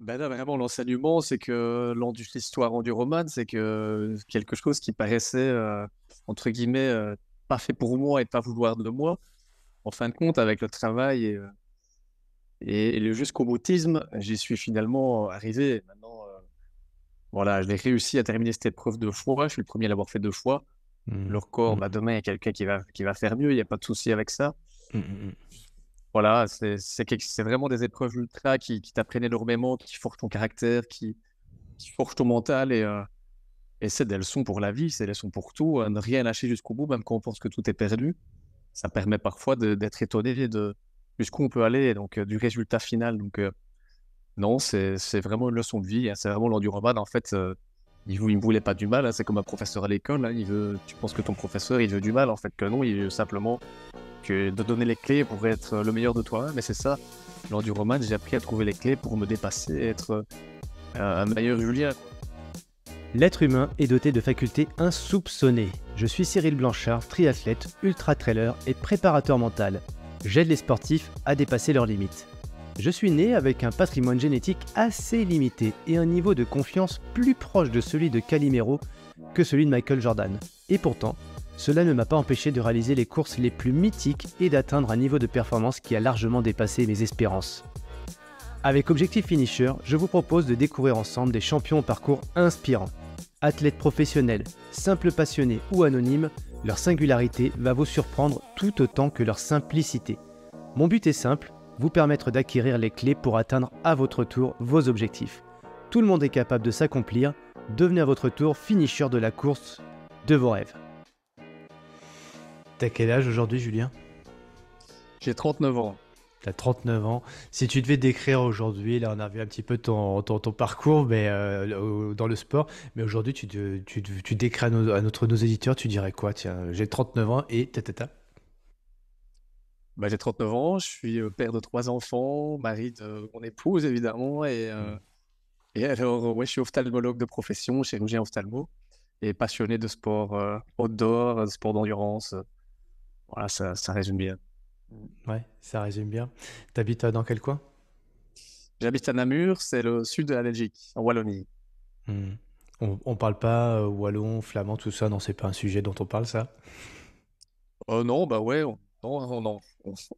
Ben non, vraiment, l'enseignement, c'est que l'histoire roman, c'est que quelque chose qui paraissait, euh, entre guillemets, euh, pas fait pour moi et pas vouloir de moi, en fin de compte, avec le travail et, euh, et, le jusqu'au boutisme, j'y suis finalement arrivé. Maintenant, voilà, je l'ai réussi à terminer cette épreuve de fois. Je suis le premier à l'avoir fait deux fois. Mmh. Le record, mmh. bah, demain, il y a quelqu'un qui va, qui va faire mieux, il n'y a pas de souci avec ça. Mmh, voilà, c'est vraiment des épreuves ultra qui, t'apprennent énormément, qui forgent ton caractère, qui, forgent ton mental. Euh, et, c'est des leçons pour la vie, c'est des leçons pour tout. ne rien lâcher jusqu'au bout, même quand on pense que tout est perdu. Ça permet parfois d'être étonné de jusqu'où on peut aller, donc euh, du résultat final. Donc, euh, non, c'est vraiment une leçon de vie. Hein, c'est vraiment l'enduromane, en fait il ne voulait pas du mal, hein, c'est comme un professeur à l'école, hein, il veut, tu penses que ton professeur il veut du mal, en fait que non, il veut simplement que de donner les clés pour être le meilleur de toi mais c'est ça, lors du roman j'ai appris à trouver les clés pour me dépasser, être euh, un meilleur Julien. L'être humain est doté de facultés insoupçonnées. Je suis Cyril Blanchard, triathlète, ultra-trailer et préparateur mental. J'aide les sportifs à dépasser leurs limites. Je suis né avec un patrimoine génétique assez limité et un niveau de confiance plus proche de celui de Calimero que celui de Michael Jordan. Et pourtant, cela ne m'a pas empêché de réaliser les courses les plus mythiques et d'atteindre un niveau de performance qui a largement dépassé mes espérances. Avec Objectif Finisher, je vous propose de découvrir ensemble des champions au parcours inspirant. Athlètes professionnels, simples passionnés ou anonymes, leur singularité va vous surprendre tout autant que leur simplicité. Mon but est simple, vous permettre d'acquérir les clés pour atteindre à votre tour vos objectifs. Tout le monde est capable de s'accomplir, devenez à votre tour finisher de la course de vos rêves. T'as quel âge aujourd'hui Julien J'ai 39 ans. T'as 39 ans. Si tu devais décrire aujourd'hui, là on a vu un petit peu ton, parcours mais euh, dans le sport, mais aujourd'hui tu, décris à, notre, nos éditeurs, tu dirais quoi Tiens, j'ai 39 ans et tatata. Bah, j'ai 39 ans, je suis père de trois enfants, mari de mon épouse évidemment, et, mmh. et euh, alors je suis ophtalmologue de profession, chirurgien ophtalmo, et passionné de sport outdoor, de sport d'endurance. Voilà, ça, ça résume bien. Mmh. Ouais, ça résume bien. Tu habites dans quel coin J'habite à Namur, c'est le sud de la Belgique, en Wallonie. Mmh. On, on parle pas wallon, flamand, tout ça, non, c'est pas un sujet dont on parle, ça Oh Non, bah ouais, non,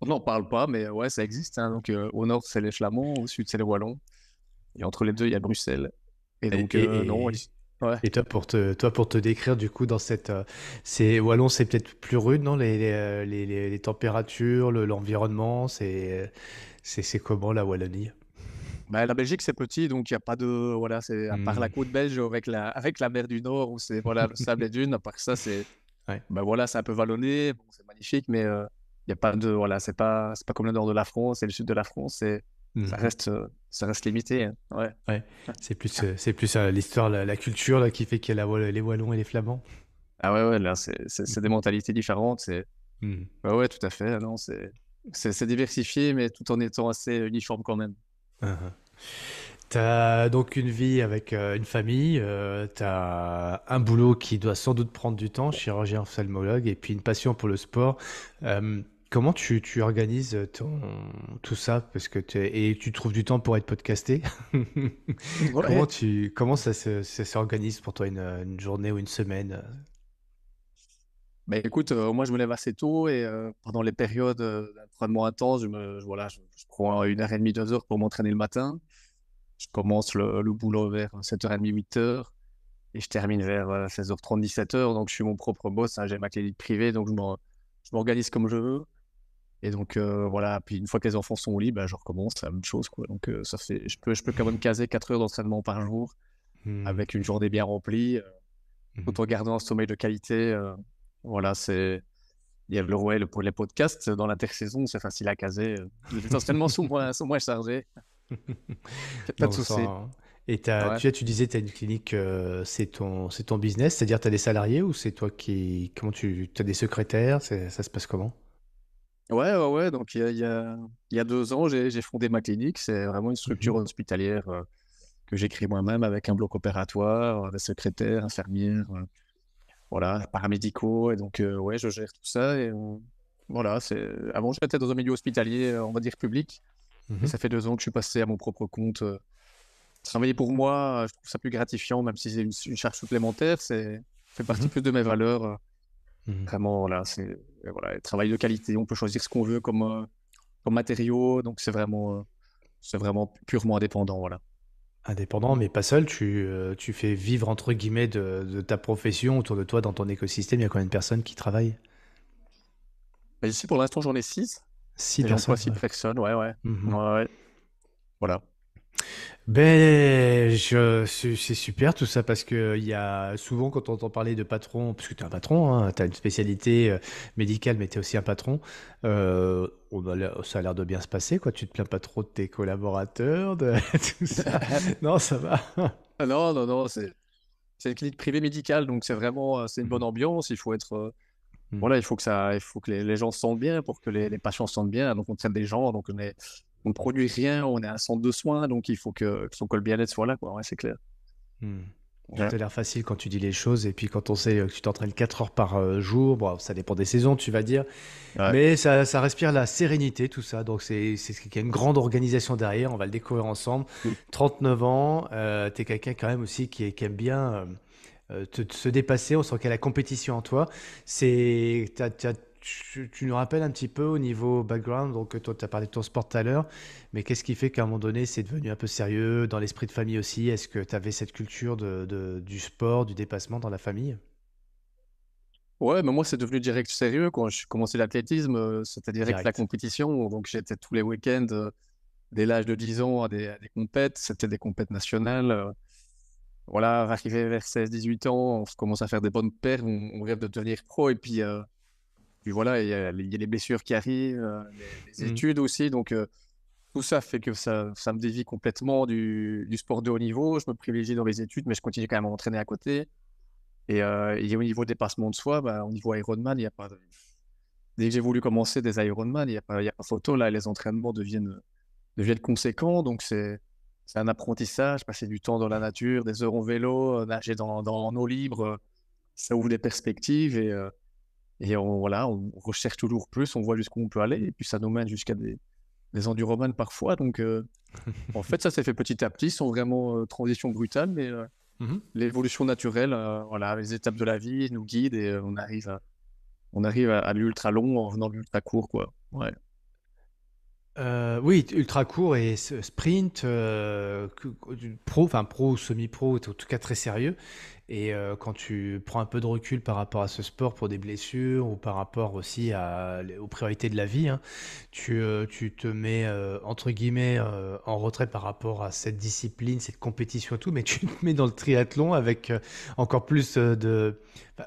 on n'en parle pas, mais euh, ouais, ça existe. Hein. Donc, euh, au nord, c'est les Flamands, au sud, c'est les Wallons. Et entre les deux, il y a Bruxelles. Et donc, euh, non, Et toi pour, te, toi, pour te décrire, du coup, dans cette. c'est, Wallon, c'est peut-être plus rude, non les, les, températures, l'environnement, c'est, c'est, comment la Wallonie bah, la Belgique, c'est petit, donc il n'y a pas de. Voilà, c'est à part la hmm. côte belge avec la, avec la mer du Nord où c'est voilà, le sable et dunes, à part ça, c'est ben voilà, c'est un peu vallonné, c'est magnifique, mais il euh, y a pas de. Voilà, c'est pas, pas comme le nord de la France et le sud de la France. Et mmh. ça, reste, euh, ça reste limité. Hein. Ouais. ouais. C'est plus, euh, c'est plus l'histoire, la, culture là, qui fait qu'il y a les Wallons et les Flamands. Ah ouais, ouais, mmh. c'est des mentalités différentes. C'est... Mmh. Bah ouais, tout à fait. Non, c'est, c'est, diversifié, mais tout en étant assez uniforme quand même. Ah, ah. T'as donc une vie avec euh, une famille, tu euh, t'as un boulot qui doit sans doute prendre du temps, chirurgien ophtalmologue, et puis une passion pour le sport. Euh, comment tu, tu organises ton, tout ça parce que tu, et tu trouves du temps pour être podcasté Comment tu comment ça ça s'organise pour toi une, journée ou une semaine Bah, écoute, moi je me lève assez tôt et pendant les périodes euh, d'entraînement intense, je me, voilà, je, je prends une heure et demie, deux heures pour m'entraîner le matin je commence le, boulot vers 7h30, 8h et je termine vers 16h30, 17h. Euh, donc, je suis mon propre boss. Hein, j'ai ma clinique privée. Donc, je m'organise comme je veux. Et donc, euh, voilà. Puis, une fois que les enfants sont au lit, bah, je recommence. C'est la même chose. Quoi. Donc, euh, ça fait, je, peux, quand même caser 4 heures d'entraînement par jour mmh. avec une journée bien remplie. Euh, mmh. Tout en gardant un sommeil de qualité. voilà, c'est. Il y a le, les podcasts dans l'intersaison, c'est facile à caser. Les entraînements sont moins chargés. Pas de souci. Et tu, disais, tu as une clinique, euh, c'est ton, business, c'est-à-dire tu as des salariés ou c'est toi qui. Comment tu. as des secrétaires Ça se passe comment Ouais, ouais, Donc, il y a, deux ans, j'ai, fondé ma clinique. C'est vraiment une structure mhm. hospitalière euh, que j'écris moi-même avec un bloc opératoire, des euh, secrétaires, infirmières, voilà, paramédicaux. Et donc, ouais, je gère tout ça. Et, voilà, c'est... avant, j'étais dans un milieu hospitalier, on va dire public. Mhm. ça fait deux ans que je suis passé à mon propre compte. Travailler euh. pour moi, euh, je trouve ça plus gratifiant, même si c'est une, charge supplémentaire. C'est fait partie mhm. plus de mes valeurs. Euh. Mhm. Vraiment, là, c'est travail de qualité. On peut choisir ce qu'on veut comme, matériaux. Donc, c'est vraiment, c'est vraiment purement indépendant. Voilà. Indépendant, mais pas seul. Tu, tu fais vivre, entre guillemets, de, ta profession autour de toi, dans ton écosystème. Il y a combien de personnes qui travaillent bah, Ici, pour l'instant, j'en ai six. 6 personnes. ouais. ouais, mhm. ouais. ouais. Voilà. Ben, c'est super tout ça parce que il y a souvent quand on entend parler de patron, parce que tu es un patron, hein, tu as une spécialité euh, médicale, mais tu es aussi un patron, euh, ça a l'air de bien se passer, quoi. Tu te plains pas trop de tes collaborateurs, de tout ça. non, ça va. Ah non, non, non, c'est une clinique privée médicale, donc c'est vraiment euh, c'est une bonne ambiance. Il faut être Mmh. Voilà, il faut que, ça, il faut que les, gens se sentent bien pour que les, patients se sentent bien. Donc, on traite des gens, donc on, on ne produit rien, on est un centre de soins, donc il faut que, que son col bien-être soit là, c'est clair. Ça a l'air facile quand tu dis les choses, et puis quand on sait euh, que tu t'entraînes 4 heures par euh, jour, bon, ça dépend des saisons, tu vas dire, mais ça, respire la sérénité, tout ça. Donc, c'est qu'il y a une grande organisation derrière, on va le découvrir ensemble. 39 mmh. ans, euh, tu es quelqu'un quand même aussi qui, aime bien. Euh, te, se dépasser, on sent qu'il y a la compétition en toi. C'est, tu, nous rappelles un petit peu au niveau background, donc toi tu as parlé de ton sport tout à l'heure, mais qu'est-ce qui fait qu'à un moment donné c'est devenu un peu sérieux, dans l'esprit de famille aussi Est-ce que tu avais cette culture de, du sport, du dépassement dans la famille Ouais, mais moi, c'est devenu direct sérieux quand j'ai commencé l'athlétisme. Euh, c'était direct, la compétition. Donc, j'étais tous les week-ends, euh, dès l'âge de 10 ans, à des, à des compètes. C'était des compètes nationales voilà, arrivé vers 16-18 ans, on commence à faire des bonnes paires, on, rêve de devenir pro et puis, euh, puis voilà, il y, a les blessures qui arrivent, euh, les, mmh. études aussi. Donc euh, tout ça fait que ça, ça me dévie complètement du, sport de haut niveau. Je me privilégie dans les études, mais je continue quand même à m'entraîner à côté. Et, au niveau dépassement de soi, bah, au niveau Ironman, il n'y a pas. Dès que j'ai voulu commencer des Ironman, il n'y a, pas, photo. Là, les entraînements deviennent, deviennent conséquents. Donc c'est c'est un apprentissage, passer du temps dans la nature, des heures en vélo, euh, nager dans, dans eau libre, euh, ça ouvre des perspectives et, euh, et on, voilà, on recherche toujours plus, on voit jusqu'où on peut aller et puis ça nous mène jusqu'à des, des enduromanes parfois. Donc en fait, ça s'est fait petit à petit, sans vraiment transition brutale, mais mmh l'évolution naturelle, voilà, les étapes de la vie nous guident et on arrive à, on arrive à, l'ultra long en venant de l'ultra court, quoi. Ouais. Euh, oui, ultra court et sprint, euh, pro, enfin pro ou semi-pro, en tout cas très sérieux et euh, quand tu prends un peu de recul par rapport à ce sport pour des blessures ou par rapport aussi aux priorités de la vie, hein, tu, euh, tu, te mets euh, entre guillemets en retrait par rapport à cette discipline, cette compétition et tout, mais tu te mets dans le triathlon avec encore plus de.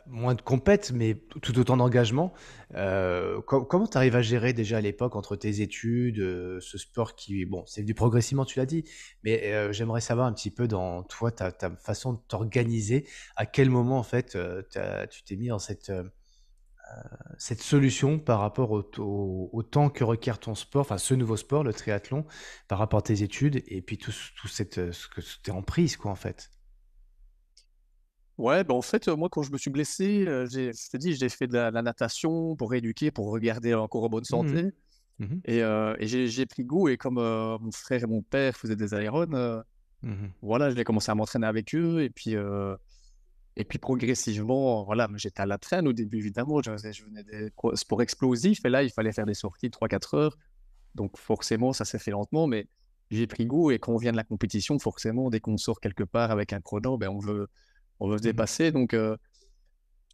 moins de compète, mais tout autant d'engagement. comment tu arrives à gérer déjà à l'époque entre tes études, ce sport qui, bon, c'est du progressivement, tu l'as dit, mais j'aimerais savoir un petit peu dans toi, ta, ta façon de t'organiser à quel moment en fait euh, tu t'es mis dans cette euh, euh, cette solution par rapport au, temps que requiert ton sport, enfin ce nouveau sport, le triathlon, par rapport à tes études et puis tout, tout cette, ce que tu es en prise, quoi, en fait Ouais, ben en fait, moi, quand je me suis blessé, je t'ai dit, j'ai fait de la, natation pour rééduquer, pour regarder encore en bonne mmh santé. Mmh et, j'ai pris goût, et comme mon frère et mon père faisaient des aérones, mmh voilà, je l'ai commencé à m'entraîner avec eux, et puis et puis progressivement, voilà, j'étais à la traîne au début, évidemment. Je, je venais des sports explosifs et là, il fallait faire des sorties 3-4 heures. Donc forcément, ça s'est fait lentement, mais j'ai pris goût. Et quand on vient de la compétition, forcément, dès qu'on sort quelque part avec un chrono, ben, on, veut, on veut se mmh dépasser. Donc, j'aurais euh,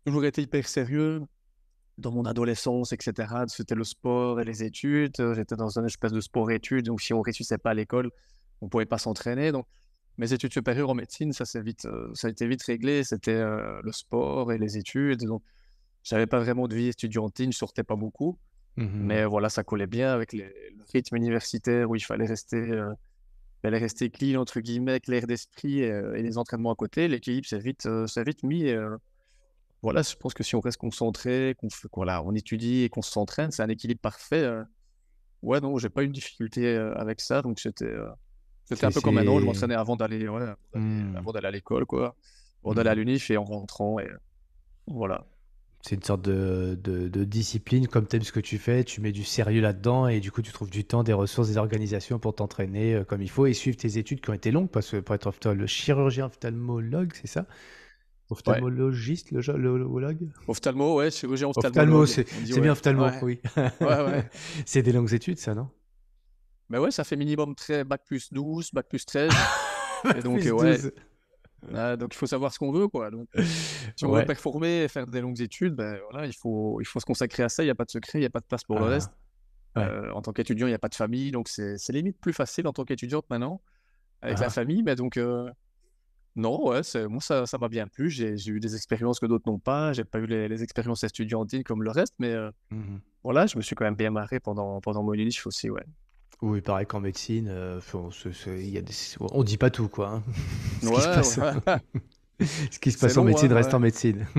toujours été hyper sérieux dans mon adolescence, etc. C'était le sport et les études. J'étais dans une espèce de sport-études. Donc, si on réussissait pas à l'école, on pouvait pas s'entraîner. Donc, mes études supérieures en médecine, ça s'est vite, euh, ça a été vite réglé. C'était euh, le sport et les études. Donc, j'avais pas vraiment de vie étudiantine, je sortais pas beaucoup. Mmh mais voilà, ça collait bien avec le rythme universitaire où il fallait rester, euh, rester clean, entre guillemets, clair d'esprit euh, et, les entraînements à côté. L'équilibre s'est vite, vite mis. voilà, je pense que si on reste concentré, qu'on voilà, on étudie et qu'on s'entraîne, c'est un équilibre parfait. Ouais, non, j'ai pas eu de difficulté avec ça. Donc, c'était c'était un peu comme maintenant, je m'entraînais avant d'aller ouais, avant d'aller hmm. à l'école, quoi. Avant hmm. d'aller à l'UNIF et en rentrant. Et... Voilà. C'est une sorte de, discipline, comme tu aimes ce que tu fais, tu mets du sérieux là-dedans et du coup tu trouves du temps, des ressources, des organisations pour t'entraîner euh, comme il faut et suivre tes études qui ont été longues parce que pour être le chirurgien ophtalmologue, c'est ça Ophtalmologiste, le, le, Ophtalmo, ouais, chirurgien Ophtalmo, c'est bien ophtalmo, ouais. oui. Ouais, c'est des longues études, ça, non mais ouais, ça fait minimum très bac plus 12, bac plus 13. et donc, euh, ouais. Ah, donc il faut savoir ce qu'on veut quoi. Donc, euh, si on veut performer et faire des longues études, ben, voilà, il faut il faut se consacrer à ça. Il n'y a pas de secret, il n'y a pas de place pour le ah, reste. Euh, en tant qu'étudiant, il n'y a pas de famille, donc c'est limite plus facile en tant qu'étudiante maintenant avec la ah. famille. Mais donc non, ouais, moi ça ça m'a bien plu. J'ai eu des expériences que d'autres n'ont pas. J'ai pas eu les, expériences étudiantines comme le reste, mais mmh voilà, je me suis quand même bien marré pendant pendant mon aussi ouais. Oui, pareil qu'en médecine, euh, on, dit pas tout, quoi. Hein. Ce qui se passe, en médecine hein, reste en médecine.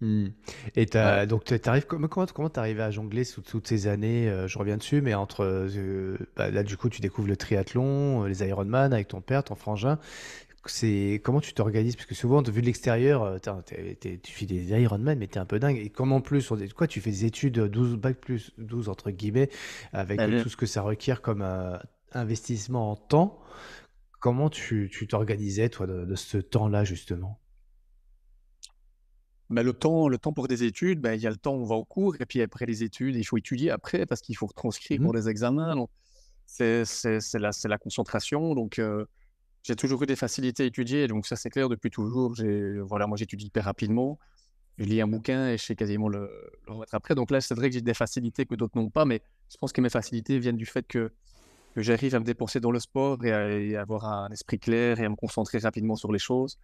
Hmm. Et donc comment comment t'es arrivé à jongler sous toutes ces années euh, je reviens dessus mais entre euh, bah, là du coup tu découvres le triathlon les Ironman avec ton père ton frangin c'est comment tu t'organises Parce que souvent, vu de l'extérieur, euh, tu fais des Ironman, mais t'es un peu dingue. Et comment en plus, quoi, tu fais des études 12, euh, bac plus 12, entre guillemets, avec tout ce que ça requiert comme euh, investissement en temps. Comment tu t'organisais, toi, de, ce temps-là, justement bah, le, temps, le temps pour des études, bah, il y a le temps où on va au cours, et puis après les études, il faut étudier après parce qu'il faut transcrire pour mmh les examens. C'est la, la, concentration. Donc, j'ai toujours eu des facilités à étudier, donc ça c'est clair depuis toujours. J'ai, voilà, moi j'étudie hyper rapidement. Je lis un bouquin et je sais quasiment le, remettre après. Donc là, c'est vrai que j'ai des facilités que d'autres n'ont pas, mais je pense que mes facilités viennent du fait que, j'arrive à me dépenser dans le sport et à avoir un esprit clair et à me concentrer rapidement sur les choses.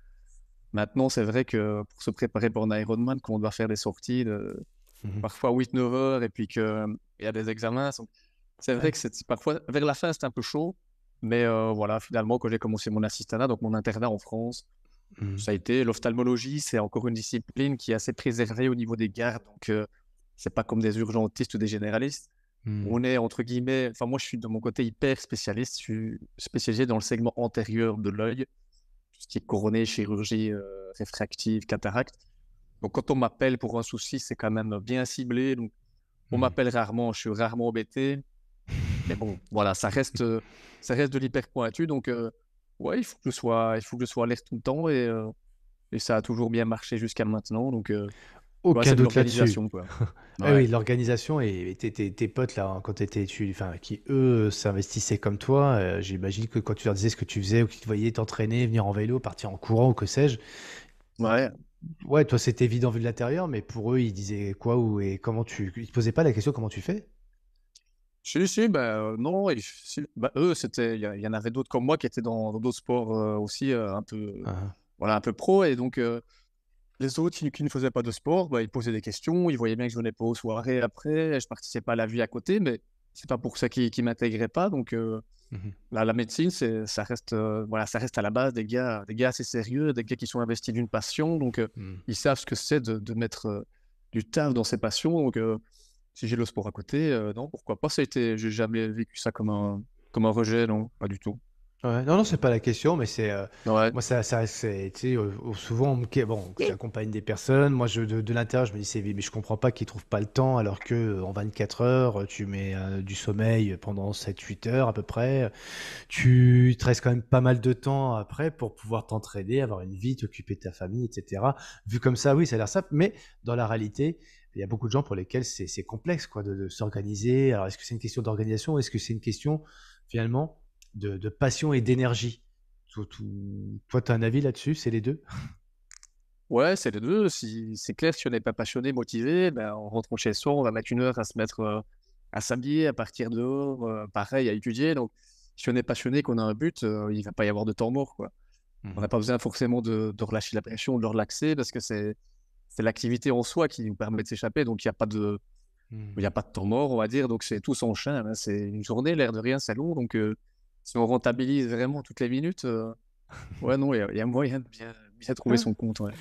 Maintenant, c'est vrai que pour se préparer pour un Ironman, quand on doit faire des sorties de mmh parfois 8-9 heures et puis qu'il y a des examens, c'est vrai que c'est, parfois vers la fin, c'est un peu chaud. Mais euh, voilà, finalement, quand j'ai commencé mon assistana, donc mon internat en France, mmh. ça a été l'ophtalmologie. C'est encore une discipline qui est assez préservée au niveau des gardes. Donc, ce euh, c'est pas comme des urgentistes ou des généralistes. Mmh. On est entre guillemets, enfin, moi, je suis de mon côté hyper spécialiste. Je suis spécialisé dans le segment antérieur de l'œil, ce qui est couronné chirurgie euh, réfractive, cataracte. Donc, quand on m'appelle pour un souci, c'est quand même bien ciblé. Donc, on mmh. m'appelle rarement, je suis rarement embêté. Mais bon, voilà, ça reste ça reste de l'hyper pointu. Donc, euh, ouais, il faut, que je sois, il faut que tout le temps. Euh, et, ça a toujours bien marché jusqu'à maintenant. Donc, aucun doute là-dessus. oui, l'organisation et tes, potes là, quand étais, tu, enfin, qui eux s'investissaient comme toi, euh, j'imagine que quand tu leur disais ce que tu faisais ou qu'ils te voyaient t'entraîner, venir en vélo, partir en courant ou que sais-je. Ouais. Ouais, toi c'était évident vu de l'intérieur, mais pour eux ils disaient quoi ou et comment tu, ils te posaient pas la question comment tu fais. Si, si, ben, euh, non, et, ben, eux, c'était, il y, en avait d'autres comme moi qui étaient dans d'autres sports euh, aussi euh, un peu, ah. voilà, un peu pro, et donc les autres qui, ne faisaient pas de sport, ben, ils posaient des questions, ils voyaient bien que je venais pas aux soirées après, je participais pas à la vie à côté, mais c'est pas pour ça qu'ils ne m'intégraient pas, donc mmh La, médecine, ça reste, voilà, ça reste à la base des gars, des gars assez sérieux, des gars qui sont investis d'une passion. Donc, mmh. ils savent ce que c'est de, mettre du taf dans ses passions. Donc, si j'ai le sport à côté, euh, non, pourquoi pas. Ça a été, j'ai jamais vécu ça comme un, comme un rejet, non, pas du tout. non, non, c'est pas la question, mais c'est. Euh, moi, ça, ça c'est. souvent, bon, j'accompagne des personnes. Moi, je, de, l'intérieur, je me dis, c'est, mais je comprends pas qu'ils trouvent pas le temps, alors que euh, en 24 heures, tu mets du sommeil pendant 7-8 heures à peu près. Tu te restes quand même pas mal de temps après pour pouvoir t'entraider, avoir une vie, t'occuper de ta famille, etc. Vu comme ça, oui, ça a l'air simple, mais dans la réalité il y a beaucoup de gens pour lesquels c'est complexe quoi, de, s'organiser. Alors, est-ce que c'est une question d'organisation Est-ce que c'est une question, finalement, de, passion et d'énergie Toi, tu as un avis là-dessus C'est les deux Ouais, c'est les deux. Si, c'est clair, si on n'est pas passionné, motivé, ben, on rentre chez soi, on va mettre une heure à se mettre euh, à s'habiller, à partir dehors, euh, pareil, à étudier. Donc, si on est passionné, qu'on a un but, euh, il ne va pas y avoir de temps mort. Quoi. On n'a mhm. pas besoin forcément de, de relâcher la pression, de le relaxer, parce que c'est c'est l'activité en soi qui nous permet de s'échapper. Donc, il n'y a pas de. Il n'y a hmm. pas de temps mort, on va dire, donc c'est tout son hein, chien. C'est une journée, l'air de rien, c'est long. Donc, euh, si on rentabilise vraiment toutes les minutes, euh, ouais, non, il y, y, a moyen de bien, bien trouvé ah. son compte. Ouais.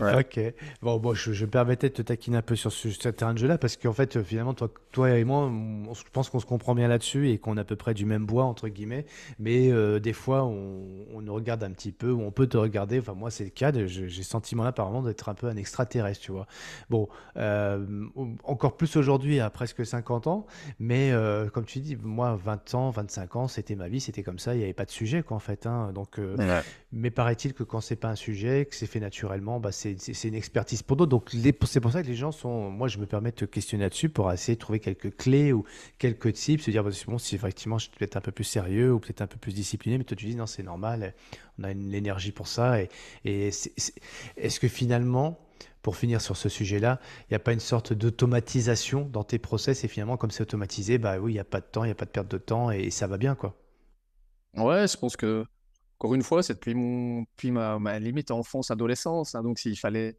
Ok. Bon, je, me permettais de te taquiner un peu sur ce, terrain de jeu-là parce qu'en fait, euh, finalement, toi, toi et moi, on, je pense qu'on se comprend bien là-dessus et qu'on est à peu près du même bois, entre guillemets. Mais euh, des fois, on, on, nous regarde un petit peu, ou on peut te regarder. Enfin, moi, c'est le cas. J'ai le sentiment-là, apparemment, d'être un peu un extraterrestre, tu vois. Bon, euh, encore plus aujourd'hui, à presque 50 ans. Mais comme tu dis, moi, 20 ans, 25 ans, c'était ma vie, c'était comme ça. Il n'y avait pas de sujet, quoi, en fait. Hein. Donc, mais paraît-il que quand c'est pas un sujet, que c'est fait naturellement, bah c'est une expertise pour d'autres. Donc c'est pour ça que les gens sont, moi je me permets de te questionner là-dessus pour essayer de trouver quelques clés ou quelques types se dire bah, bon si effectivement je suis peut-être un peu plus sérieux ou peut-être un peu plus discipliné, mais toi tu dis non c'est normal, on a une énergie pour ça. Et, et est-ce que finalement pour finir sur ce sujet-là, il n'y a pas une sorte d'automatisation dans tes process et finalement comme c'est automatisé, bah oui, il n'y a pas de temps, il n'y a pas de perte de temps et ça va bien quoi. Ouais, je pense que encore une fois, c'est depuis, mon, depuis ma, limite enfance, adolescence. Hein, donc, s'il fallait,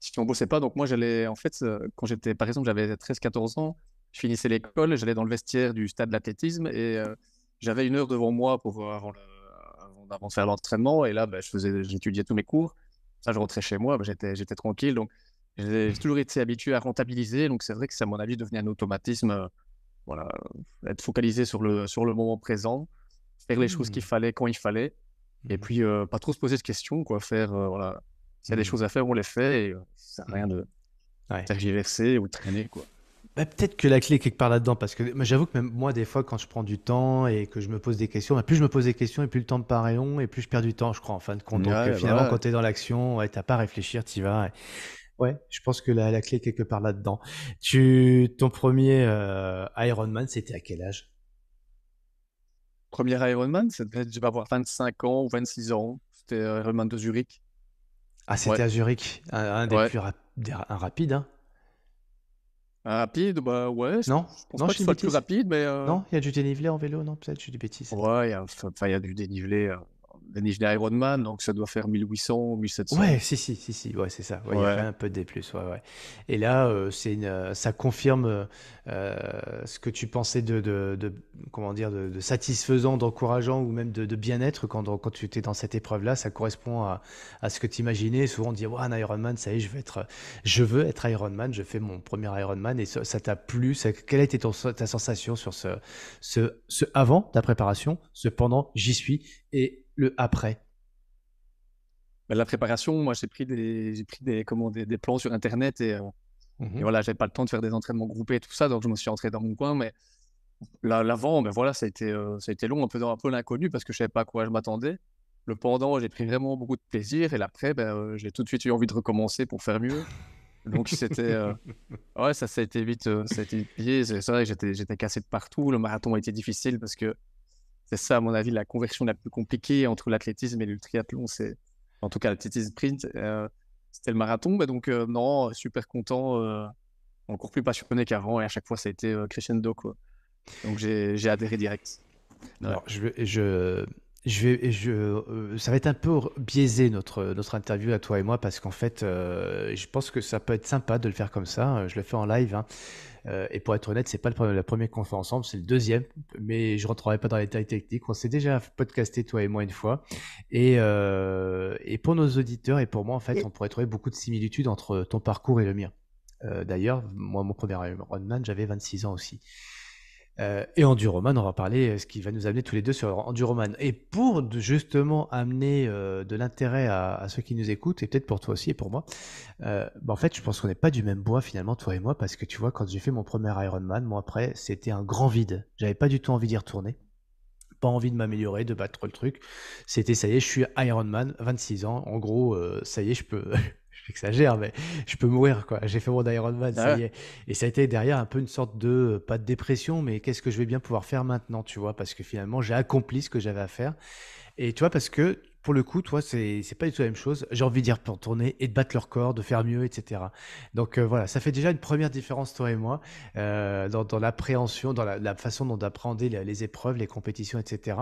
si on bossais pas, donc moi, j'allais, en fait, euh, quand j'étais, par exemple, j'avais 13-14 ans, je finissais l'école, j'allais dans le vestiaire du stade d'athlétisme et euh, j'avais une heure devant moi pour, avant, de faire l'entraînement. Et là, bah, je faisais, j'étudiais tous mes cours. Ça, je rentrais chez moi, bah, j'étais, j'étais tranquille. Donc, j'ai toujours été habitué à rentabiliser. Donc, c'est vrai que ça, à mon avis, devenait un automatisme. Euh, voilà, être focalisé sur le, sur le moment présent, faire les choses qu'il mmh. fallait quand il fallait. Et mmh. puis, euh, pas trop se poser de questions, quoi. Faire, euh, voilà. S'il y a des mmh. choses à faire, on les fait et euh, ça rien de ouais. ou de traîner, quoi. Bah, peut-être que la clé est quelque part là-dedans, parce que j'avoue que même moi, des fois, quand je prends du temps et que je me pose des questions, bah, plus je me pose des questions et plus le temps me paraît long et plus je perds du temps, je crois, en fin de compte. Donc, bah finalement, quand t'es dans l'action, ouais, t'as pas à réfléchir, t'y vas. Ouais, je pense que la, clé est quelque part là-dedans. Tu, ton premier Iron Ironman, c'était à quel âge premier Ironman, ça devait avoir 25 ans ou 26 ans. C'était euh, Ironman de Zurich. Ah, c'était à Zurich, un, des plus un rapide. Hein. Un rapide, bah ouais. Non, je pense pas le plus rapide, mais. Euh non, il y a du dénivelé en vélo, non Peut-être, je dis bêtises. Ouais, il y, a, du dénivelé. Euh, Norvégien Ironman, donc ça doit faire 1800, 1700. Ouais, si, si, si, si ouais, c'est ça. Ouais, Il y a un peu de plus. ouais, ouais. Et là, euh, une euh, ça confirme euh, ce que tu pensais de, comment dire, de, satisfaisant, d'encourageant ou même de, bien-être quand, quand tu étais dans cette épreuve-là. Ça correspond à, à ce que tu imaginais. Souvent, on dit, ouais, un Ironman, ça y est, je veux être, je veux être Ironman, je fais mon premier Ironman. Et ça, t'a plu Quelle a été ta sensation sur ce, ce, ce avant ta préparation, ce pendant, j'y suis et le après ben, La préparation, moi j'ai pris, des, pris des, comment, des, plans sur Internet euh, mmh et, voilà, j'avais pas le temps de faire des entraînements groupés et tout ça, donc je me suis entré dans mon coin. Mais l'avant, ben voilà, ça a, été, euh, ça a été long, un peu dans un peu l'inconnu parce que je savais pas à quoi je m'attendais. Le pendant, j'ai pris vraiment beaucoup de plaisir et l'après, ben, euh, j'ai tout de suite eu envie de recommencer pour faire mieux. Donc c'était. Ouais, ça, ça a été vite, ça a été C'est vrai que j'étais cassé de partout. Le marathon a été difficile parce que c'est ça, à mon avis, la conversion la plus compliquée entre l'athlétisme et le triathlon. C'est en tout cas l'athlétisme sprint. Euh, c'était le marathon, mais bah, donc euh, non, super content, euh, encore plus passionné qu'avant et à chaque fois ça a été crescendo Donc j'ai adhéré direct. Alors, je, je, je vais, je, euh, ça va être un peu biaisé notre, notre interview à toi et moi parce qu'en fait, euh, je pense que ça peut être sympa de le faire comme ça. Euh, je le fais en live. Hein. et pour être honnête, c'est pas le premier, la première qu'on fait ensemble, c'est le deuxième. Mais je rentrerai pas dans les détails techniques. On s'est déjà podcasté toi et moi une fois. Et, et pour nos auditeurs et pour moi, en fait, on pourrait trouver beaucoup de similitudes entre ton parcours et le mien. D'ailleurs, moi, mon premier Ironman, j'avais 26 ans aussi en euh, et Enduroman, on va parler, euh, ce qui va nous amener tous les deux sur Enduroman. Et pour justement amener euh, de l'intérêt à, ceux qui nous écoutent, et peut-être pour toi aussi et pour moi, bah, en fait, je pense qu'on n'est pas du même bois finalement, toi et moi, parce que tu vois, quand j'ai fait mon premier Ironman, moi après, c'était un grand vide. J'avais pas du tout envie d'y retourner. Pas envie de m'améliorer, de battre le truc. C'était ça y est, je suis Ironman, 26 ans. En gros, ça y est, je peux, j'exagère, mais je peux mourir, quoi. J'ai fait mon Ironman, ah ça y est. Et ça a été derrière un peu une sorte de, euh, pas de dépression, mais qu'est-ce que je vais bien pouvoir faire maintenant, tu vois, parce que finalement, j'ai accompli ce que j'avais à faire. Et tu vois, parce que pour le coup, toi, c'est pas du tout la même chose. J'ai envie d'y retourner et de battre leur corps, de faire mieux, etc. Donc euh, voilà, ça fait déjà une première différence, toi et moi, euh, dans, l'appréhension, dans la, façon dont d'appréhender les, les épreuves, les compétitions, etc.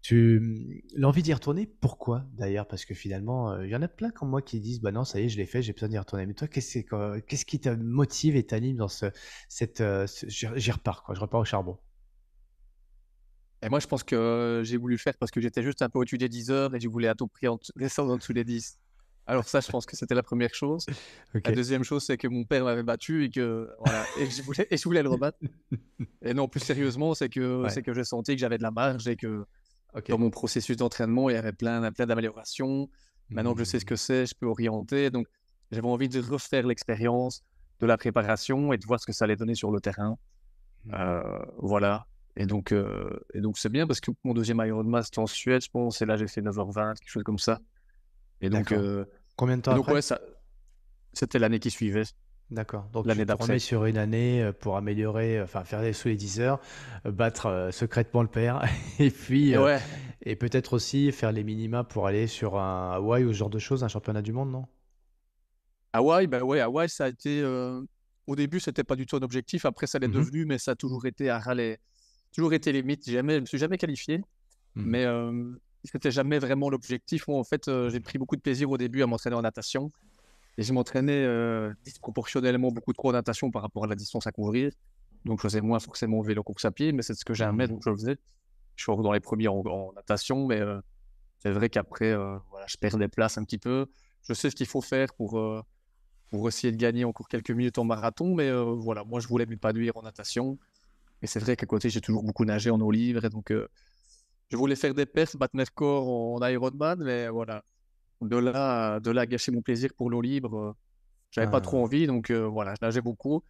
Tu mm, l'envie d'y retourner, pourquoi d'ailleurs Parce que finalement, euh, il y en a plein comme moi qui disent Bah non, ça y est, je l'ai fait, j'ai besoin d'y retourner. Mais toi, qu'est-ce ce qui te motive et t'anime dans ce, cette. j'y repars, quoi, je repars au charbon. Et moi, je pense que euh, j'ai voulu le faire parce que j'étais juste un peu au-dessus des 10 heures et je voulais à tout prix descendre en dessous des 10. Alors ça, je pense que c'était la première chose. La deuxième chose, c'est que mon père m'avait battu et que voilà, et je voulais, voulais le rebattre. et non, plus sérieusement, c'est que c'est que j'ai senti que j'avais de la marge et que dans mon processus d'entraînement, il y avait plein, plein d'améliorations. Maintenant que je sais ce mmh. que c'est, je peux orienter. Donc j'avais envie de refaire l'expérience de la préparation et de voir ce que ça allait donner sur le terrain. Mmh. Euh, voilà. Et donc, euh, et donc c'est bien parce que mon deuxième Ironman, c'était en Suède, je pense, et là j'ai fait 9h20, quelque chose comme ça. Et donc, euh, combien de temps après ça, C'était l'année qui suivait. D'accord. Donc l'année d'après. sur une année euh, pour améliorer, enfin faire sous les 10 heures, battre secrètement le père, et puis et peut-être aussi faire les minima pour aller sur un Hawaii ou ce genre de choses, un championnat du monde, non Hawaii ben bah ouais, Hawaii ça a été. Au début, c'était pas du tout un objectif. Après, ça l'est mmh devenu, mais ça a toujours été à râler toujours été limite. Jamais, je me suis jamais qualifié, mmh. mais euh, c'était jamais vraiment l'objectif. Moi, en fait, euh, j'ai pris beaucoup de plaisir au début à m'entraîner en natation. Et je m'entraînais euh, disproportionnellement beaucoup trop en natation par rapport à la distance à couvrir. Donc, je faisais moins forcément vélo course à pied, mais c'est ce que j'aimais, mmh. donc je le faisais. Je suis dans les premiers en, natation, mais euh, c'est vrai qu'après, voilà, je perds des places un petit peu. Je sais ce qu'il faut faire pour, pour essayer de gagner encore quelques minutes en marathon, mais voilà, moi, je voulais m'épanouir en natation. Et c'est vrai qu'à côté, j'ai toujours beaucoup nagé en eau libre. donc, euh, je voulais faire des perfs, battre mes en Ironman, mais voilà. De là, de là gâcher mon plaisir pour l'eau libre, je euh, j'avais pas trop ah. envie. Donc, euh, voilà, je nageais beaucoup.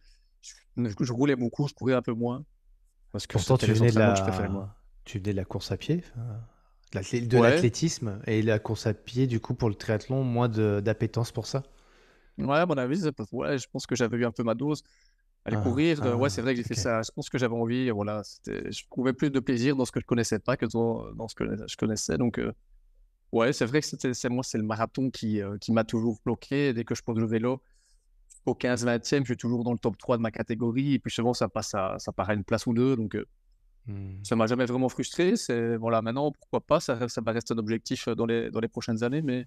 Je, roulais beaucoup, je courais un peu moins. Parce que Pourtant, tu venais, de la... tu de la course à pied de l'athlétisme et la course à pied, du coup, pour le triathlon, moins d'appétence pour ça Ouais, à mon avis, ouais, je pense que j'avais eu un peu ma dose. Aller ah, courir, ah, ouais, c'est vrai que j'ai fait ça. Je pense que j'avais envie. Voilà, je trouvais plus de plaisir dans ce que je connaissais pas que dans, ce que je connaissais. Donc, euh, ouais, c'est vrai que c'est moi, c'est le marathon qui, euh, qui m'a toujours bloqué. Dès que je prends le vélo, au 15-20e, je suis toujours dans le top 3 de ma catégorie. Et puis souvent, ça passe à, ça part une place ou deux. Donc, euh, hmm. ça m'a jamais vraiment frustré. C'est voilà, maintenant, pourquoi pas Ça, ça va rester un objectif dans les, dans les prochaines années. Mais,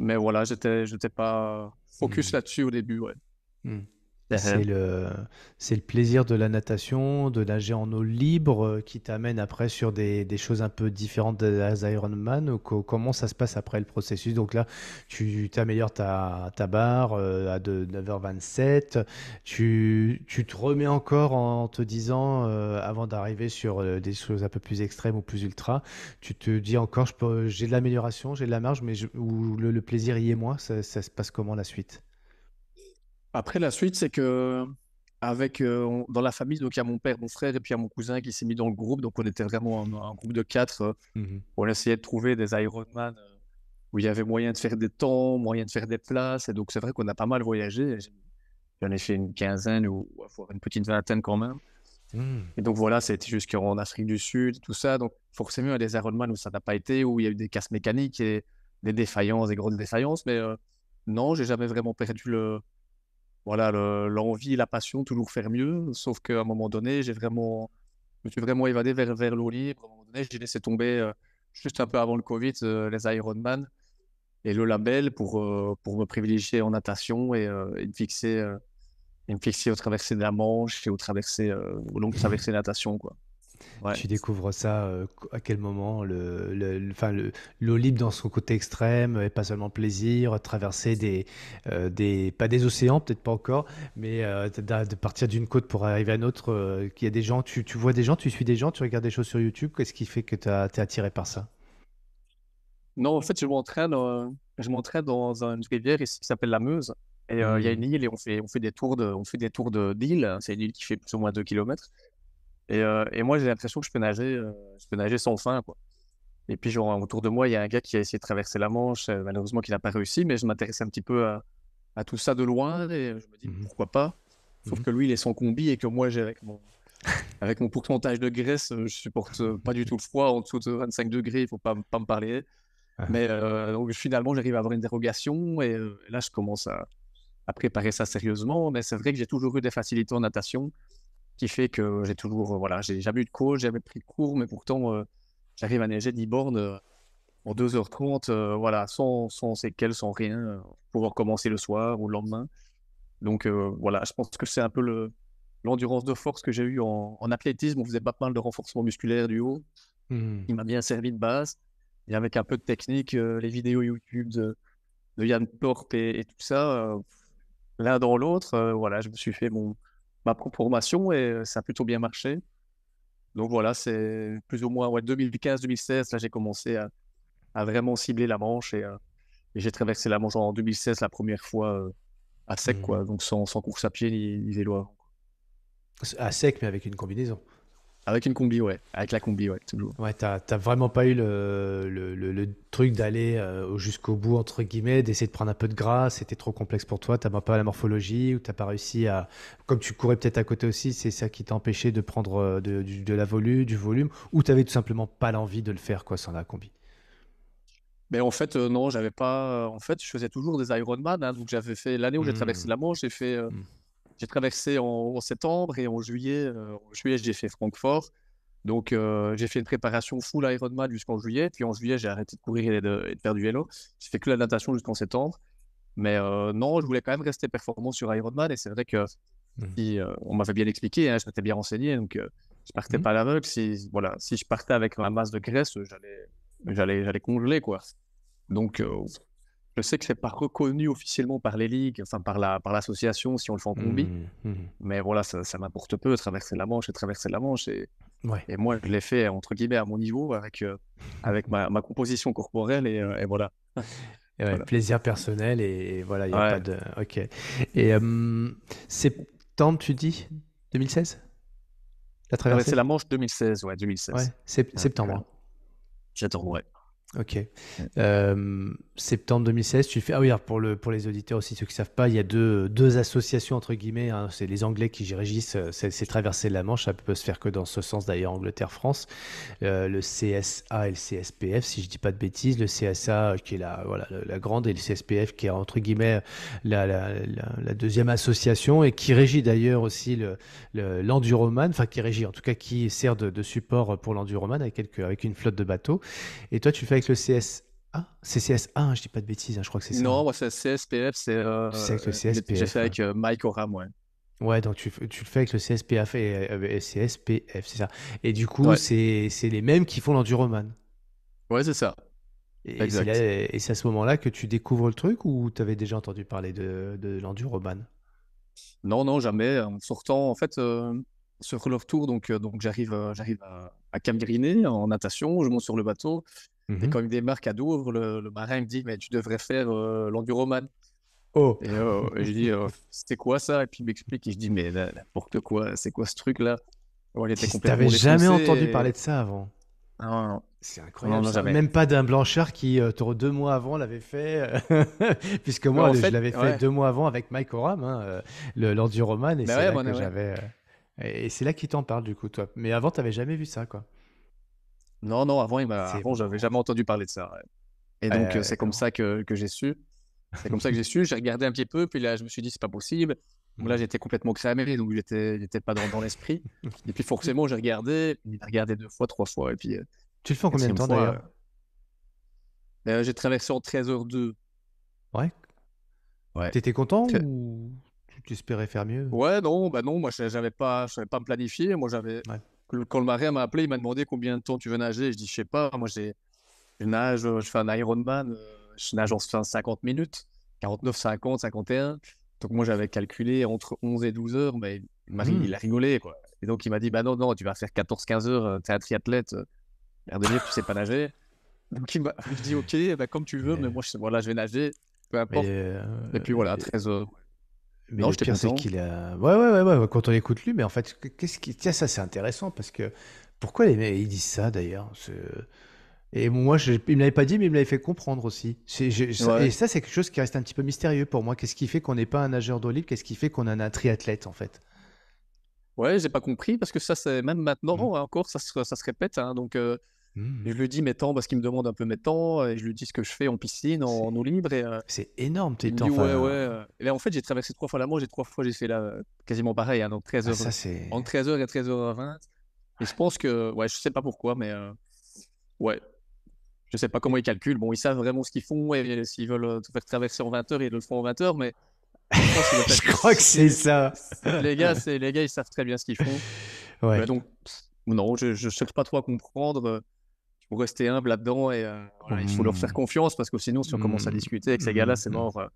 mais voilà, j'étais, j'étais pas focus hmm. là-dessus au début. Ouais. Hmm. Uh-huh. C'est le, plaisir de la natation, de nager en eau libre euh, qui t'amène après sur des, choses un peu différentes des Ironman. Comment ça se passe après le processus Donc là, tu t'améliores ta, barre euh, à 9h27. Tu, te remets encore en te disant, euh, avant d'arriver sur des choses un peu plus extrêmes ou plus ultra, tu te dis encore, j'ai de l'amélioration, j'ai de la marge, mais le, plaisir y est moins. ça se passe comment la suite après, la suite, c'est que avec euh, dans la famille, donc il y a mon père, mon frère et puis il y a mon cousin qui s'est mis dans le groupe. Donc on était vraiment un, groupe de quatre. Euh, mhm. On essayait de trouver des Ironman euh, où il y avait moyen de faire des temps, moyen de faire des places. Et donc c'est vrai qu'on a pas mal voyagé. J'en ai fait une quinzaine ou une petite vingtaine quand même. Mhm. Et donc voilà, c'était jusqu'en Afrique du Sud, tout ça. Donc forcément, il y a des Ironman où ça n'a pas été, où il y a eu des casses mécaniques et des défaillances, des grandes défaillances. Mais non, j'ai jamais vraiment perdu le, voilà, l'envie, la passion, toujours faire mieux. Sauf qu'à un moment donné, j'ai vraiment, je me suis vraiment évadé vers, vers l'eau libre. j'ai laissé tomber, euh, juste un peu avant le Covid, euh, les Ironman et le label pour, euh, pour me privilégier en natation et, me fixer. fixer aux traversées de la Manche et aux traversées, aux longues traversées de natation. Quoi. Tu découvres ça euh, à quel moment le, le, le, L'eau libre dans son côté extrême, et pas seulement plaisir, traverser des, euh, des pas des océans, peut-être pas encore, mais euh, de partir d'une côte pour arriver à une autre. a des gens, tu, tu, vois des gens, tu suis des gens, tu regardes des choses sur YouTube. Qu'est-ce qui fait que tu es attiré par ça Non, en fait, je m'entraîne, dans, je m'entraîne dans une rivière ici qui s'appelle la Meuse. Et il y a mmh. une île et on fait, on fait des tours de, on fait des tours de d'île. C'est une île qui fait plus ou moins 2 kilomètres. Euh, et, moi, j'ai l'impression que je peux nager, euh, je peux nager sans fin. Quoi. Et puis, autour de moi, il y a un gars qui a essayé de traverser la Manche, euh, malheureusement, qui n'a pas réussi, mais je m'intéresse un petit peu à, tout ça de loin et je me dis mhm. pourquoi pas. Sauf mhm. que lui, il est sans combi et que moi, avec mon, pourcentage de graisse, je supporte pas du tout le froid en dessous de 25 degrés, il faut pas, me parler. Ah. Mais finalement, j'arrive à avoir une dérogation et là, je commence à préparer ça sérieusement. Mais c'est vrai que j'ai toujours eu des facilités en natation qui fait que j'ai toujours, euh, voilà, j'ai jamais eu de coach, jamais pris de cours, mais pourtant, euh, j'arrive à neiger 10 bornes euh, en 2h30, voilà, sans, sans séquelles, sans rien, pouvoir commencer le soir ou le lendemain. Donc voilà, je pense que c'est un peu le, l'endurance de force que j'ai eu en, en, athlétisme, on faisait pas mal de renforcement musculaire du haut. Mmh. Il m'a bien servi de base. Et avec un peu de technique, les vidéos YouTube de, Yann Torp et, tout ça, l'un dans l'autre, voilà, je me suis fait mon, ma propre formation et euh, ça a plutôt bien marché. Donc voilà, c'est plus ou moins ouais, 2015-2016, là j'ai commencé à, vraiment cibler la Manche et, euh, j'ai traversé la Manche en 2016 la première fois euh, à sec, quoi, mmh. donc sans, course à pied ni, ni À sec, mais avec une combinaison. Avec une combi, ouais. Avec la combi, ouais, toujours. Ouais, t'as vraiment pas eu le, truc d'aller euh, jusqu'au bout, entre guillemets, d'essayer de prendre un peu de gras, c'était trop complexe pour toi, t'as pas la morphologie, ou t'as pas réussi à. Comme tu courais peut-être à côté aussi, c'est ça qui t'empêchait de prendre euh, de, la volue, du volume, ou t'avais tout simplement pas l'envie de le faire, quoi, sans la combi mais ben, en fait, euh, non, j'avais pas. En fait, je faisais toujours des Ironman. Hein. donc, j'avais fait l'année où j'ai mmh. traversé la Manche, j'ai fait mmh. J'ai traversé en, septembre et en juillet, euh, en juillet j'ai fait Francfort. Donc, euh, j'ai fait une préparation full Ironman jusqu'en juillet. Puis en juillet, j'ai arrêté de courir et de, faire du vélo. J'ai fait que la natation jusqu'en septembre. Mais euh, non, je voulais quand même rester performant sur Ironman. Et c'est vrai que mmh. si, on m'avait bien expliqué, hein, je m'étais bien renseigné. Donc, je partais mmh. pas à l'aveugle. Si, voilà, si je partais avec ma masse de graisse, j'allais, j'allais, j'allais congeler. Quoi. Donc, je sais que c'est pas reconnu officiellement par les ligues, enfin par la par l'association si on le fait en combi. Mmh, mmh. Mais voilà, ça, ça m'importe peu traverser la Manche et traverser la Manche. Et, et moi, je l'ai fait entre guillemets à mon niveau avec euh, avec ma, ma, composition corporelle et, euh, voilà. Plaisir personnel et, voilà, il n'y a pas de. Ok. Et c'est septembre, tu dis 2016 La ah traversée C'est la Manche 2016, ouais, 2016. septembre. J'attends, ouais. Ok septembre 2016, tu fais. Ah oui, alors pour, le, pour les auditeurs aussi, ceux qui ne savent pas, il y a deux, deux associations, entre guillemets. Hein, c'est les Anglais qui régissent euh, ces, traversées de la Manche. Ça peut se faire que dans ce sens, d'ailleurs, Angleterre-France. Euh, le CSA et le CSPF, si je ne dis pas de bêtises. Le CSA euh, qui est la, voilà, la grande et le CSPF qui est, entre guillemets, la, la, deuxième association et qui régit d'ailleurs aussi l'enduroman, le, enfin qui régit, en tout cas qui sert de, support pour l'enduroman avec, quelques, avec une flotte de bateaux. Et toi, tu fais avec le CSA ah, cs 1 je dis pas de bêtises, hein, je crois que c'est ça. Non, moi hein. c'est CSPF, c'est. c'est euh, avec le CSPF. J'ai fait avec hein. euh, Mike Oram, ouais. Ouais, donc tu, tu, le fais avec le CSPF et euh, CSPF, c'est ça. Et du coup, c'est les mêmes qui font l'enduroman. Ouais, c'est ça. Et c'est à ce moment-là que tu découvres le truc ou tu avais déjà entendu parler de, de l'enduroman Non, non, jamais. En sortant, en fait, sur le retour, donc, donc j'arrive j'arrive à, à en natation, je monte sur le bateau et quand il démarque à Douvres, le, marin me dit Mais tu devrais faire euh, l'enduroman. Oh. Euh, et, je dis euh, c'est C'était quoi ça Et puis il m'explique et je dis Mais n'importe quoi, c'est quoi ce truc-là Tu n'avais jamais entendu parler de ça avant. Ah, non, non. C'est incroyable. Même pas d'un Blanchard qui, deux mois avant, l'avait fait. Puisque moi, je l'avais fait deux mois avant avec Mike Oram, hein, l'enduroman. et bah c'est là bah Et c'est là qu'il t'en parle, du coup, toi. Mais avant, tu n'avais jamais vu ça, quoi. Non, non, avant, avant j'avais jamais entendu parler de ça. Et euh, donc, euh, c'est comme, ça que, j'ai su. C'est comme ça que j'ai su. J'ai regardé un petit peu, puis là, je me suis dit, c'est pas possible. là, mm. j'étais complètement cramé, donc j'étais n'étais pas dans, dans l'esprit. et puis, forcément, j'ai regardé. Il regardé deux fois, trois fois. Et puis, euh, tu le fais en combien de temps d'ailleurs J'ai traversé en 13h02. Ouais. ouais. T'étais content ou tu espérais faire mieux Ouais, non, bah non, moi, je n'avais pas, pas me planifier. Moi, j'avais quand le marin m'a appelé, il m'a demandé combien de temps tu veux nager. Je dis, je sais pas, moi, j'ai, je nage, je fais un Ironman, euh, je nage en 50 minutes, 49, 50, 51. Donc, moi, j'avais calculé entre 11 et 12 heures, mais Marie, mmh. il a rigolé, quoi. Et donc, il m'a dit, bah non, non, tu vas faire 14, 15 heures, euh, es un triathlète, l'air de dire, tu sais pas nager. Donc, il m'a dit, ok, bah, comme tu veux, mais, moi, je, voilà, je vais nager, peu importe. Euh, et puis, voilà, 13 heures. Mais non, le qu'il a. Ouais, ouais, ouais, ouais, quand on écoute lui, mais en fait, qu'est-ce qui. Tiens, ça, c'est intéressant parce que. Pourquoi les mecs, ils disent ça d'ailleurs Et moi, je... il ne me l'avait pas dit, mais il me l'avait fait comprendre aussi. Et ça, c'est quelque chose qui reste un petit peu mystérieux pour moi. Qu'est-ce qui fait qu'on n'est pas un nageur d'eau Qu'est-ce qui fait qu'on est un triathlète, en fait Ouais, j'ai pas compris parce que ça, c'est même maintenant, mmh. hein, encore, ça se, répète. Hein, donc. Euh, Mmh. Je lui dis mes temps parce qu'il me demande un peu mes temps. Et je lui dis ce que je fais en piscine, en, eau libre. Et, euh, c'est énorme tes temps. ouais, Et ben, en fait, j'ai traversé trois fois la Manche et trois fois j'ai fait là, quasiment pareil. Hein, donc 13 ah, entre 13h et 13h20. Et je pense que, ouais, je sais pas pourquoi, mais euh, ouais, je sais pas comment ils calculent. Bon, ils savent vraiment ce qu'ils font et euh, s'ils veulent te faire traverser en 20 h ils le font en 20 h mais je, crois que c'est ça. les gars, les gars, ils savent très bien ce qu'ils font. Ouais. donc, non, je, ne cherche pas trop à comprendre faut rester humble là-dedans et euh, il faut leur faire mmh. confiance parce que sinon, si on commence à mmh. discuter avec ces mmh. gars-là, c'est mort. Euh,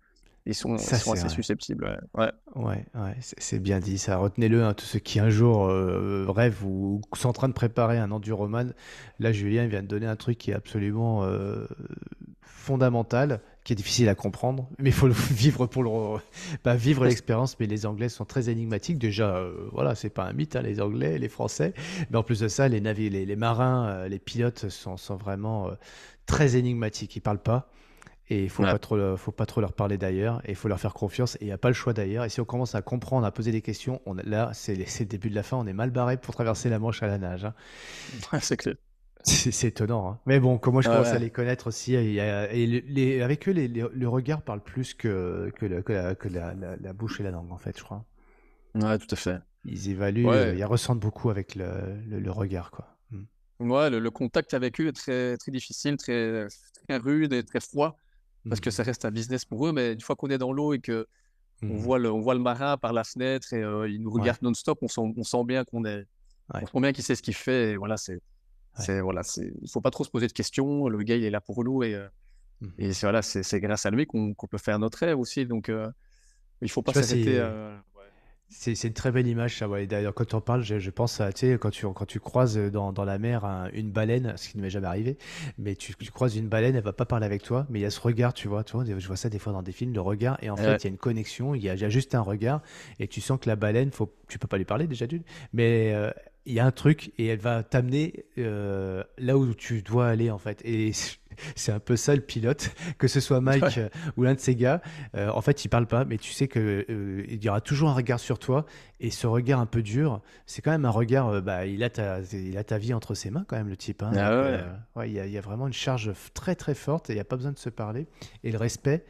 ils sont, assez susceptibles. Ouais, ouais, c'est bien dit. Ça, retenez-le, hein, tous ceux qui un jour euh, rêvent ou, sont en train de préparer un enduroman. Là, Julien vient de donner un truc qui est absolument fondamental qui est difficile à comprendre, mais il faut vivre pour le vivre l'expérience. Mais les Anglais sont très énigmatiques. Déjà, euh, voilà, c'est pas un mythe, hein, les Anglais, les Français. Mais en plus de ça, les navires, les, les, marins, euh, les pilotes sont, vraiment euh, très énigmatiques. Ils parlent pas. Et il faut pas trop, faut pas trop leur parler d'ailleurs. Et il faut leur faire confiance. Et il n'y a pas le choix d'ailleurs. Et si on commence à comprendre, à poser des questions, on, là, c'est le début de la fin. On est mal barré pour traverser la Manche à la nage. Hein. c'est clair. C'est étonnant. Hein. Mais bon, comment je commence à les connaître aussi. Et, les, avec eux, le regard parle plus que, que, la, bouche et la langue, en fait, je crois. Ouais, tout à fait. Ils évaluent, ils ressentent beaucoup avec le, regard, quoi. Hmm. Ouais, le, contact avec eux est très, très difficile, très, rude et très froid, parce que hmm. ça reste un business pour eux. Mais une fois qu'on est dans l'eau et que on, hmm. voit le, on voit le marin par la fenêtre et euh, il nous regarde non-stop, on sent, on sent bien qu'on est. On sent bien qu'il sait ce qu'il fait. Et voilà, c'est c'est voilà, faut pas trop se poser de questions. Le gars, il est là pour nous et, euh, mmh et c'est voilà, c'est grâce à lui qu'on peut faire notre rêve aussi. Donc, euh, il faut pas s'arrêter. Euh, c'est une très belle image, ça. D'ailleurs, quand on parle, je, je pense à, tu sais, quand tu, quand tu croises dans, dans la mer une baleine, ce qui ne m'est jamais arrivé, mais tu, croises une baleine, elle va pas parler avec toi, mais il y a ce regard, tu vois, tu je vois ça des fois dans des films, le regard, et en eh fait, il y a une connexion, il y, a, juste un regard, et tu sens que la baleine, faut, tu peux pas lui parler déjà d'une, mais il y a un truc et elle va t'amener euh, là où tu dois aller en fait. Et c'est un peu ça le pilote, que ce soit Mike euh, ou l'un de ces gars. Euh, en fait, il parle pas, mais tu sais qu'il y aura toujours un regard sur toi. Et ce regard un peu dur, c'est quand même un regard. bah, il a ta, il a ta vie entre ses mains quand même le type. Hein. Ah il, y il y, a vraiment une charge très très forte et il n'y a pas besoin de se parler. Et le respect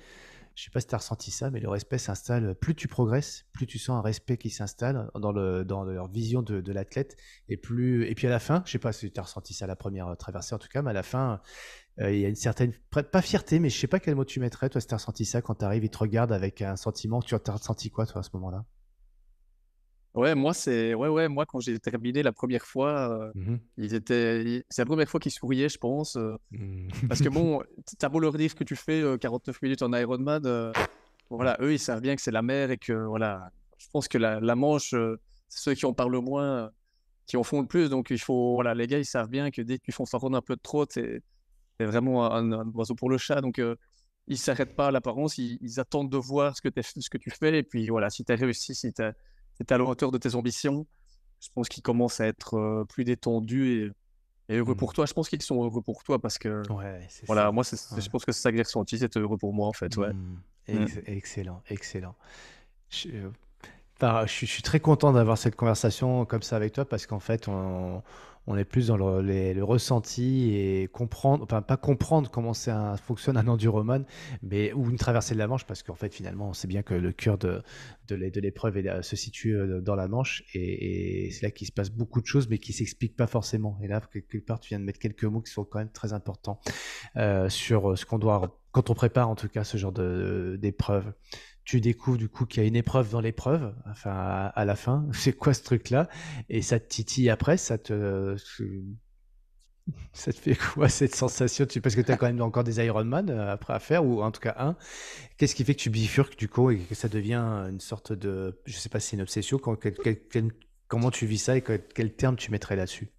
je sais pas si tu as ressenti ça, mais le respect s'installe. Plus tu progresses, plus tu sens un respect qui s'installe dans, le, dans leur vision de, l'athlète. Et, plus, et puis à la fin, je sais pas si tu as ressenti ça la première euh, traversée en tout cas, mais à la fin, euh, il y a une certaine, pas fierté, mais je sais pas quel mot tu mettrais. Toi, si tu as ressenti ça quand tu arrives, ils te regardent avec un sentiment. Tu as ressenti quoi, toi, à ce moment-là Ouais, moi, c'est. Ouais, ouais, moi, quand j'ai terminé la première fois, euh, mmh ils étaient. C'est la première fois qu'ils souriaient, je pense. Euh, mmh. parce que bon, t'as beau leur dire que tu fais 49 euh, minutes en Ironman, voilà, eux, ils savent bien que c'est la mer et que, voilà, je pense que la, Manche, c'est ceux qui en parlent le moins, qui en font le plus. Donc, il faut. Voilà, les gars, ils savent bien que dès qu'ils font rendre un peu de trop, c'est vraiment un, oiseau pour le chat. Donc, ils ils s'arrêtent pas à l'apparence, ils, attendent de voir ce que, ce que tu fais. Et puis, voilà, si tu as réussi, si tu as tu à la hauteur de tes ambitions. Je pense qu'ils commencent à être euh, plus détendus et, heureux mmh. pour toi. Je pense qu'ils sont heureux pour toi parce que. voilà, moi, je pense que c'est ça que j'ai ressenti, c'est heureux pour moi, en fait. Ouais. Mmh. Mmh. Excellent, excellent. Euh, je suis très content d'avoir cette conversation comme ça avec toi parce qu'en fait, on on est plus dans le, ressenti et comprendre, enfin pas comprendre comment ça fonctionne un enduroman, mais ou une traversée de la Manche, parce qu'en fait finalement on sait bien que le cœur de, l'épreuve euh, se situe euh, dans la Manche, et, c'est là qu'il se passe beaucoup de choses, mais qui s'expliquent pas forcément. Et là, quelque part, tu viens de mettre quelques mots qui sont quand même très importants euh, sur ce qu'on doit, quand on prépare en tout cas ce genre d'épreuve tu découvres du coup qu'il y a une épreuve dans l'épreuve, enfin à, la fin, c'est quoi ce truc-là Et ça te titille après, ça te... Euh, ça te fait quoi cette sensation Parce que tu as quand même encore des Ironman euh, après à faire, ou en tout cas un. Qu'est-ce qui fait que tu bifurques du coup et que ça devient une sorte de. Je sais pas si c'est une obsession, comment tu vis ça et quel terme tu mettrais là-dessus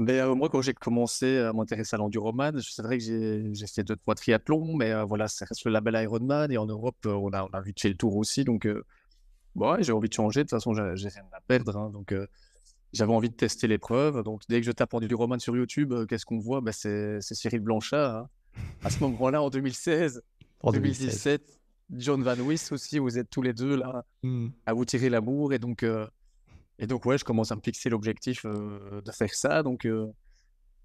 mais moi, quand j'ai commencé à m'intéresser à l'enduroman, c'est vrai que j'ai essayé deux, trois triathlons, mais voilà, ça reste le label Ironman. Et en Europe, on, a, on a vite le tour aussi. Donc, bah ouais, j'ai envie de changer. De toute façon, j'ai rien à perdre. Hein, donc, j'avais envie de tester l'épreuve. Donc, dès que je tape enduroman sur YouTube, qu'est-ce qu'on voit bah, C'est Cyril Blanchard. Hein. À ce moment-là, en 2016, en 2017, John Van Wyss aussi, vous êtes tous les deux là mmh. à vous tirer l'amour. Et donc, et donc, ouais, je commence à me fixer l'objectif euh, de faire ça. Donc, euh,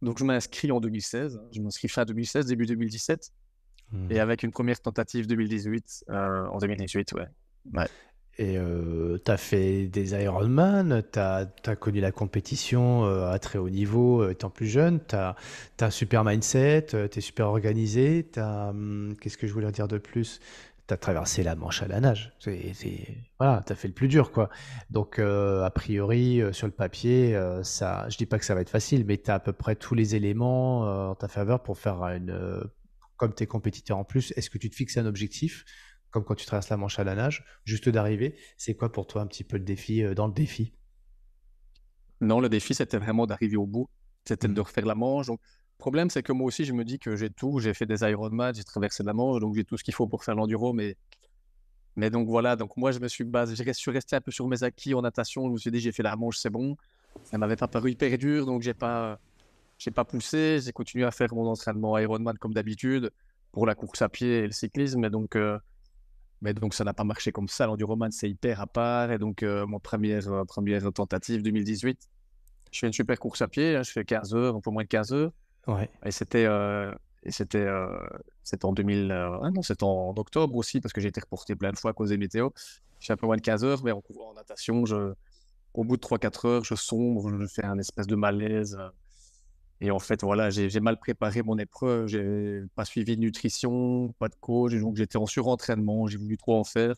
donc je m'inscris en 2016. Je m'inscris fin 2016, début 2017. Et mmh. avec une première tentative 2018, euh, en 2018, ouais. Et tu as fait des Ironman, tu as, connu la compétition à très haut niveau étant plus jeune, tu as, as, un super mindset, tu es super organisé, hum, qu'est-ce que je voulais dire de plus tu as traversé la Manche à la nage. C'est, voilà, tu as fait le plus dur, quoi. Donc, euh, a priori, euh, sur le papier, je euh, ça, je dis pas que ça va être facile, mais tu as à peu près tous les éléments en ta faveur pour faire une. comme tes compétiteurs en plus, est-ce que tu te fixes un objectif, comme quand tu traverses la Manche à la nage, juste d'arriver C'est quoi pour toi un petit peu le défi dans le défi Non, le défi, c'était vraiment d'arriver au bout. C'était mmh. de refaire la Manche problème, c'est que moi aussi, je me dis que j'ai tout. J'ai fait des Ironman, j'ai traversé la Manche, donc j'ai tout ce qu'il faut pour faire l'enduro. Mais... mais donc voilà, donc moi, je me suis basé, je suis resté un peu sur mes acquis en natation. Je me suis dit, j'ai fait la Manche, c'est bon. Ça m'avait pas paru hyper dur, donc j'ai pas, j'ai pas poussé. J'ai continué à faire mon entraînement Ironman comme d'habitude pour la course à pied et le cyclisme. Mais donc, euh, mais donc ça n'a pas marché comme ça. L'enduroman, c'est hyper à part. Et donc, euh, ma mon première, première tentative 2018, je fais une super course à pied. Hein, je fais 15 heures, un peu moins de 15 heures. Et c'était euh, c'était euh, en 2000, euh, ah non, c'était en octobre aussi, parce que j'ai été reporté plein de fois à cause des météos. Je suis un peu moins de 15 heures, mais en, en natation, je, au bout de 3-4 heures, je sombre, je fais un espèce de malaise. Et en fait, voilà, j'ai mal préparé mon épreuve, j'ai pas suivi de nutrition, pas de coach, donc j'étais en surentraînement, j'ai voulu trop en faire.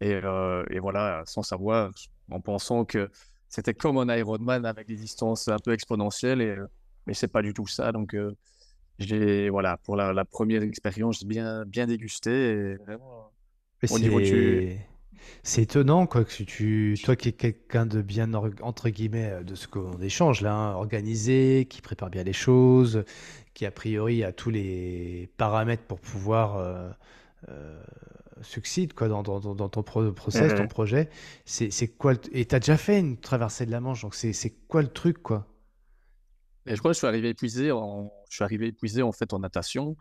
Et, et, voilà, sans savoir, en pensant que c'était comme un Ironman avec des distances un peu exponentielles. Et, mais c'est pas du tout ça. Donc, euh, voilà, pour la, première expérience, bien, bien dégustée. C'est étonnant, quoi, que tu, toi qui es quelqu'un de bien, entre guillemets, euh, de ce qu'on échange là, hein, organisé, qui prépare bien les choses, qui a priori a tous les paramètres pour pouvoir euh, euh quoi, dans, ton pro process, mmh ton projet. C'est quoi Et tu as déjà fait une traversée de la Manche, donc c'est quoi le truc, quoi je crois que je suis arrivé épuisé en, je suis arrivé épuisé, en fait en natation.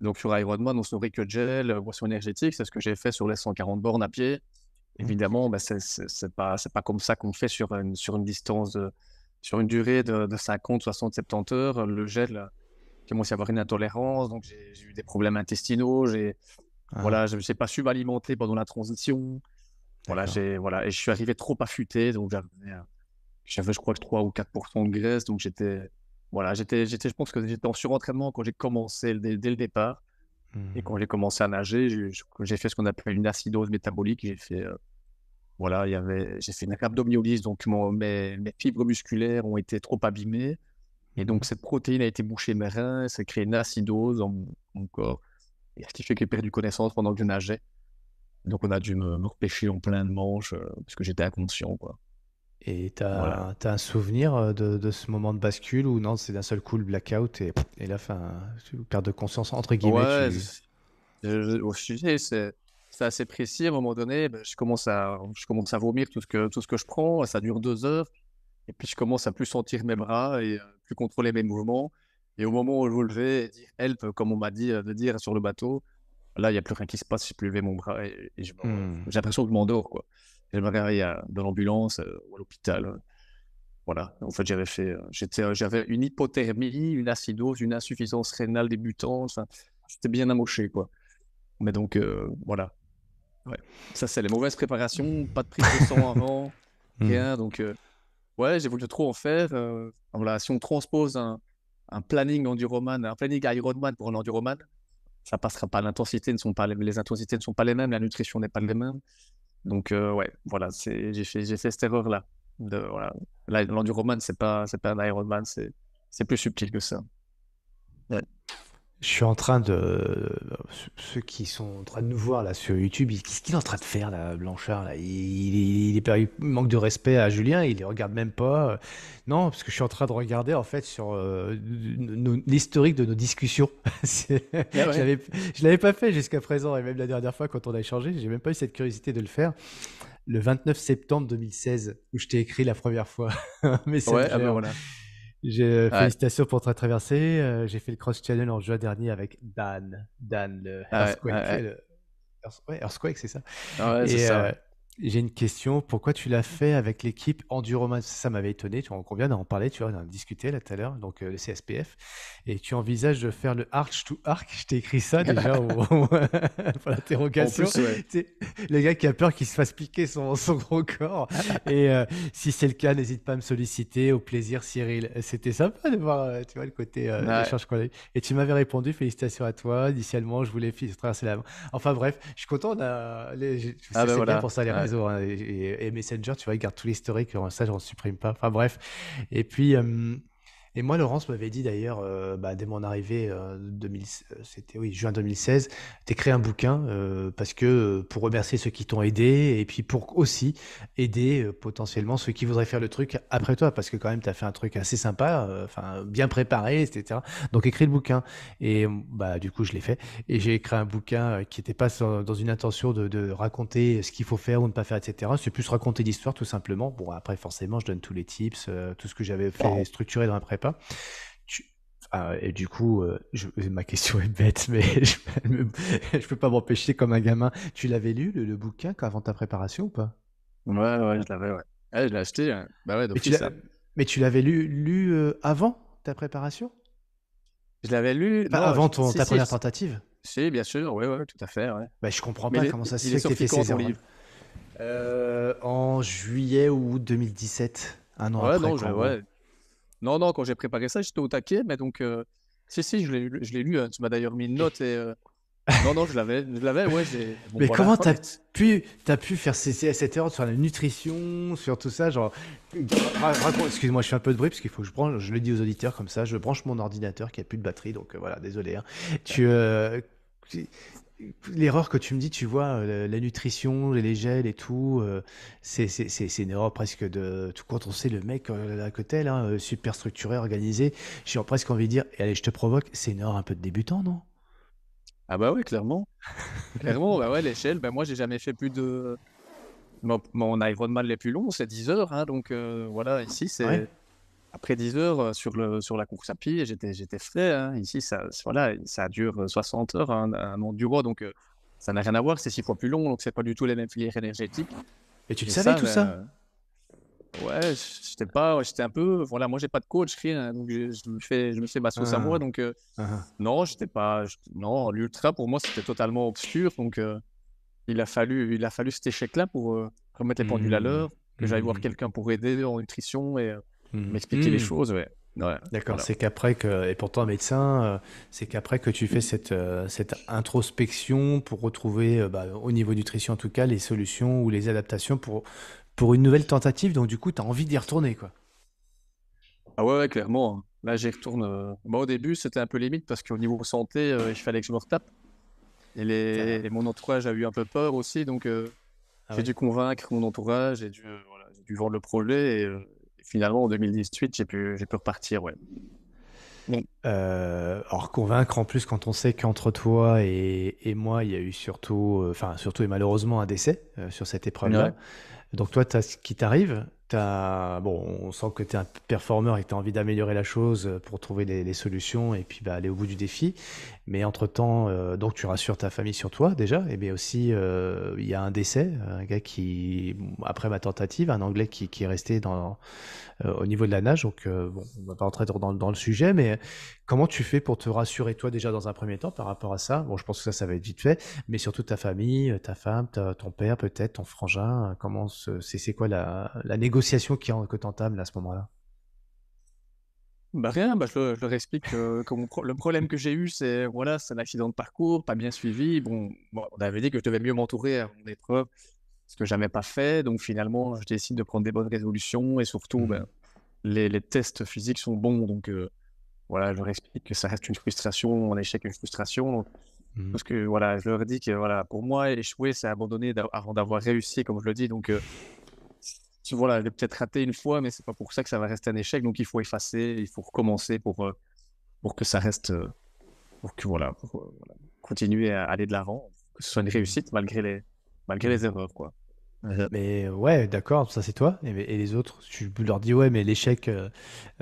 Donc sur Ironman, on se nourrit que gel, euh, boisson énergétique. C'est ce que j'ai fait sur les 140 bornes à pied. Mmh. Évidemment, bah, ce c'est pas, pas comme ça qu'on fait sur une, sur une distance, sur une durée de, 50, 60, 70 heures. Le gel euh, commence à avoir une intolérance. Donc j'ai eu des problèmes intestinaux. J'ai ah. voilà, je n'ai pas su m'alimenter pendant la transition. Voilà, j'ai voilà, et je suis arrivé trop affûté. Donc j'avais j'avais, je crois, 3 ou 4 de graisse. Donc, j'étais, voilà, j'étais, j'étais, je pense que j'étais en surentraînement quand j'ai commencé dès, le départ. Et quand mmh. j'ai commencé à nager, j'ai, fait ce qu'on appelle une acidose métabolique. J'ai fait, euh, voilà, il y avait, j'ai fait une rhabdomyolyse. Donc, mes, fibres musculaires ont été trop abîmées. Et donc, cette protéine a été bouchée mes reins. Ça a créé une acidose dans mon, corps. Et ce qui fait que j'ai perdu connaissance pendant que je nageais. Donc, on a dû me, repêcher en plein de manches euh, parce que j'étais inconscient, quoi. Et tu as, un souvenir euh, de, de, ce moment de bascule ou non, c'est d'un seul coup le blackout et, et là, fin, tu perds de conscience, entre guillemets. Ouais, je, c'est assez précis. À un moment donné, ben, je, commence à, je commence à vomir tout ce, que, tout ce que je prends. Ça dure deux heures. Et puis, je commence à plus sentir mes bras et euh, plus contrôler mes mouvements. Et au moment où je me levais help, comme on m'a dit euh, de dire sur le bateau, là, il n'y a plus rien qui se passe. J'ai plus levé mon bras et, hmm. j'ai l'impression que je m'endors. quoi j'aimerais aller dans l'ambulance euh, ou à l'hôpital. Hein. Voilà, en fait, j'avais fait, euh, j'étais, euh, j'avais une hypothermie, une acidose, une insuffisance rénale débutante. Enfin, bien amoché, quoi. Mais donc, voilà. Ouais. Ça, c'est les mauvaises préparations, pas de prise de sang avant, hmm. rien. Donc, ouais, j'ai voulu trop en faire. voilà, si on transpose un, un planning enduroman, un planning ironman pour un enduroman, ça passera pas. L'intensité ne sont pas les, les intensités ne sont pas les mêmes, la nutrition n'est pas les mêmes. Donc, euh, ouais, voilà, j'ai fait, cette erreur-là. Voilà. L'enduroman, c'est pas, pas un Ironman, c'est plus subtil que ça. Je suis en train de. Ceux qui sont en train de nous voir là sur YouTube, qu'est-ce qu'il est en train de faire là, Blanchard là il, manque de respect à Julien, il ne regarde même pas. Non, parce que je suis en train de regarder en fait sur euh, l'historique de nos discussions. Ah je ne l'avais pas fait jusqu'à présent, et même la dernière fois quand on a échangé, j'ai même pas eu cette curiosité de le faire le 29 septembre 2016 où je t'ai écrit la première fois. mais ouais, ah ben voilà. J'ai félicitations pour ta traversée. Euh, j'ai fait le cross channel en juin dernier avec Dan, Dan le Earthquake, ouais, Earthquake c'est ça. ouais, c'est ça. Euh, j'ai une question. Pourquoi tu l'as fait avec l'équipe Enduroman? Ça m'avait étonné. Tu en combien d'en parler, tu vois, on en discutait là tout à l'heure, donc euh, le CSPF. Et tu envisages de faire le Arch to Arc. Je t'ai écrit ça déjà au- pour l'interrogation. Le gars qui a peur qu'il se fasse piquer son, son gros corps. Et euh, si c'est le cas, n'hésite pas à me solliciter. Au plaisir, Cyril. C'était sympa de voir, euh, tu vois, le côté euh, qu'on a eu. Et tu m'avais répondu, félicitations à toi. Initialement, je voulais traverser la. Enfin bref, je suis content. on les- je- Ah ben C'est ben pour ça les, Hein, et, Messenger, tu vois, il garde tout l'historique. Ça, j'en supprime pas. Enfin bref. Et puis. Euh, et moi, Laurence m'avait dit d'ailleurs, euh, bah, dès mon arrivée, euh, 2000 euh, c'était oui, juin 2016, d'écrire un bouquin euh, parce que pour remercier ceux qui t'ont aidé et puis pour aussi aider potentiellement ceux qui voudraient faire le truc après toi parce que quand même, tu as fait un truc assez sympa, enfin bien préparé, etc. Donc écris le bouquin. Et mm, bah, du coup, je l'ai fait. Et j'ai écrit un bouquin qui n'était pas dans une intention de, de raconter ce qu'il faut faire ou ne pas faire, etc. C'est plus raconter l'histoire tout simplement. Bon, après, forcément, je donne tous les tips, tout ce que j'avais fait structuré dans la préparation euh, et du coup, euh, je, ma question est bête, mais je, ne peux pas m'empêcher comme un gamin. Tu l'avais lu, le, bouquin, avant ta préparation ou pas Ouais, ouais, je l'avais, ouais. Eh, je l'ai acheté, hein. bah ouais, mais, tu hein. mais tu l'avais lu, lu euh, avant ta préparation Je l'avais lu... avant ton, ta première tentative Si, bien sûr, ouais, ouais, tout à fait, Bah, je comprends bien pas comment ça se fait que tu fait En juillet ou 2017, un an ouais, après. Non, je, ouais, non, non, quand j'ai préparé ça, j'étais au taquet, mais donc, euh, si, si, je l'ai lu. Hein, tu m'as d'ailleurs mis une note et. Euh, non, non, je l'avais, je l'avais, ouais. mais comment t'as pu, as pu faire cette erreur sur la nutrition, sur tout ça, genre. Excuse-moi, je fais un peu de bruit parce qu'il faut que je branche, je le dis aux auditeurs comme ça, je branche mon ordinateur qui a plus de batterie, donc euh, voilà, désolé. Hein. Tu, L'erreur que tu me dis, tu vois, euh, la nutrition, les gels et tout, euh, c'est une erreur presque de. tout- Quand on sait le mec euh, à côté, hein, super structuré, organisé, j'ai presque envie de dire, allez, je te provoque, c'est une erreur un peu de débutant, non? Ah bah oui, clairement. Clairement, bah ouais, l'échelle, bah moi j'ai jamais fait plus de... Mon, mon Ironman les plus long, c'est 10 heures, hein, donc voilà, ici c'est après 10 heures sur, le, sur la course à pied, j'étais, j'étais frais. Hein. Ici, ça, voilà, ça dure 60 heures, un hein, an du roi donc ça n'a rien à voir, c'est six fois plus long, donc c'est pas du tout les mêmes filières énergétiques. Et tu savais tout ben, ça Ouais, j'étais pas, j'étais un peu, voilà, moi j'ai pas de coach, hein, donc je, me fais, je me fais ma sauce à moi, ah. donc ah, ah. non, j'étais pas, non, l'ultra pour moi c'était totalement obscur, donc il a fallu, il a fallu cet échec-là pour remettre les pendules à mmh. l'heure, que j'aille voir mmh. quelqu'un pour aider en nutrition et Mmh. m'expliquer les mmh. choses. Ouais. D'accord. C'est qu'après que, et pourtant médecin, euh, c'est qu'après que tu fais cette, euh, cette introspection pour retrouver, euh, bah, au niveau nutrition en tout cas, les solutions ou les adaptations pour, pour une nouvelle tentative. Donc du coup, tu as envie d'y retourner. quoi. Ah ouais, ouais clairement. Là, j'y retourne. Bon, bah, au début, c'était un peu limite parce qu'au niveau santé, il fallait que je me retape. Et, les... mon entourage a eu un peu peur aussi. Donc ah j'ai dû convaincre mon entourage, j'ai dû, voilà, dû vendre le projet. Et, finalement, en 2018, j'ai pu, j'ai pu repartir, ouais. Oui. Euh, alors convaincre en plus quand on sait qu'entre toi et, et, moi, il y a eu surtout, euh, enfin surtout et malheureusement un décès euh, sur cette épreuve-là. Donc toi, tu as, ce qui t'arrive, T'as, bon, on sent que tu es un performeur et que tu as envie d'améliorer la chose pour trouver les, solutions et puis bah, aller au bout du défi. Mais entre-temps, euh, donc tu rassures ta famille sur toi déjà. Et bien aussi, euh, il y a un décès, un gars qui, après ma tentative, un Anglais qui, est resté dans, euh, au niveau de la nage. Donc, bon, on va pas entrer dans, le sujet, mais comment tu fais pour te rassurer toi déjà dans un premier temps par rapport à ça Bon, je pense que ça, ça va être vite fait, mais surtout ta famille, ta femme, ton père peut-être, ton frangin. Comment c'est, quoi la, la négociation qui, que tu à ce moment-là bah rien, bah je, leur explique euh, que, le problème que j'ai eu, c'est voilà, c'est un accident de parcours, pas bien suivi. Bon, on avait dit que je devais mieux m'entourer à mon épreuve, ce que j'avais pas fait. Donc finalement, je décide de prendre des bonnes résolutions et surtout, mmh. ben, les, tests physiques sont bons. Donc euh, voilà, je leur explique que ça reste une frustration, un échec, une frustration. Mmh. Parce que voilà, je leur dis que voilà, pour moi, échouer, c'est abandonner avant d'avoir réussi, comme je le dis. Donc euh, voilà, elle peut-être ratée une fois, mais c'est pas pour ça que ça va rester un échec. Donc il faut effacer, il faut recommencer pour, euh, pour que ça reste, euh, pour que voilà, pour, euh, voilà continuer à aller de l'avant, que ce soit une réussite malgré les, malgré les erreurs, quoi. Mais euh, ouais, d'accord, ça c'est toi. Et, les autres, tu leur dis ouais, mais l'échec, euh,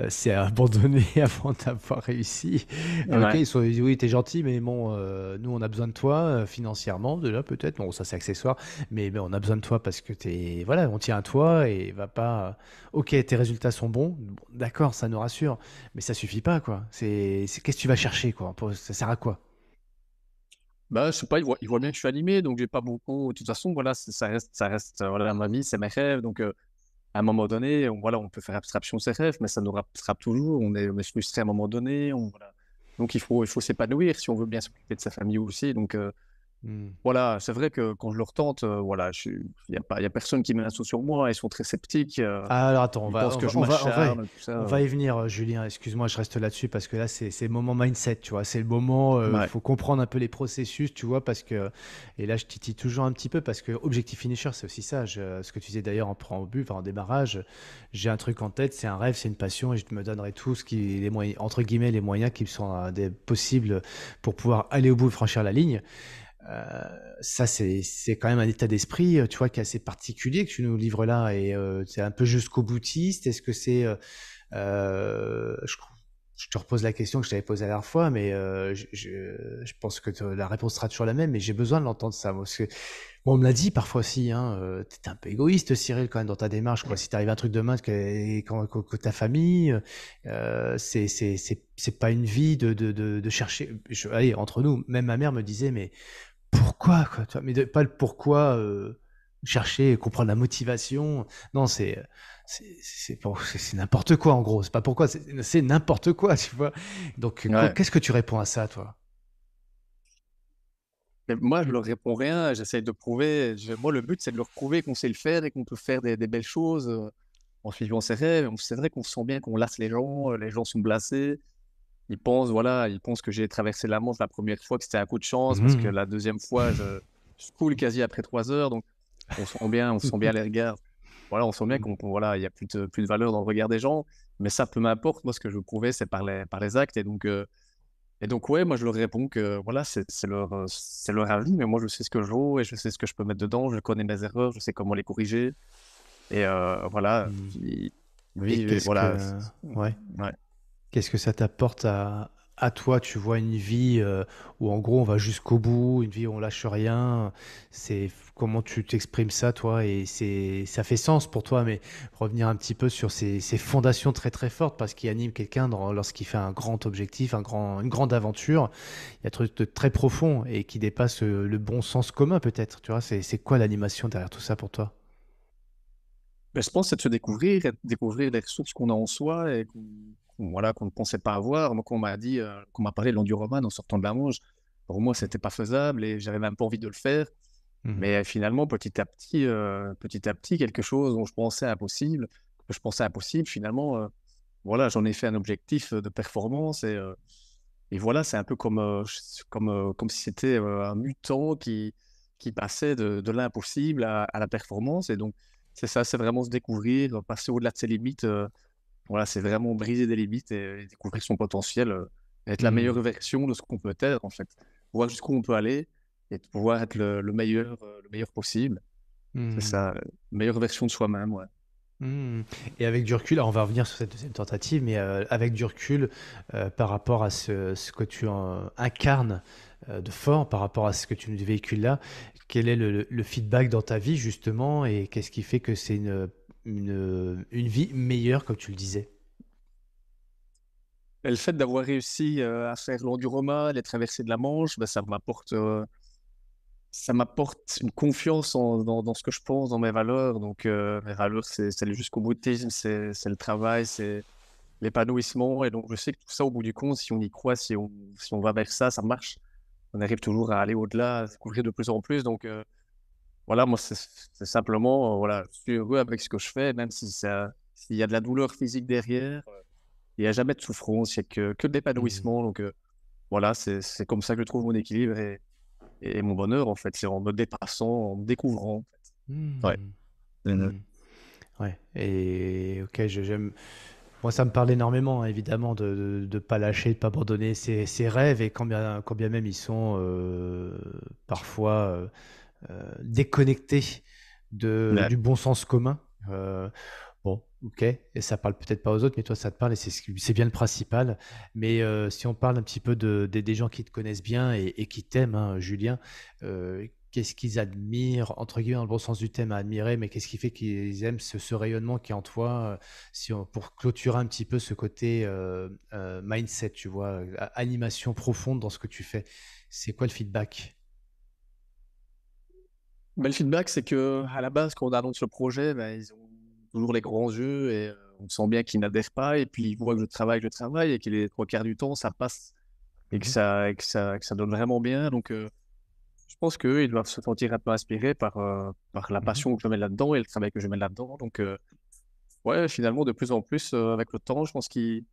euh, c'est abandonner avant d'avoir réussi. Ok, ils sont disent, oui, t'es gentil, mais bon, nous on a besoin de toi financièrement de là peut-être. Bon, ça c'est accessoire, mais, mais, on a besoin de toi parce que t'es voilà, on tient à toi et va pas. Ok, tes résultats sont bons, d'accord, ça nous rassure, mais ça suffit pas quoi. C'est qu'est-ce que tu vas chercher quoi Ça sert à quoi ben, je sais pas, ils voient, bien que je suis animé, donc j'ai pas beaucoup. De toute façon, voilà, ça reste, ça reste euh, voilà, ma vie, c'est mes rêves. Donc, euh, à un moment donné, on, voilà, on peut faire abstraction de ses rêves, mais ça nous rattrape toujours. On est, frustré à un moment donné. Donc, il faut, il faut s'épanouir si on veut bien s'occuper de sa famille aussi. Donc, euh, Hmm. Voilà, c'est vrai que quand je le retente, euh, voilà, il n'y a, a personne qui met l'assaut sur moi, ils sont très sceptiques. Euh, ah, alors attends, on va, que va, y venir, euh, Julien, excuse-moi, je reste là-dessus parce que là, c'est le moment mindset, tu vois, c'est le moment, il faut comprendre un peu les processus, tu vois, parce que, et là, je titille toujours un petit peu parce que Objectif Finisher, c'est aussi ça, ce que tu disais d'ailleurs en but en démarrage, j'ai un truc en tête, c'est un rêve, c'est une passion et je me donnerai tout ce qui, les moyens, entre guillemets, les moyens qui me sont possibles pour pouvoir aller au bout et franchir la ligne. Euh, ça, c'est quand même un état d'esprit, euh, tu vois, qui est assez particulier que tu nous livres là. Et euh, c'est un peu jusqu'au boutiste. Est-ce que c'est. je te repose la question que je t'avais posée la dernière fois, mais je, je, pense que la réponse sera toujours la même, mais j'ai besoin de l'entendre ça. Parce que, on me l'a dit parfois aussi, hein, t'es un peu égoïste, Cyril, quand même, dans ta démarche. Quoi. Si t'arrives un truc demain que, que, ta famille, euh, c'est pas une vie de, de, de, chercher. allez, entre nous, même ma mère me disait, mais pourquoi mais pas le pourquoi euh, chercher comprendre la motivation. Non, c'est c'est n'importe quoi en gros. C'est pas pourquoi, c'est n'importe quoi, tu vois. Donc qu'est-ce que tu réponds à ça, toi moi, je leur réponds rien. J'essaie de prouver. moi, le but, c'est de leur prouver qu'on sait le faire et qu'on peut faire des, belles choses euh, en suivant ses rêves. C'est vrai qu'on se sent bien, qu'on lasse les gens, euh, les gens sont blessés ils pensent, voilà, ils pensent que j'ai traversé la Manche la première fois, que c'était un coup de chance, parce que mmh. la deuxième fois, je, coule quasi après trois heures. Donc, on sent bien, on sent bien les regards. Voilà, on sent bien qu'on, voilà, il a plus de, plus de valeur dans le regard des gens. Mais ça, peu m'importe. Moi, ce que je prouvais, c'est par les, par les actes. Et donc, euh, et donc, ouais, moi, je leur réponds que voilà, c'est leur, euh, c'est leur avis, mais moi, je sais ce que je joue et je sais ce que je peux mettre dedans. Je connais mes erreurs, je sais comment les corriger. Et euh, voilà. Mmh. oui, voilà. Ouais. ouais. Qu'est-ce que ça t'apporte à, à toi Tu vois une vie euh, où en gros on va jusqu'au bout, une vie où on lâche rien. C'est comment tu t'exprimes ça, toi Et c'est ça fait sens pour toi. Mais revenir un petit peu sur ces, fondations très très fortes, parce qu'il animent quelqu'un lorsqu'il fait un grand objectif, un grand, une grande aventure. Il y a un truc de très profond et qui dépasse euh, le bon sens commun peut-être. Tu vois C'est quoi l'animation derrière tout ça pour toi ben, je pense que c'est de se découvrir, découvrir les ressources qu'on a en soi et voilà, qu'on ne pensait pas avoir. Donc, on m'a dit, euh, qu'on m'a parlé de l'enduroman en sortant de la manche. Pour moi, c'était pas faisable et j'avais même pas envie de le faire. Mmh Mais finalement, petit à petit, euh, petit à petit, quelque chose dont je pensais impossible, je pensais impossible, finalement, euh, voilà, j'en ai fait un objectif de performance et, voilà, c'est un peu comme, comme, comme si c'était un mutant qui, qui passait de, l'impossible à, la performance. Et donc, c'est ça, c'est vraiment se découvrir, passer au-delà de ses limites voilà, c'est vraiment briser des limites et, découvrir son potentiel, euh, être la mmh. meilleure version de ce qu'on peut être en fait, voir jusqu'où on peut aller et pouvoir être le, meilleur, euh, le meilleur possible. C'est mmh. ça, meilleure version de soi-même, ouais. Mmh. Et avec du recul, on va revenir sur cette deuxième tentative, mais euh, avec du recul par rapport à ce, que tu incarnes de fort, par rapport à ce que tu nous véhicules là, quel est le, le feedback dans ta vie justement et qu'est-ce qui fait que c'est une une, vie meilleure, comme tu le disais ben, le fait d'avoir réussi euh, à faire l'Enduroma, les traversées de la Manche, ben, ça m'apporte euh, ça m'apporte une confiance dans, ce que je pense, dans mes valeurs. Donc euh, mes valeurs, c'est aller jusqu'au boutisme, c'est le travail, c'est l'épanouissement. Et donc je sais que tout ça, au bout du compte, si on y croit, si on, si on va vers ça, ça marche. On arrive toujours à aller au-delà, à découvrir de plus en plus. Donc voilà, moi, c'est simplement, euh, voilà, je suis heureux avec ce que je fais, même si s'il y a de la douleur physique derrière, il n'y a jamais de souffrance, il n'y a que, que de mmh. l'épanouissement. Donc, euh, voilà, c'est comme ça que je trouve mon équilibre et, et mon bonheur, en fait. C'est en me dépassant, en me découvrant. Mmh. Ouais. Mmh. Ouais. Et ok, j'aime. Moi, ça me parle énormément, hein, évidemment, de ne pas lâcher, de ne pas abandonner ses, rêves, et quand bien, même ils sont euh, parfois euh, déconnecté de, du bon sens commun. Euh, bon, ok, et ça parle peut-être pas aux autres, mais toi ça te parle et c'est bien le principal. Mais euh, si on parle un petit peu de, des gens qui te connaissent bien et, qui t'aiment, hein, Julien, qu'est-ce qu'ils admirent, entre guillemets, dans le bon sens du thème à admirer, mais qu'est-ce qui fait qu'ils aiment ce, ce, rayonnement qui est en toi, si pour clôturer un petit peu ce côté mindset, tu vois, animation profonde dans ce que tu fais. C'est quoi le feedback bah, le feedback, c'est que à la base, quand on annonce le projet, bah, ils ont toujours les grands yeux et euh, on sent bien qu'ils n'adhèrent pas. Et puis ils voient que je travaille, je travaille et que les trois quarts du temps, ça passe et que mmh. ça, que ça, ça donne vraiment bien. Donc euh, je pense qu'eux, ils doivent se sentir un peu inspirés par, euh, par la mmh passion que je mets là-dedans et le travail que je mets là-dedans. Donc ouais, finalement, de plus en plus, avec le temps, je pense qu'ils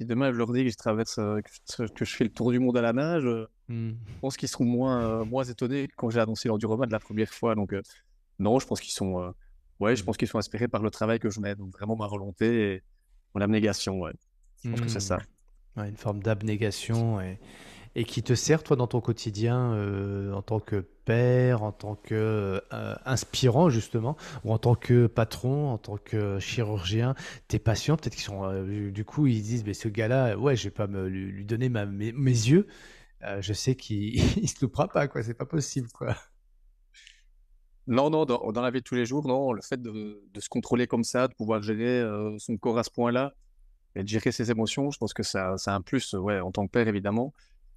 si demain je leur dis que je traverse, euh, que je fais le tour du monde à la nage, euh, hmm. je pense qu'ils seront moins, euh, moins étonnés quand j'ai annoncé lors du roman de la première fois. Donc, non, je pense qu'ils sont, ouais, je hmm. pense qu'ils sont inspirés par le travail que je mets. Donc, vraiment ma volonté et mon abnégation, Je pense que c'est hmm. ça. une forme d'abnégation et et qui te sert, toi, dans ton quotidien, euh, en tant que père, en tant que euh, inspirant, justement, ou en tant que patron, en tant que chirurgien, tes patients, peut-être qu'ils sont, euh, du coup, ils disent, mais ce gars-là, ouais, je vais pas lui, donner mes, yeux, je sais qu'il se loupera pas, quoi, c'est pas possible, quoi. Non, non, dans, la vie de tous les jours, non, le fait de, se contrôler comme ça, de pouvoir gérer son corps à ce point-là, et de gérer ses émotions, je pense que ça, ça a un plus, ouais, en tant que père, évidemment.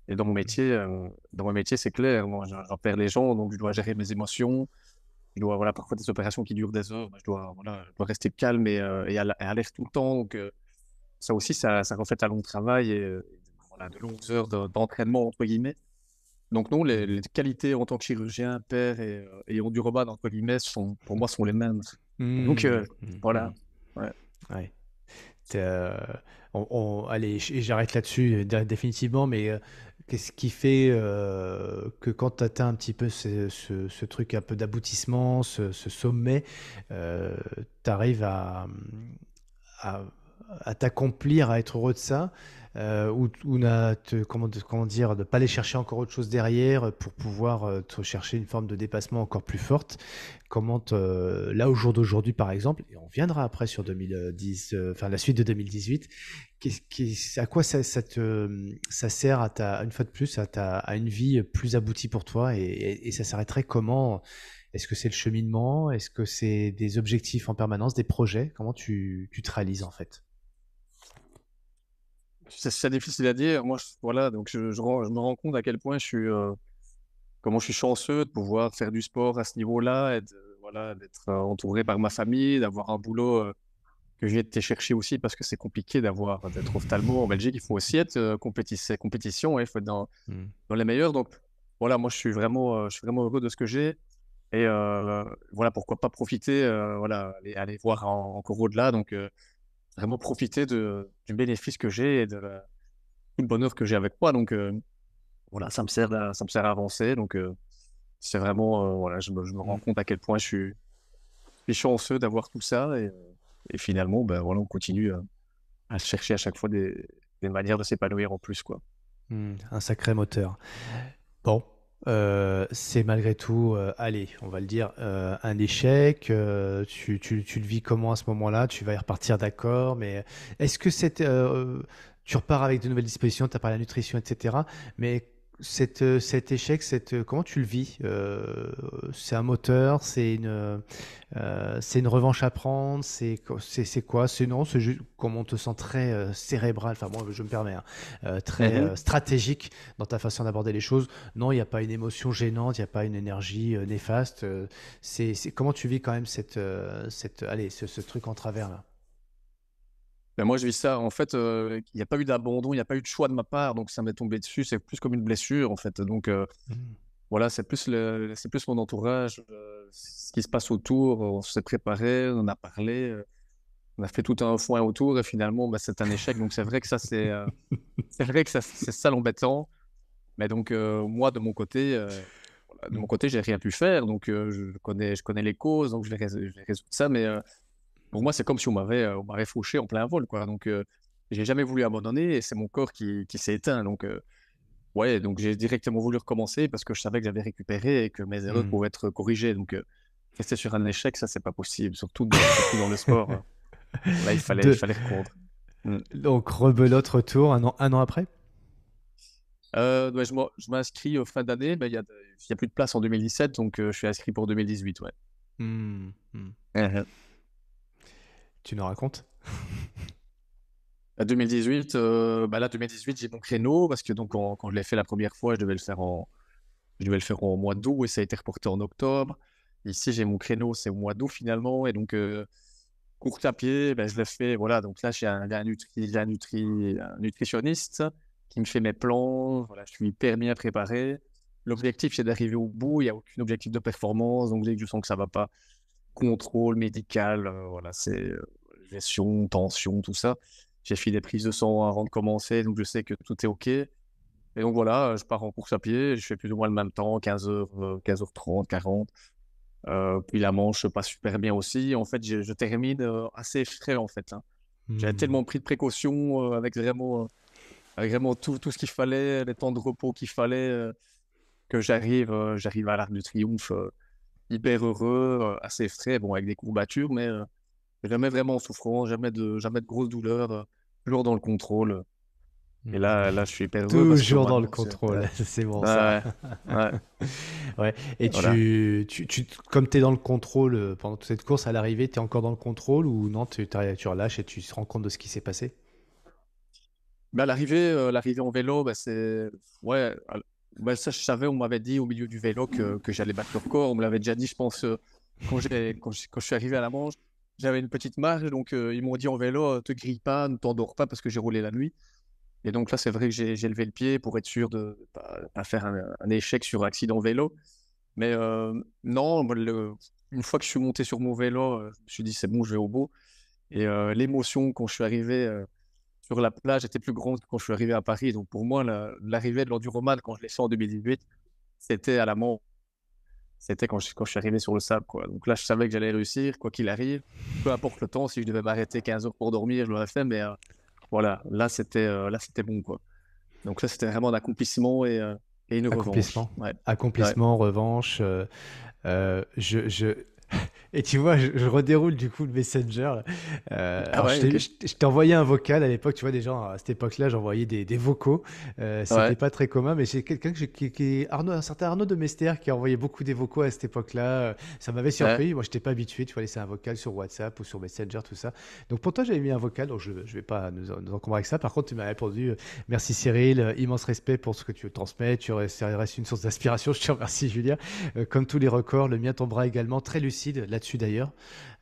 Et dans mon mmh. métier, euh, dans mon métier, c'est clair. Moi, j'en perds les gens, donc je dois gérer mes émotions. Je dois, voilà, parfois des opérations qui durent des heures. Bah, je dois, voilà, rester calme et, à euh, et tout le temps. Donc, euh, ça aussi, ça, ça reflète un long travail et, voilà, de longues heures d'entraînement, entre guillemets. Donc, non, les, qualités en tant que chirurgien, père et, et entre guillemets, sont, pour moi, sont les mêmes. donc, voilà. allez, j'arrête là-dessus définitivement, mais Qu'est-ce qui fait euh, que quand tu atteins un petit peu ce, truc un peu d'aboutissement, ce, sommet, euh, tu arrives à, t'accomplir, à être heureux de ça, euh, ou, ou te, comment, dire, de ne pas aller chercher encore autre chose derrière pour pouvoir te chercher une forme de dépassement encore plus forte Comment là, au jour d'aujourd'hui, par exemple, et on viendra après sur 2010, enfin la suite de 2018, à quoi ça, ça, sert à ta, une fois de plus à, une vie plus aboutie pour toi et, ça s'arrêterait comment Est-ce que c'est le cheminement Est-ce que c'est des objectifs en permanence, des projets Comment tu, tu, te réalises en fait C'est difficile à dire. Moi, je, voilà, donc je, me rends compte à quel point je suis, euh, comment je suis chanceux de pouvoir faire du sport à ce niveau-là, d'être euh, entouré par ma famille, d'avoir un boulot. Euh, que j'ai été chercher aussi parce que c'est compliqué d'avoir euh, d'être ophtalmo en Belgique. Il faut aussi être euh, compétition, compétition il faut être dans, mmh. dans, les meilleurs. Donc voilà, moi je suis vraiment, euh, je suis vraiment heureux de ce que j'ai. Et euh, voilà, pourquoi pas profiter, voilà, aller, voir encore au-delà. Donc vraiment profiter de, du bénéfice que j'ai et de la, tout bonheur que j'ai avec moi. Donc voilà, ça me sert à, ça me sert à avancer. Donc c'est vraiment, voilà, je me, rends mmh. compte à quel point je suis, je chanceux d'avoir tout ça. Et, et finalement, ben, voilà, on continue euh, à, chercher à chaque fois des, manières de s'épanouir en plus. Quoi. Mmh, un sacré moteur. Bon, euh, c'est malgré tout, euh, allez, on va le dire, un échec. Tu, le vis comment à ce moment-là Tu vas y repartir d'accord, mais est-ce que tu repars avec de nouvelles dispositions, tu as parlé de la nutrition, etc. Mais cette, euh, cet échec, cette, euh, comment tu le vis euh, C'est un moteur, c'est une, c'est une revanche à prendre, c'est, quoi C'est non, c'est juste comme on te sent très cérébral, enfin moi je me permets, hein, très mhm. stratégique dans ta façon d'aborder les choses. Non, il n'y a pas une émotion gênante, il n'y a pas une énergie néfaste. c'est, c'est, comment tu vis quand même cette, cette, allez, ce, ce truc en travers là ben, moi, je vis ça. En fait, euh, il n'y a pas eu d'abandon, il n'y a pas eu de choix de ma part, donc ça m'est tombé dessus. C'est plus comme une blessure, en fait. Donc euh, mmh. voilà, c'est plus, c'est plus mon entourage, euh, ce qui se passe autour. On s'est préparé, on a parlé, on a fait tout un foin autour, et finalement, ben, c'est un échec. Donc c'est vrai que ça, c'est, vrai que ça, c'est ça l'embêtant. Mais donc moi, de mon côté. Voilà, de mon mmh. côté, j'ai rien pu faire, donc je connais, je connais les causes, donc je vais résoudre ça. Mais pour moi, c'est comme si euh, on m'avait fauché en plein vol, quoi. Donc, euh, j'ai jamais voulu abandonner et c'est mon corps qui, qui s'est éteint. Donc, euh, ouais, donc j'ai directement voulu recommencer parce que je savais que j'avais récupéré et que mes erreurs mmh. pouvaient être corrigées. Donc, rester sur un échec, ça, c'est pas possible, surtout dans, dans le sport. Hein. Là, il fallait, il fallait mmh. Donc, rebelote, retour un an, un an après je m'inscris au fin d'année, il n'y a, plus de place en 2017, donc je suis inscrit pour 2018. Ouais. Mmh, tu nous racontes 2018, euh, bah là 2018, j'ai mon créneau parce que donc quand je l'ai fait la première fois, je devais le faire en, je devais le faire mois d'août et ça a été reporté en octobre. Ici, j'ai mon créneau, c'est au mois d'août finalement et donc euh, court courte à pied, ben, je le fais. Voilà, donc là j'ai un, un, nutri, nutritionniste qui me fait mes plans. Voilà, je suis hyper bien préparé. L'objectif c'est d'arriver au bout. Il n'y a aucun objectif de performance, donc dès je sens que ça va pas, contrôle médical, euh, voilà, c'est euh, gestion, tension, tout ça. J'ai fait des prises de sang avant de commencer, donc je sais que tout est OK. Et donc voilà, euh, je pars en course à pied, je fais plus ou moins le même temps, 15h, 15h30, 40. puis la manche passe super bien aussi. En fait, je, termine assez frais en fait. Hein. J'avais mmh. tellement pris de précautions avec vraiment, vraiment tout, tout ce qu'il fallait, les temps de repos qu'il fallait, que j'arrive, j'arrive à l'Arc du Triomphe hyper heureux, euh, assez frais, bon, avec des courbatures, mais euh, jamais vraiment souffrant, jamais de, jamais de grosses douleurs, euh, toujours dans le contrôle. Et là, hmm. là, je suis hyper heureux. Toujours dans le contrôle, c'est bon. ça. Ouais. ouais. Et tu, tu, tu, comme tu es dans le contrôle pendant toute cette course, à l'arrivée, tu es encore dans le contrôle ou non, tu, tu relâches et tu te rends compte de ce qui s'est passé À bah, L'arrivée l'arrivée en vélo, bah, c'est. Ouais, ben, ça, je savais, on m'avait dit au milieu du vélo mmh. que, j'allais battre le record. On me l'avait déjà dit, je pense, euh, quand, j'ai, quand, je suis arrivé à la Manche. J'avais une petite marge, donc euh, ils m'ont dit en vélo, euh, te grille pas, ne t'endors pas parce que j'ai roulé la nuit. Et donc là, c'est vrai que j'ai, levé le pied pour être sûr de ne pas, faire un, échec sur accident vélo. Mais non, une fois que je suis monté sur mon vélo, je me suis dit, c'est bon, je vais au bout. Et l'émotion quand je suis arrivé sur la plage était plus grande que quand je suis arrivé à Paris. Donc pour moi, l'arrivée de l'enduromane, quand je l'ai fait en 2018, c'était à la mort. C'était quand je, quand je suis arrivé sur le sable. Quoi. Donc là, je savais que j'allais réussir, quoi qu'il arrive. Peu importe le temps, si je devais m'arrêter 15 heures pour dormir, je l'aurais fait. Mais euh, voilà, là, c'était euh, là c'était bon. Quoi. Donc ça, c'était vraiment un accomplissement et, euh, une accomplissement. revanche. Accomplissement, revanche. je, je et tu vois, je, redéroule du coup le Messenger. Euh, ah je t'ai envoyé un vocal à l'époque, tu vois, des gens à cette époque-là, j'envoyais des, des, vocaux. Euh, C'était pas très commun, mais c'est quelqu'un qui, qui, Arnaud, un certain Arnaud de Mester qui envoyé beaucoup des vocaux à cette époque-là. Euh, ça m'avait surpris. Moi, je n'étais pas habitué, tu vois, laisser un vocal sur WhatsApp ou sur Messenger, tout ça. Donc pour toi, j'avais mis un vocal, donc je ne vais pas nous, encombrer avec ça. Par contre, tu m'as répondu euh, merci Cyril, immense respect pour ce que tu transmets. Tu restes une source d'inspiration. Je te remercie, Julien. comme tous les records, le mien tombera également très lucide dessus d'ailleurs.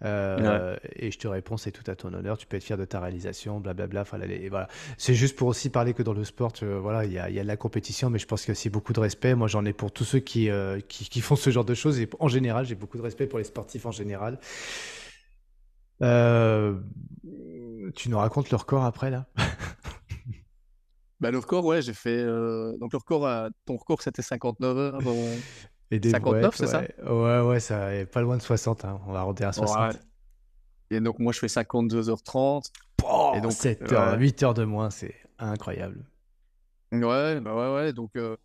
Euh, et je te réponds, c'est tout à ton honneur. Tu peux être fier de ta réalisation, blablabla. Bla, bla, et voilà. C'est juste pour aussi parler que dans le sport, voilà, il y a, de la compétition, mais je pense que c'est aussi beaucoup de respect. Moi, j'en ai pour tous ceux euh, qui, qui, font ce genre de choses. Et en général, j'ai beaucoup de respect pour les sportifs en général. Euh, tu nous racontes le record après là Bah, le record, ouais, j'ai fait. Donc, le record, à... ton record, c'était 59 heures. Et 59, c'est ça Ouais, ouais, ça est pas loin de 60. Hein. On va arrondir à 60. Et donc, moi, je fais 52h30. et donc, 7 h 8 heures de moins, c'est incroyable. Ouais, bah ouais, ouais. Donc, euh,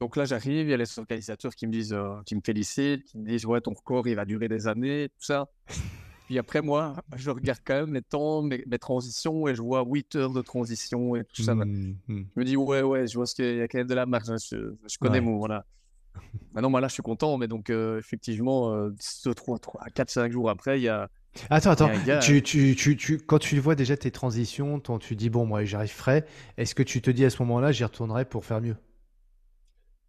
donc là, j'arrive, il y a les organisateurs qui me disent, euh, qui me félicitent, qui me disent, ouais, ton record, il va durer des années, tout ça. Puis après, moi, je regarde quand même mes temps, mes, transitions, et je vois 8 heures de transition et tout ça. Mmh, mmh. Je me dis, ouais, ouais, je vois qu'il y a quand même de la marge. Hein. je, connais mon, voilà. Bah non moi là, je suis content, mais donc, euh, effectivement, euh, 3, 3, 4, 5 jours après, il y a. Attends, attends, euh, quand tu vois déjà tes transitions, quand tu dis, bon, moi, j'arrive frais, est-ce que tu te dis à ce moment-là, j'y retournerai pour faire mieux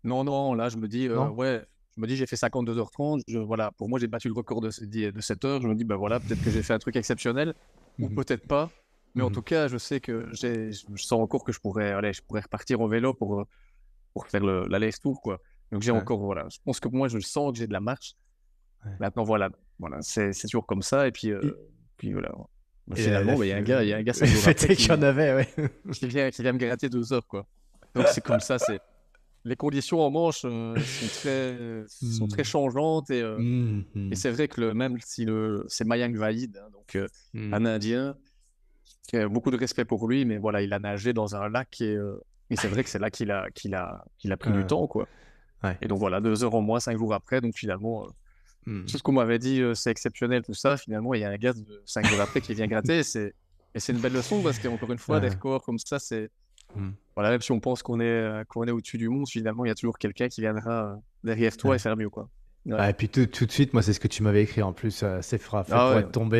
Non, non, là, je me dis, euh, ouais, je me dis, j'ai fait 52h30, je, voilà, pour moi, j'ai battu le record de, de, 7 heures, je me dis, bah voilà, peut-être que j'ai fait un truc exceptionnel, ou mmh peut-être pas, mais en mmh tout cas, je sais que je sens encore que je pourrais, allez, je pourrais repartir en vélo pour, pour faire l'aller-retour, quoi. Donc j'ai encore, voilà, je pense que moi je sens que j'ai de la marche. Maintenant voilà, voilà c'est toujours comme ça. Et puis, euh, puis voilà. Bah, finalement, euh, bah, il y a un gars, il y a un gars, ça qui en avait, ouais. qui, vient, qui me gratter deux heures, quoi. Donc c'est comme ça, c'est. Les conditions en manche euh, sont, très, sont très hmm. changeantes et, et hmm. c'est vrai que le, même si c'est Mayang Vaid, hein, donc hmm. un Indien, qui a beaucoup de respect pour lui, mais voilà, il a nagé dans un lac et, c'est vrai que c'est là qu'il a qu'il a qu'il a pris du temps, quoi. Et donc voilà, deux heures au moins, cinq jours après. Donc finalement, tout euh, hmm. ce qu'on m'avait dit, euh, c'est exceptionnel, tout ça. Finalement, il y a un gars de cinq jours après qui vient gratter. Et c'est, une belle leçon parce qu'encore une fois, des records comme ça, c'est. Hmm. Voilà, même si on pense qu'on est, euh, qu'on est au-dessus du monde, finalement, il y a toujours quelqu'un qui viendra derrière toi et faire mieux, quoi. Ah, et puis tout, tout, de suite, moi, c'est ce que tu m'avais écrit en plus. c'est fait pour être tombé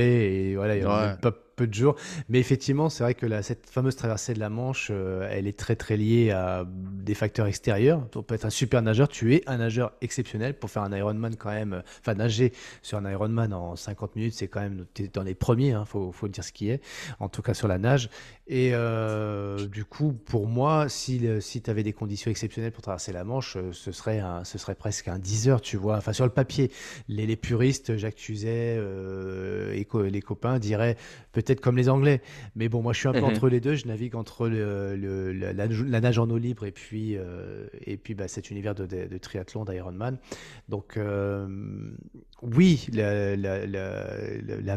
et voilà, il n'y a pas de jours. Mais effectivement, c'est vrai que la, cette fameuse traversée de la Manche, euh, elle est très très liée à des facteurs extérieurs. On peut être un super nageur, tu es un nageur exceptionnel pour faire un Ironman quand même. Euh, enfin, nager sur un Ironman en 50 minutes, c'est quand même dans les premiers. Hein, faut dire ce qui est. En tout cas sur la nage. Et euh, du coup, pour moi, si si tu avais des conditions exceptionnelles pour traverser la Manche, ce serait un, ce serait presque un 10 heures, tu vois. Enfin, sur le papier, les, puristes, Jacques Tuzet et les copains diraient peut-être comme les Anglais. Mais bon, moi, je suis un peu mhm. entre les deux. Je navigue entre le, la, nage en eau libre et puis, euh, et puis bah, cet univers de, de, triathlon, d'Ironman. Donc, euh, oui, la,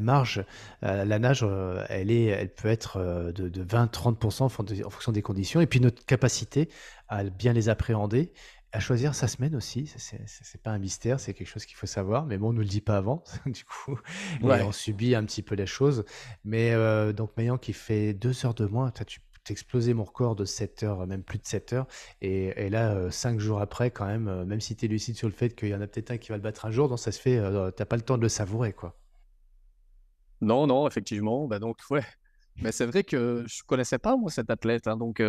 marge, euh, la nage, elle, est, elle peut être de, de 20-30% en fonction des conditions. Et puis, notre capacité à bien les appréhender à choisir sa semaine aussi. C'est pas un mystère, c'est quelque chose qu'il faut savoir. Mais bon, on nous le dit pas avant, du coup. on subit un petit peu la chose. Mais euh, donc, Mayan qui fait deux heures de moins, tu as, tu explosé mon record de 7 heures, même plus de 7 heures. Et, là, euh, cinq jours après, quand même, euh, même si tu es lucide sur le fait qu'il y en a peut-être un qui va le battre un jour, donc ça se fait, t'as pas le temps de le savourer, quoi. Non, non, effectivement. Bah donc, ouais. Mais c'est vrai que je connaissais pas, moi, cet athlète. Hein, donc,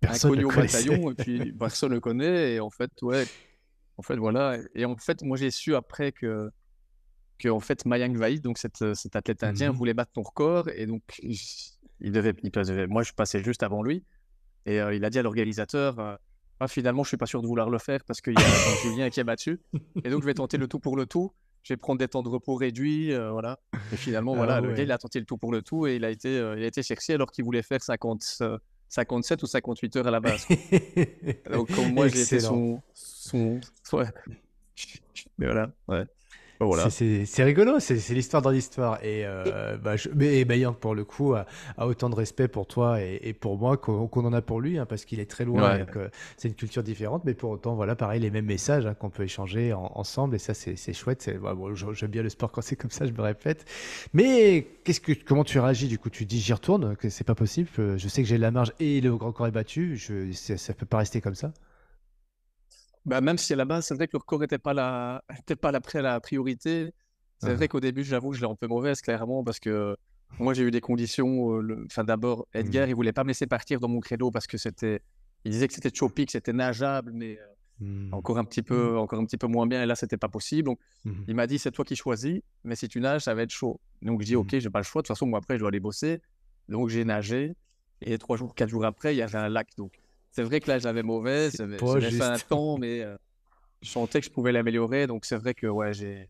Personne inconnu au bataillon, et puis personne le connaît. Et en fait, ouais, en fait, voilà. Et en fait, moi, j'ai su après que, que en fait, Mayank Vaid, donc cet athlète indien, mhm. voulait battre ton record. Et donc, il, devait, il devait, moi, je passais juste avant lui. Et euh, il a dit à l'organisateur euh, ah, finalement, je ne suis pas sûr de vouloir le faire parce qu'il y a Julien qui est battu. Et donc, je vais tenter le tout pour le tout. Je vais prendre des temps de repos réduits. Euh, voilà. Et finalement, ah voilà, le gars, il a tenté le tout pour le tout et il a été, il a été cherché alors qu'il voulait faire 50. 57 ou 58 heures à la base. Donc, comme moi, j'ai été son. son... Ouais. Mais voilà, ouais. Bah, voilà. C'est rigolo, c'est l'histoire dans l'histoire. Et, euh, bah, je, mais bah, pour le coup, a, autant de respect pour toi et, et pour moi qu'on en a pour lui, hein, parce qu'il est très loin, c'est une culture différente, mais pour autant, voilà, pareil, les mêmes messages hein, qu'on peut échanger ensemble, et ça, c'est chouette. Bah, J'aime bien le sport quand c'est comme ça, je me répète. Mais qu'est-ce que, comment tu réagis Du coup, tu dis j'y retourne, que c'est pas possible, je sais que j'ai de la marge et le grand corps est battu, je, ça, ça peut pas rester comme ça. Bah, même si à la base, c'est vrai que le record n'était pas, la... pas la, priorité, c'est vrai ah. qu'au début, j'avoue que je l'ai un peu mauvaise, clairement, parce que moi, j'ai eu des conditions. Enfin, d'abord, Edgar, il mmh. il voulait pas me laisser partir dans mon credo parce que c'était. Il disait que c'était choppy, que c'était nageable, mais mmh. encore un petit peu, mmh. encore un petit peu moins bien. Et là, c'était pas possible. Donc, il m'a dit, c'est toi qui choisis, mais si tu nages, ça va être chaud. Donc, je dit ok, j'ai pas le choix. De toute façon, moi après, je dois aller bosser. Donc, j'ai nagé. Et trois jours, quatre jours après, il y avait un lac. Donc, c'est vrai que là, j'avais mauvais. J'avais fait un temps, mais euh, je sentais que je pouvais l'améliorer. Donc, c'est vrai que ouais, j'ai.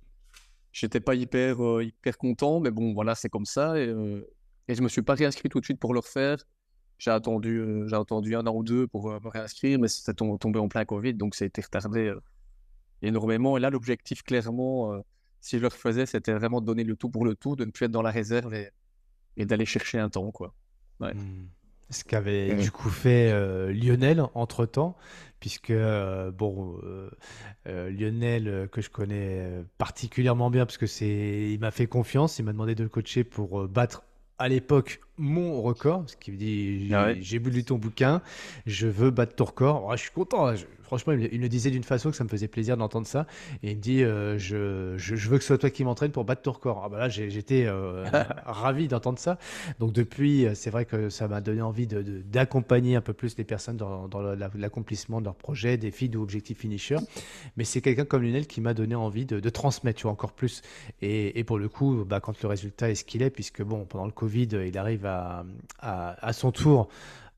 J'étais pas hyper, euh, hyper content, mais bon, voilà, c'est comme ça. Et, euh, et je me suis pas réinscrit tout de suite pour le refaire. J'ai attendu, j'ai attendu un an ou deux pour me réinscrire, mais c'était tombé en plein Covid, donc ça a été retardé énormément. Et là, l'objectif, clairement, si je le refaisais, c'était vraiment de donner le tout pour le tout, de ne plus être dans la réserve et, d'aller chercher un temps, quoi. Ouais. Hmm. Ce qu'avait mm. du coup fait euh, Lionel entre-temps, puisque euh, bon, euh, Lionel que je connais particulièrement bien, parce que c'est, il m'a fait confiance, il m'a demandé de le coacher pour battre à l'époque mon record, ce qui me dit ah j'ai bu ton bouquin, je veux battre ton record. je suis content. Hein. franchement, il me, disait d'une façon que ça me faisait plaisir d'entendre ça. Et il me dit euh, je, veux que ce soit toi qui m'entraîne pour battre ton record. Ah bah là, j'étais euh, ravi d'entendre ça. Donc depuis, euh, c'est vrai que ça m'a donné envie d'accompagner un peu plus les personnes dans, l'accomplissement de leurs projets, défis ou objectifs finisher. Mais c'est quelqu'un comme Lunel qui m'a donné envie de, transmettre encore plus. Et, pour le coup, bah, quand le résultat est ce qu'il est, puisque bon, pendant le Covid, il arrive à, son tour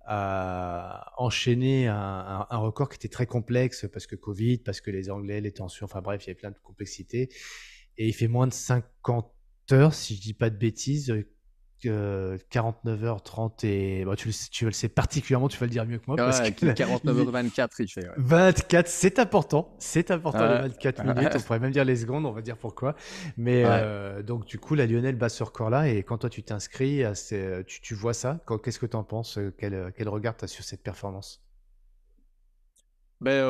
à enchaîner un, record qui était très complexe parce que Covid, parce que les Anglais, les tensions, enfin bref, il y avait plein de complexités. Et il fait moins de 50 heures, si je dis pas de bêtises, 49h30 et bah, tu, le, tu le sais particulièrement, tu vas le dire mieux que moi. 49h24, 24, c'est important. C'est important minutes. On pourrait même dire les secondes, on va dire pourquoi. Mais euh, donc, du coup, la Lionel bat ce record-là. Et quand toi, tu t'inscris, tu, vois ça. Qu'est-ce que tu en penses euh, euh, quel, regard tu as sur cette performance ben,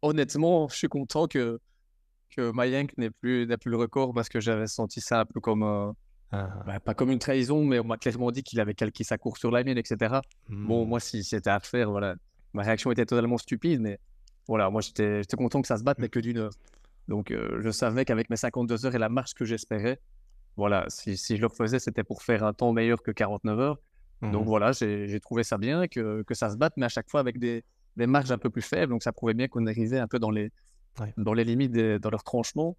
honnêtement, je suis content que que Mayank n'ait plus, plus le record parce que j'avais senti ça un peu comme. Euh, ah. bah, pas comme une trahison, mais on m'a clairement dit qu'il avait calqué sa course sur la mienne, etc. Bon, hmm. moi, si c'était à faire, voilà. Ma réaction était totalement stupide, mais voilà, moi, j'étais content que ça se batte, mais hmm. que d'une heure. Donc, euh, je savais qu'avec mes 52 heures et la marche que j'espérais, voilà, si, je le faisais c'était pour faire un temps meilleur que 49 heures. Hmm. Donc voilà, j'ai trouvé ça bien que, ça se batte, mais à chaque fois avec des, des marges un peu plus faibles. Donc ça prouvait bien qu'on arrivait un peu dans les, dans les limites, dans leur tranchement.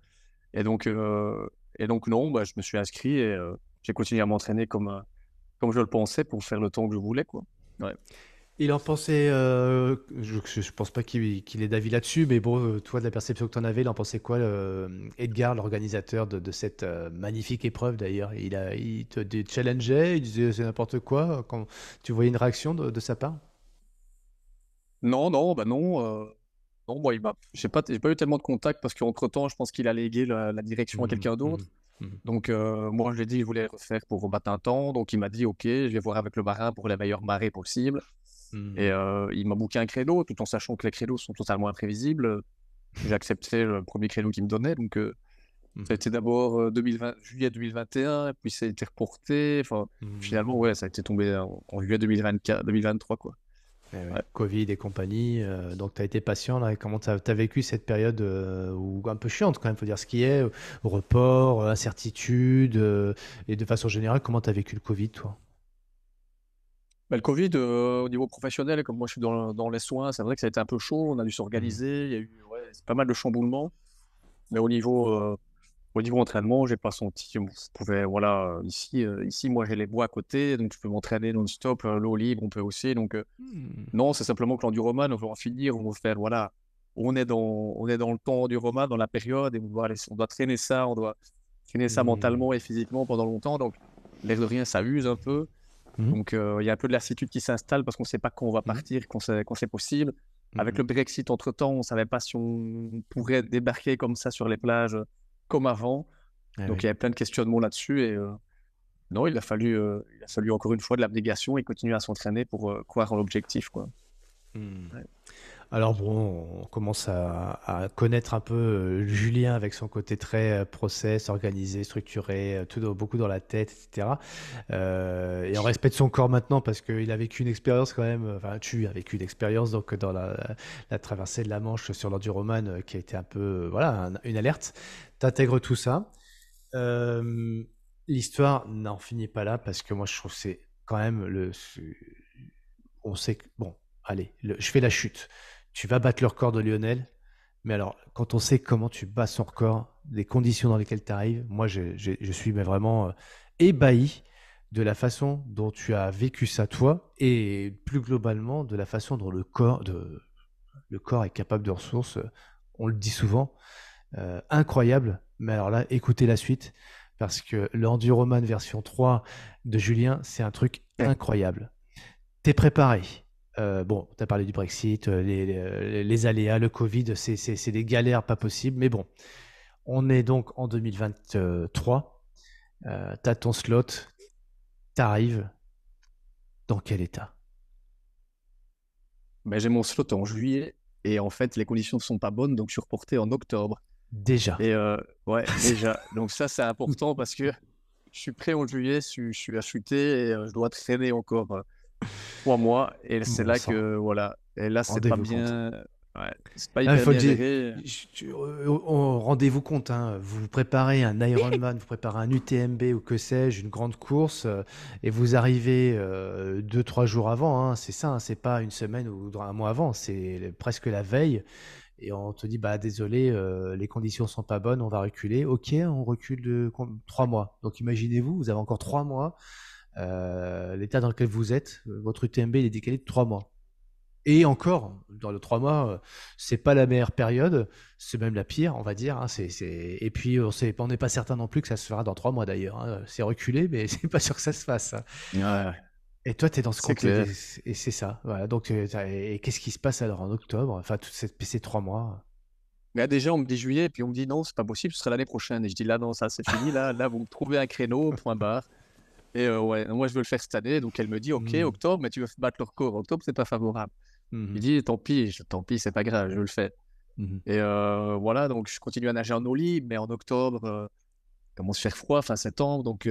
Et donc, euh, et donc non, bah, je me suis inscrit et euh, j'ai continué à m'entraîner comme, euh, comme je le pensais pour faire le temps que je voulais. Quoi. Il en pensait, je ne pense pas qu'il ait d'avis là-dessus, mais bon, toi, de la perception que tu en avais, il en pensait quoi, Edgar, l'organisateur de, cette magnifique épreuve d'ailleurs il, te challengeait, il disait c'est n'importe quoi, quand tu voyais une réaction de, de sa part Non, non, bah non. Non, moi, je j'ai pas, pas eu tellement de contacts parce qu'entre temps, je pense qu'il a légué la, direction à mmh, quelqu'un mmh, d'autre. Mmh, Donc, euh, moi, je lui ai dit, je voulais refaire pour rebattre un temps. Donc, il m'a dit, OK, je vais voir avec le marin pour la meilleure marée possible. Et euh, il m'a bouqué un créneau, tout en sachant que les créneaux sont totalement imprévisibles. J'ai accepté le premier créneau qu'il me donnait. Donc, ça a été d'abord euh, juillet 2021, et puis ça a été reporté. Enfin, finalement, ouais, ça a été tombé en, juillet 2023, quoi. Covid et compagnie. Euh, donc, tu as été patient. Là, comment tu as, vécu cette période euh, un peu chiante, quand même, il faut dire ce qui est euh, report, incertitude et de façon générale, comment tu as vécu le Covid, toi bah, Le Covid, au niveau professionnel, comme moi je suis dans, les soins, c'est vrai que ça a été un peu chaud. On a dû s'organiser. Mmh. Il y a eu pas mal de chamboulements. Mais au niveau au niveau entraînement, j'ai pas senti. que je voilà, ici, ici, moi, j'ai les bois à côté, donc je peux m'entraîner non-stop, l'eau libre, on peut aussi. Donc, mmh. non, c'est simplement que l'enduromane, on va en finir, on va faire, voilà, on est dans, on est dans le temps du dans la période, et on doit, on doit traîner ça, on doit traîner ça mentalement mmh. et physiquement pendant longtemps. Donc, l'air de rien, ça use un peu. Mmh. Donc, il y a un peu de lassitude qui s'installe parce qu'on ne sait pas quand on va partir, quand c'est possible. Avec le Brexit, entre-temps, on ne savait pas si on pourrait débarquer comme ça sur les plages comme avant. Ah Donc il y avait plein de questionnements là-dessus. Et euh, non, il a, fallu, euh, il a fallu encore une fois de l'abnégation et continuer à s'entraîner pour euh, croire en l'objectif. Quoi. Hmm. Ouais. Alors bon, on commence à, connaître un peu euh, Julien avec son côté très euh, process, organisé, structuré, euh, tout beaucoup dans la tête, etc. et on respecte son corps maintenant parce qu'il a vécu une expérience quand même, enfin tu as vécu une expérience donc dans la, traversée de la Manche sur l'enduromane qui a été un peu, voilà, une alerte. T'intègres tout ça. l'histoire n'en finit pas là parce que moi je trouve c'est quand même le... On sait que... Bon, allez, je fais la chute. Tu vas battre le record de Lionel. Mais alors, quand on sait comment tu bats son record, les conditions dans lesquelles tu arrives, moi, je, suis vraiment euh, ébahi de la façon dont tu as vécu ça, toi, et plus globalement, de la façon dont le corps, le corps est capable de ressources. On le dit souvent. Euh, incroyable. Mais alors là, écoutez la suite, parce que l'Enduroman version 3 de Julien, c'est un truc incroyable. T'es préparé, euh, bon, tu as parlé du Brexit, euh, euh, les, aléas, le Covid, c'est des galères pas possibles. Mais bon, on est donc en 2023. Euh, tu as ton slot, tu arrives. Dans quel état Mais ben, J'ai mon slot en juillet et en fait, les conditions ne sont pas bonnes, donc je suis reporté en octobre. Déjà. Et ouais, déjà. donc ça, c'est important parce que je suis prêt en juillet, je, suis, je suis et je dois traîner encore trois mois. Et c'est là que, voilà. Et là, c'est pas bien. c'est pas ah, bien Rendez-vous compte, hein, vous préparez un Ironman, vous préparez un UTMB ou que sais-je, une grande course, euh, et vous arrivez euh, deux, trois jours avant. Hein, c'est ça, hein, c'est pas une semaine ou un mois avant, c'est presque la veille. Et on te dit, bah désolé, euh, les conditions sont pas bonnes, on va reculer. Ok, on recule de trois mois. Donc imaginez-vous, vous avez encore trois mois euh, l'état dans lequel vous êtes, euh, votre UTMB il est décalé de 3 mois. Et encore, dans le 3 mois, euh, c'est pas la meilleure période, c'est même la pire, on va dire. Hein, et puis, on n'est pas certain non plus que ça se fera dans 3 mois d'ailleurs. Hein. C'est reculé, mais c'est pas sûr que ça se fasse. Hein. Et toi, tu es dans ce contexte. Et c'est ça. Voilà. Donc, et qu'est-ce qui se passe alors en octobre Enfin, toute cette, PC 3 mois. Mais déjà, on me dit juillet, et puis on me dit non, c'est pas possible, ce sera l'année prochaine. Et je dis là, non, ça, c'est fini, là, là, vous me trouvez un créneau, point barre. Et euh, ouais, moi je veux le faire cette année. Donc elle me dit, ok, mmh. octobre, mais tu veux battre le record. Octobre, c'est pas favorable. il dit dit, tant pis, tant pis, c'est pas grave, je le fais. Mmh. Et euh, voilà, donc je continue à nager en eau libre, mais en octobre, euh, il commence à faire froid, fin septembre. Donc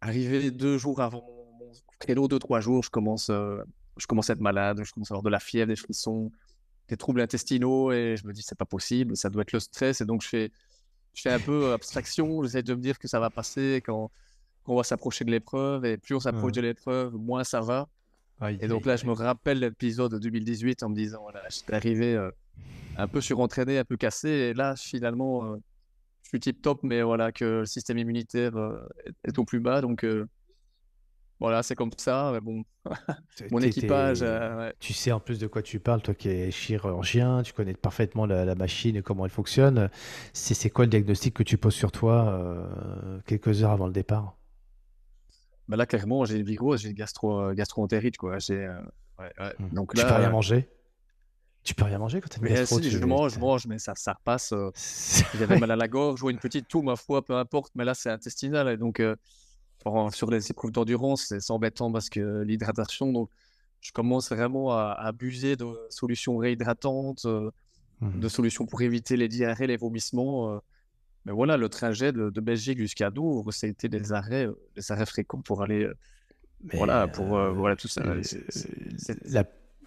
arrivé deux jours avant mon, créneau, deux, trois jours, je commence, je commence à être malade, je commence à avoir de la fièvre, des frissons, des troubles intestinaux. Et je me dis, c'est pas possible, ça doit être le stress. Et donc je fais, je fais un peu abstraction, j'essaie de me dire que ça va passer quand qu'on va s'approcher de l'épreuve. Et plus on s'approche de l'épreuve, moins ça va. Ah, et donc là, je me rappelle l'épisode de 2018 en me disant, voilà, suis arrivé euh, un peu surentraîné, un peu cassé. Et là, finalement, euh, je suis tip top, mais voilà, que le système immunitaire euh, est au plus bas. Donc voilà, c'est comme ça. Mais bon, mon équipage. Tu sais en plus de quoi tu parles, toi qui es chirurgien, tu connais parfaitement la machine et comment elle fonctionne. C'est quoi le diagnostic que tu poses sur toi quelques heures avant le départ bah, là, clairement, j'ai une grosse j'ai gastro, euh, gastro-entérite, quoi. J'ai, euh, mmh. Donc peux rien euh, manger Tu peux rien manger quand tu une gastro je mange, je mange, mais ça, ça repasse. J'avais mal à la gorge ou une petite toux, ma foi, peu importe, mais là, c'est intestinal. Et donc, sur les épreuves d'endurance, c'est embêtant parce que l'hydratation, donc, je commence vraiment à, abuser de solutions réhydratantes, mmh. de solutions pour éviter les diarrhées, les vomissements. Mais voilà, le trajet de, Belgique jusqu'à Douvres, ça a été des arrêts, euh, des arrêts fréquents pour aller. Euh, voilà, pour euh, voilà tout ça.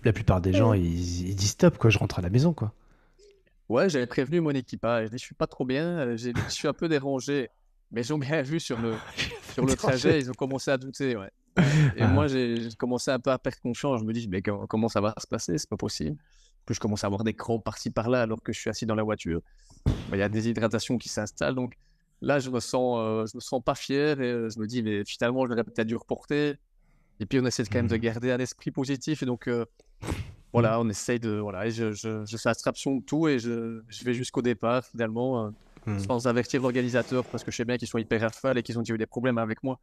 La, plupart des gens, ils, disent stop, quoi, je rentre à la maison, quoi. Ouais, j'avais prévenu mon équipage. Je ne suis pas trop bien, je suis un peu dérangé. Mais ils ont bien vu sur le, sur le trajet, ils ont commencé à douter, ouais. Et ah. moi, j'ai commencé un peu à perdre confiance. Je me dis, mais comment ça va se passer C'est pas possible que je commence à avoir des crampes par-ci par-là alors que je suis assis dans la voiture. Bah, il y a des hydratations qui s'installent. Donc là, je me sens, euh, je me sens pas fier et euh, je me dis, mais finalement, je l'aurais peut-être dû reporter. Et puis, on essaie quand même de mmh. garder un esprit positif. Et donc, euh, voilà, on essaye de. Voilà, je, je, fais abstraction de tout et je, je vais jusqu'au départ, finalement, mmh. sans avertir l'organisateur parce que je sais bien qu'ils sont hyper à et qu'ils ont eu des problèmes avec moi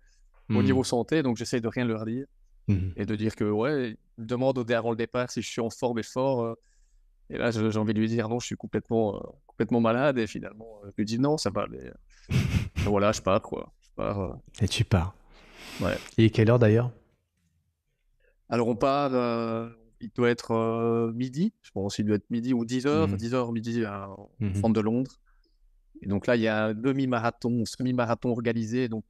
au mmh. niveau santé. Donc, j'essaie de rien leur dire. Mmh. Et de dire que, ouais, demande au avant le départ si je suis en forme et fort. Euh, et là, j'ai envie de lui dire non, je suis complètement, euh, complètement malade. Et finalement, euh, je lui dis non, ça va. Mais... voilà, je pars, quoi. Et tu pars. Ouais. Et quelle heure d'ailleurs Alors, on part. il doit être midi, je pense qu'il doit être midi ou 10h, mmh. 10h, midi, en mmh. de Londres. Et donc là, il y a un demi-marathon, semi-marathon organisé. Donc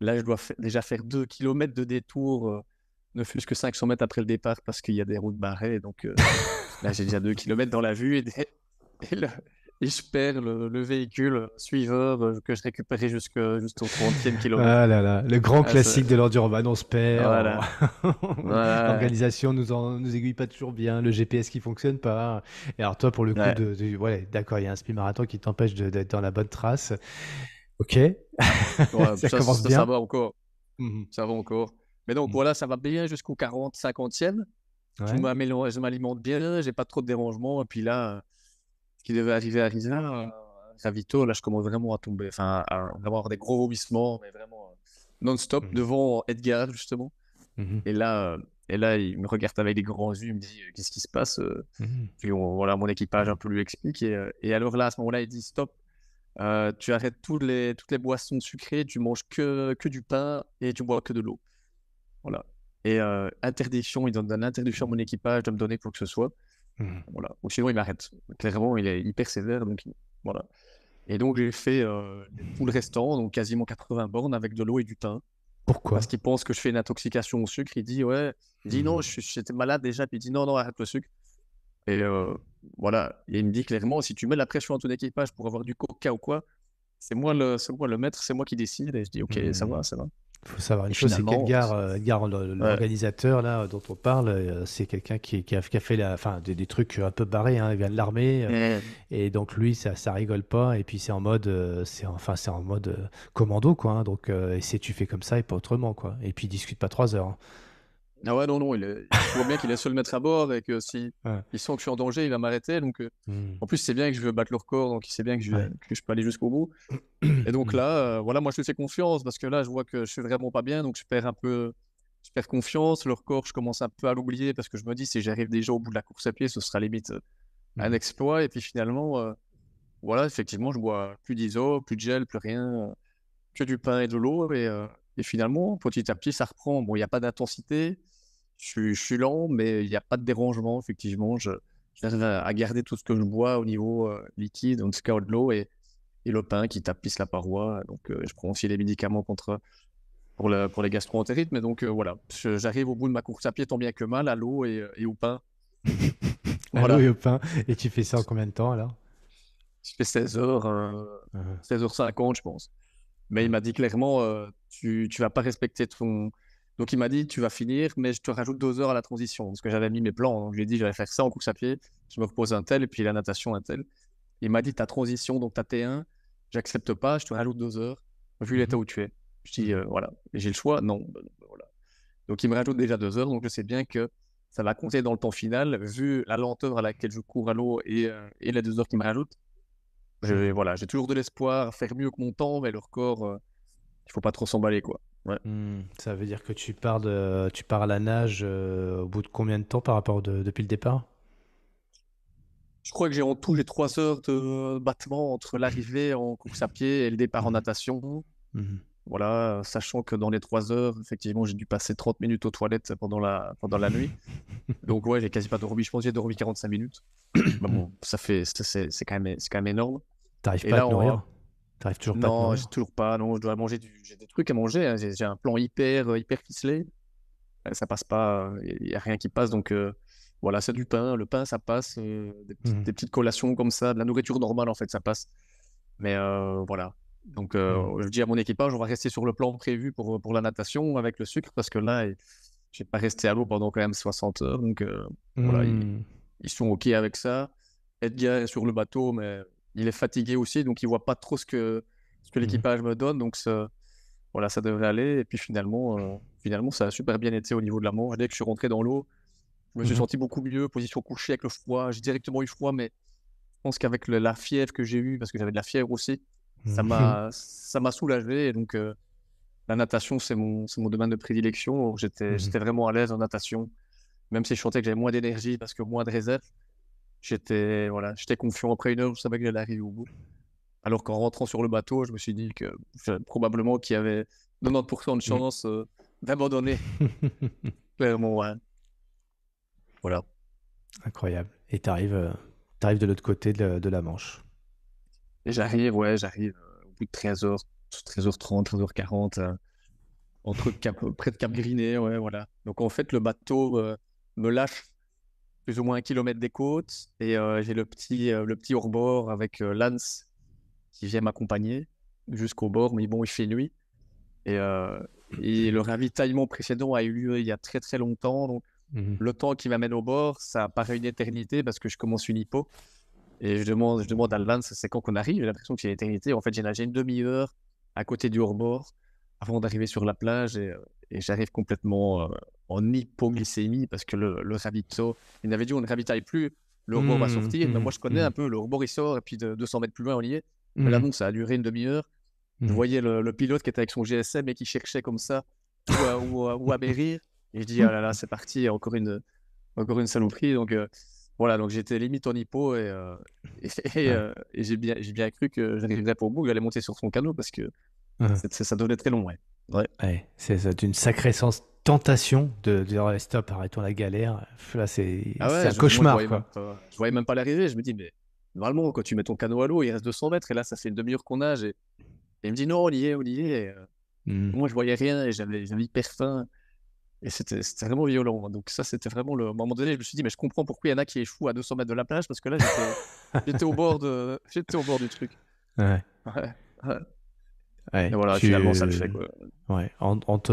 là, je dois déjà faire 2 km de détour ne fût-ce que 500 mètres après le départ parce qu'il y a des routes barrées. Donc euh, là, j'ai déjà 2 km dans la vue et, le... je perds le, véhicule suiveur que je récupérais jusqu'au 30e km. le grand ah, classique de l'endurance. on se perd. L'organisation nous, nous aiguille pas toujours bien, le GPS qui fonctionne pas. Et alors toi, pour le coup, d'accord, il y a un speed marathon qui t'empêche d'être dans la bonne trace. Ok. ça, commence bien. va encore. Mmh ça va encore. Mais donc, mm. voilà, ça va bien jusqu'au 40, 50e. Je m'alimente bien, j'ai pas trop de dérangements. Et puis là, ce qui devait arriver à euh, à Vito, là, je commence vraiment à tomber, enfin, à avoir des gros vomissements, mais vraiment hein. non-stop mm. devant Edgar, justement. Mm-hmm. Et là, euh, et là, il me regarde avec des grands yeux, il me dit euh, Qu'est-ce qui se passe mm-hmm. Puis on, voilà, mon équipage un peu lui explique. Et, et alors là, à ce moment-là, il dit Stop, tu arrêtes toutes les, toutes les boissons sucrées, tu manges que, que du pain et tu bois que de l'eau. Et euh, interdiction, il donne une interdiction à mon équipage de me donner quoi que ce soit. Mmh. Voilà. Ou sinon, il m'arrête. Clairement, il est hyper sévère. Donc, voilà. Et donc, j'ai fait euh, tout le restant, donc quasiment 80 bornes avec de l'eau et du thym. Pourquoi Parce qu'il pense que je fais une intoxication au sucre. Il dit, ouais, il dit mmh. non, j'étais malade déjà. Puis il dit, non, non, arrête le sucre. Et euh, voilà. il me dit clairement, si tu mets la pression à ton équipage pour avoir du coca ou quoi, c'est moi le, moi le maître, c'est moi qui décide. Et je dis, ok, ça mmh. va, ça va. Il faut savoir une chose, c'est qu'Edgar, euh, l'organisateur là dont on parle, euh, c'est quelqu'un qui, a, fait des, trucs un peu barrés. Hein. Il vient de l'armée euh, et donc lui, ça, rigole pas. Et puis c'est en mode, c'est enfin c'est en mode commando quoi. Hein. Donc et c'est tu fais comme ça et pas autrement quoi. Et puis il discute pas trois heures. Hein. Ah ouais, non, non, il, voit bien qu'il est seul mettre à bord et que s'il si... sent que je suis en danger, il va m'arrêter. Donc, euh, hmm. en plus, c'est bien que je veux battre le record, donc il sait bien que je, peux aller jusqu'au bout. et donc hmm. là, euh, voilà, moi, je lui fais confiance parce que là, je vois que je suis vraiment pas bien, donc je perds un peu, je confiance. Le record, je commence un peu à l'oublier parce que je me dis, si j'arrive déjà au bout de la course à pied, ce sera limite euh, hmm. un exploit. Et puis finalement, voilà, effectivement, je bois plus d'ISO, plus de gel, plus rien, que du pain et de l'eau. Et, et finalement, petit à petit, ça reprend. Bon, il n'y a pas d'intensité. Je, suis lent, mais il n'y a pas de dérangement. Effectivement, je, j'arrive à garder tout ce que je bois au niveau euh, liquide, en tout cas de l'eau et, et le pain qui tapisse la paroi. Donc, euh, je prends aussi les médicaments contre pour, le, pour les gastro-entérites. Mais donc, euh, voilà, j'arrive au bout de ma course à pied tant bien que mal à l'eau et, au pain. À l'eau et au pain. Et tu fais ça en combien de temps alors Je fais 16 heures, 16h50, ah. je pense. Mais il m'a dit clairement, euh, tu ne vas pas respecter ton. Donc il m'a dit, tu vas finir, mais je te rajoute deux heures à la transition, parce que j'avais mis mes plans. Hein. je lui ai dit, vais faire ça en course à pied, je me repose un tel, et puis la natation un tel. Il m'a dit, ta transition, donc ta T1, j'accepte pas, je te rajoute deux heures, vu mhm. l'état où tu es. Je dis, mhm. euh, voilà, j'ai le choix Non. Ben, ben, ben, voilà. Donc il me rajoute déjà deux heures, donc je sais bien que ça va compter dans le temps final, vu la lenteur à laquelle je cours à l'eau et, euh, et les deux heures qu'il me rajoute. J'ai mmh. voilà, j'ai toujours de l'espoir, faire mieux que mon temps, mais le record, euh, il faut pas trop s'emballer quoi. Mmh, ça veut dire que tu pars de, tu pars à la nage euh, au bout de combien de temps par rapport de, depuis le départ Je crois que j'ai en tout j'ai trois heures de battement entre l'arrivée en course à pied et le départ en mmh. natation. Voilà, sachant que dans les 3 heures, effectivement, j'ai dû passer 30 minutes aux toilettes pendant la, pendant la nuit. Donc, ouais, j'ai quasi pas dormi. Je pense que j'ai dormi 45 minutes. bon, ça fait, c'est quand, même, quand même énorme. T'arrives pas à te nourrir toujours pas Non, toujours pas. Non, je dois manger J'ai des trucs à manger. Hein. J'ai un plan hyper, euh, hyper ficelé. Euh, ça passe pas. Il euh, n'y a rien qui passe. Donc, voilà, c'est du pain. Le pain, ça passe. Mmh. des, petites, collations comme ça. De la nourriture normale, en fait, ça passe. Mais voilà, donc, mmh euh, je dis à mon équipage, on va rester sur le plan prévu pour, pour la natation avec le sucre parce que là, je n'ai pas resté à l'eau pendant quand même 60 heures. Donc, euh, voilà, mmh. ils, sont OK avec ça. Edgar est sur le bateau, mais il est fatigué aussi, donc il voit pas trop ce que, ce que mmh l'équipage me donne. Donc, ça, voilà, ça devrait aller. Et puis finalement, euh, finalement, ça a super bien été au niveau de la manche. Dès que je suis rentré dans l'eau, je me suis senti beaucoup mieux, position couchée avec le froid. J'ai directement eu froid, mais je pense qu'avec la fièvre que j'ai eue, parce que j'avais de la fièvre aussi, ça mmh. m'a, ça m'a soulagé. donc, euh, la natation, c'est mon, c'est mon domaine de prédilection. J'étais, mmh. j'étais vraiment à l'aise en natation. Même si je sentais que j'avais moins d'énergie parce que moins de réserve, j'étais, voilà, j'étais confiant. Après une heure, je savais que j'allais arriver au bout. Alors qu'en rentrant sur le bateau, je me suis dit que probablement qu'il y avait 90% de mmh. chance euh, d'abandonner. Clairement, ouais. Voilà. Incroyable. Et tu arrives, euh, de l'autre côté de la Manche. J'arrive, ouais, j'arrive euh, au bout de 13h, 13h30, 13h40, entre euh, près de Cap Griné, ouais, voilà. Donc en fait, le bateau euh, me lâche plus ou moins un kilomètre des côtes et j'ai le petit petit hors bord avec Lance qui vient m'accompagner jusqu'au bord mais bon il fait nuit et, le ravitaillement précédent a eu lieu il y a très très longtemps donc mmh le temps qui m'amène au bord ça paraît une éternité parce que je commence une hypo et je demande, je demande à l'avance, c'est quand qu'on arrive J'ai l'impression que c'est l'éternité. En fait, j'ai nagé une demi-heure à côté du hors-bord avant d'arriver sur la plage et, euh, j'arrive complètement euh, en hypoglycémie parce que le, le il n'avait dit on ne ravitaille plus, le hors-bord va mmh, sortir. mais mmh, bah, moi, je connais mmh. un peu, le hors-bord il sort et puis de 200 mètres plus loin, on y est. Mais là, ça a duré une demi-heure. Je voyais le, pilote qui était avec son GSM et qui cherchait comme ça où à, euh, Et je dis, ah là là, c'est parti, encore une, encore une saloperie. Donc, voilà, donc j'étais limite en hypo et, euh, euh, j'ai bien, cru que j'arriverais pour bout, allait monter sur son canot parce que ah. ça ça devenait très long. Ouais. ouais. c'est une sacrée tentation de dire stop, arrêtons la galère. Là, c'est ah un cauchemar. je, ne voyais même pas l'arrivée. Je me dis, mais normalement, quand tu mets ton canot à l'eau, il reste 200 mètres et là, ça fait une demi-heure qu'on nage. Et, il me dit, non, on y est, euh, mmh. Moi, je voyais rien et j'avais hyper faim. Et c'était vraiment violent. Hein. Donc ça, c'était vraiment le moment donné, je me suis dit, mais je comprends pourquoi il y en a qui échouent à 200 mètres de la plage, parce que là, j'étais au, bord de... au bord du truc. Ouais. ouais. ouais. Et voilà, finalement, ça le fait. Quoi. Ouais. En, te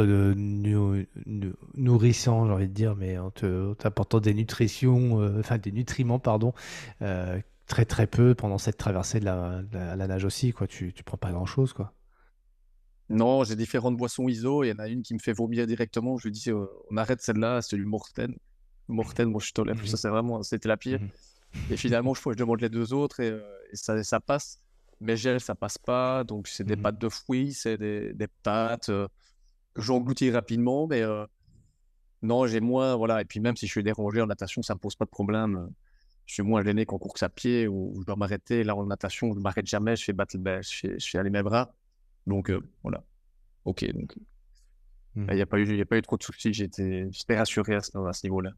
nourrissant, j'ai envie de dire, mais en t'apportant des euh, des nutriments, pardon, euh, très très peu pendant cette traversée de la, nage aussi, quoi. Tu, tu prends pas grand chose, quoi. Non, j'ai différentes boissons ISO. Il y en a une qui me fait vomir directement. Je lui dis, on arrête celle-là, c'est du Morten. Morten, moi, je suis plus. Ça, mmh c'est vraiment, c'était la pire. Mmh et finalement, je, je demande les deux autres et, ça, ça, passe. Mais gel, ça passe pas. Donc, c'est des mmh pâtes de fruits, c'est des, des, pâtes que j'engloutis rapidement. Mais non, j'ai moins. Voilà. Et puis, même si je suis dérangé en natation, ça me pose pas de problème. Je suis moins gêné qu'en course à pied où je dois m'arrêter. Là, en natation, je m'arrête jamais. Je fais battle ben, je fais, je fais aller mes bras. Donc euh, voilà. Ok, donc hmm. il n'y a, pas eu, a trop de soucis, j'étais rassuré à ce, niveau-là.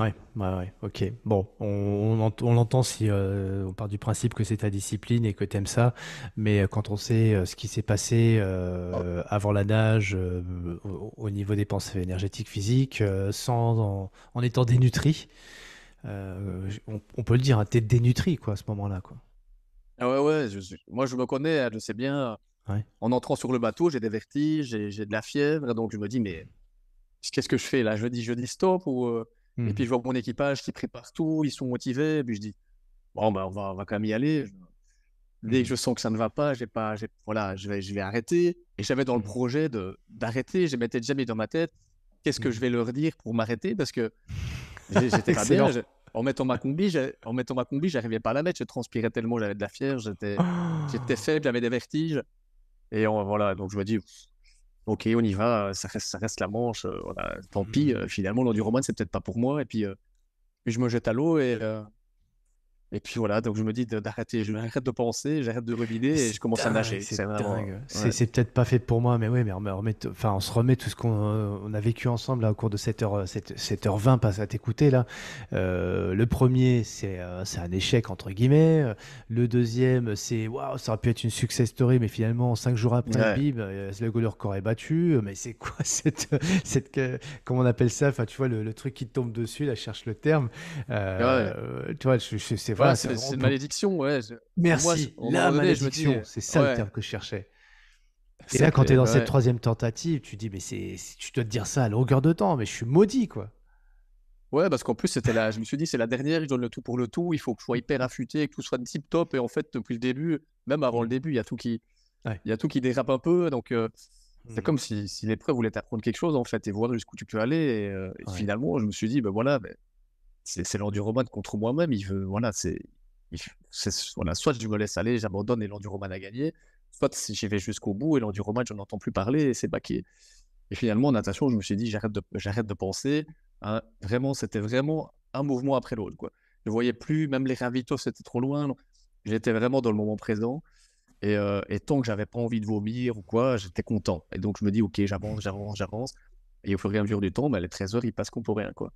Ouais, ouais, ouais, ok. Bon, on, l'entend si euh, on part du principe que c'est ta discipline et que tu aimes ça, mais euh, quand on sait ce qui s'est passé avant la nage, au, niveau des pensées énergétiques, physiques, sans en, étant dénutri, on, peut le dire, tu hein, t'es dénutri quoi à ce moment-là, quoi. Ah ouais, je, moi je me connais, hein, je sais bien. En entrant sur le bateau, j'ai des vertiges, j'ai de la fièvre, donc je me dis, mais qu'est-ce que je fais là Je dis, je dis stop ou. Euh, et mmh. puis je vois mon équipage qui prépare tout, ils sont motivés, puis je dis, bon, ben, on va, on va quand même y aller. Dès que mmh. je sens que ça ne va pas, j'ai pas, voilà, je vais, je vais arrêter. Et j'avais dans le mmh. projet de d'arrêter, je m'étais déjà mis dans ma tête, qu'est-ce que je vais leur dire pour m'arrêter Parce que j'étais pas bien en mettant ma combi, en mettant ma j'arrivais pas à la mettre. Je transpirais tellement, j'avais de la fièvre, j'étais, faible, j'avais des vertiges. Et voilà, donc je me dis, ok, on y va, ça reste, ça reste la Manche. Euh, tant pis. Mmh. Euh, finalement, l'enduromane, c'est peut-être pas pour moi. Et puis, euh, je me jette à l'eau et et puis voilà, donc je me dis d'arrêter, je m'arrête de penser, j'arrête de ruminer et je commence à nager. C'est dingue. Euh, c'est peut-être pas fait pour moi, mais oui, mais on, remet, enfin, on se remet tout ce qu'on euh, on a vécu ensemble là, au cours de 7h, 7, h 20 passe à t'écouter là. Euh, le premier, c'est un échec entre guillemets. Le deuxième, c'est waouh, ça aurait pu être une success story, mais finalement, 5 jours après le bib, le goal record est battu. Mais c'est quoi cette, cette, comment on appelle ça Enfin, tu vois, le, truc qui tombe dessus, là, je cherche le terme. Tu vois, c'est c'est une malédiction, ouais. Merci, la malédiction, c'est ça le terme que je cherchais. Et là, quand tu es dans bah cette troisième tentative, tu dis, mais c'est, tu dois te dire ça à longueur de temps, mais je suis maudit, quoi. Ouais, parce qu'en plus, c'était là, je me suis dit, c'est la dernière, je donne le tout pour le tout, il faut que je sois hyper mm. affûté, que tout soit tip top. Et en fait, depuis le début, même avant le mm. début, il y a tout qui, il y a tout qui dérape un peu. Donc, euh, c'est mm. comme si, si l'épreuve voulait t'apprendre quelque chose, en fait, et voir jusqu'où tu peux aller. Et, euh, finalement, je me suis dit, ben voilà, ben, c'est l'enduroman contre moi-même. Il veut, voilà, c'est, voilà, soit je me laisse aller, j'abandonne et l'enduroman a gagné, soit si j'y vais jusqu'au bout et l'enduroman, je entends plus parler et c'est baqué. Et finalement, en natation, je me suis dit, j'arrête de, de penser. Hein, vraiment, c'était vraiment un mouvement après l'autre. Quoi. Je voyais plus, même les ravitaux, c'était trop loin. J'étais vraiment dans le moment présent. Euh, et, tant que j'avais pas envie de vomir ou quoi, j'étais content. Et donc, je me dis, OK, j'avance, j'avance, j'avance. Et au fur et à mesure du temps, mais bah, les 13 heures, ils passent comme pour rien. Quoi.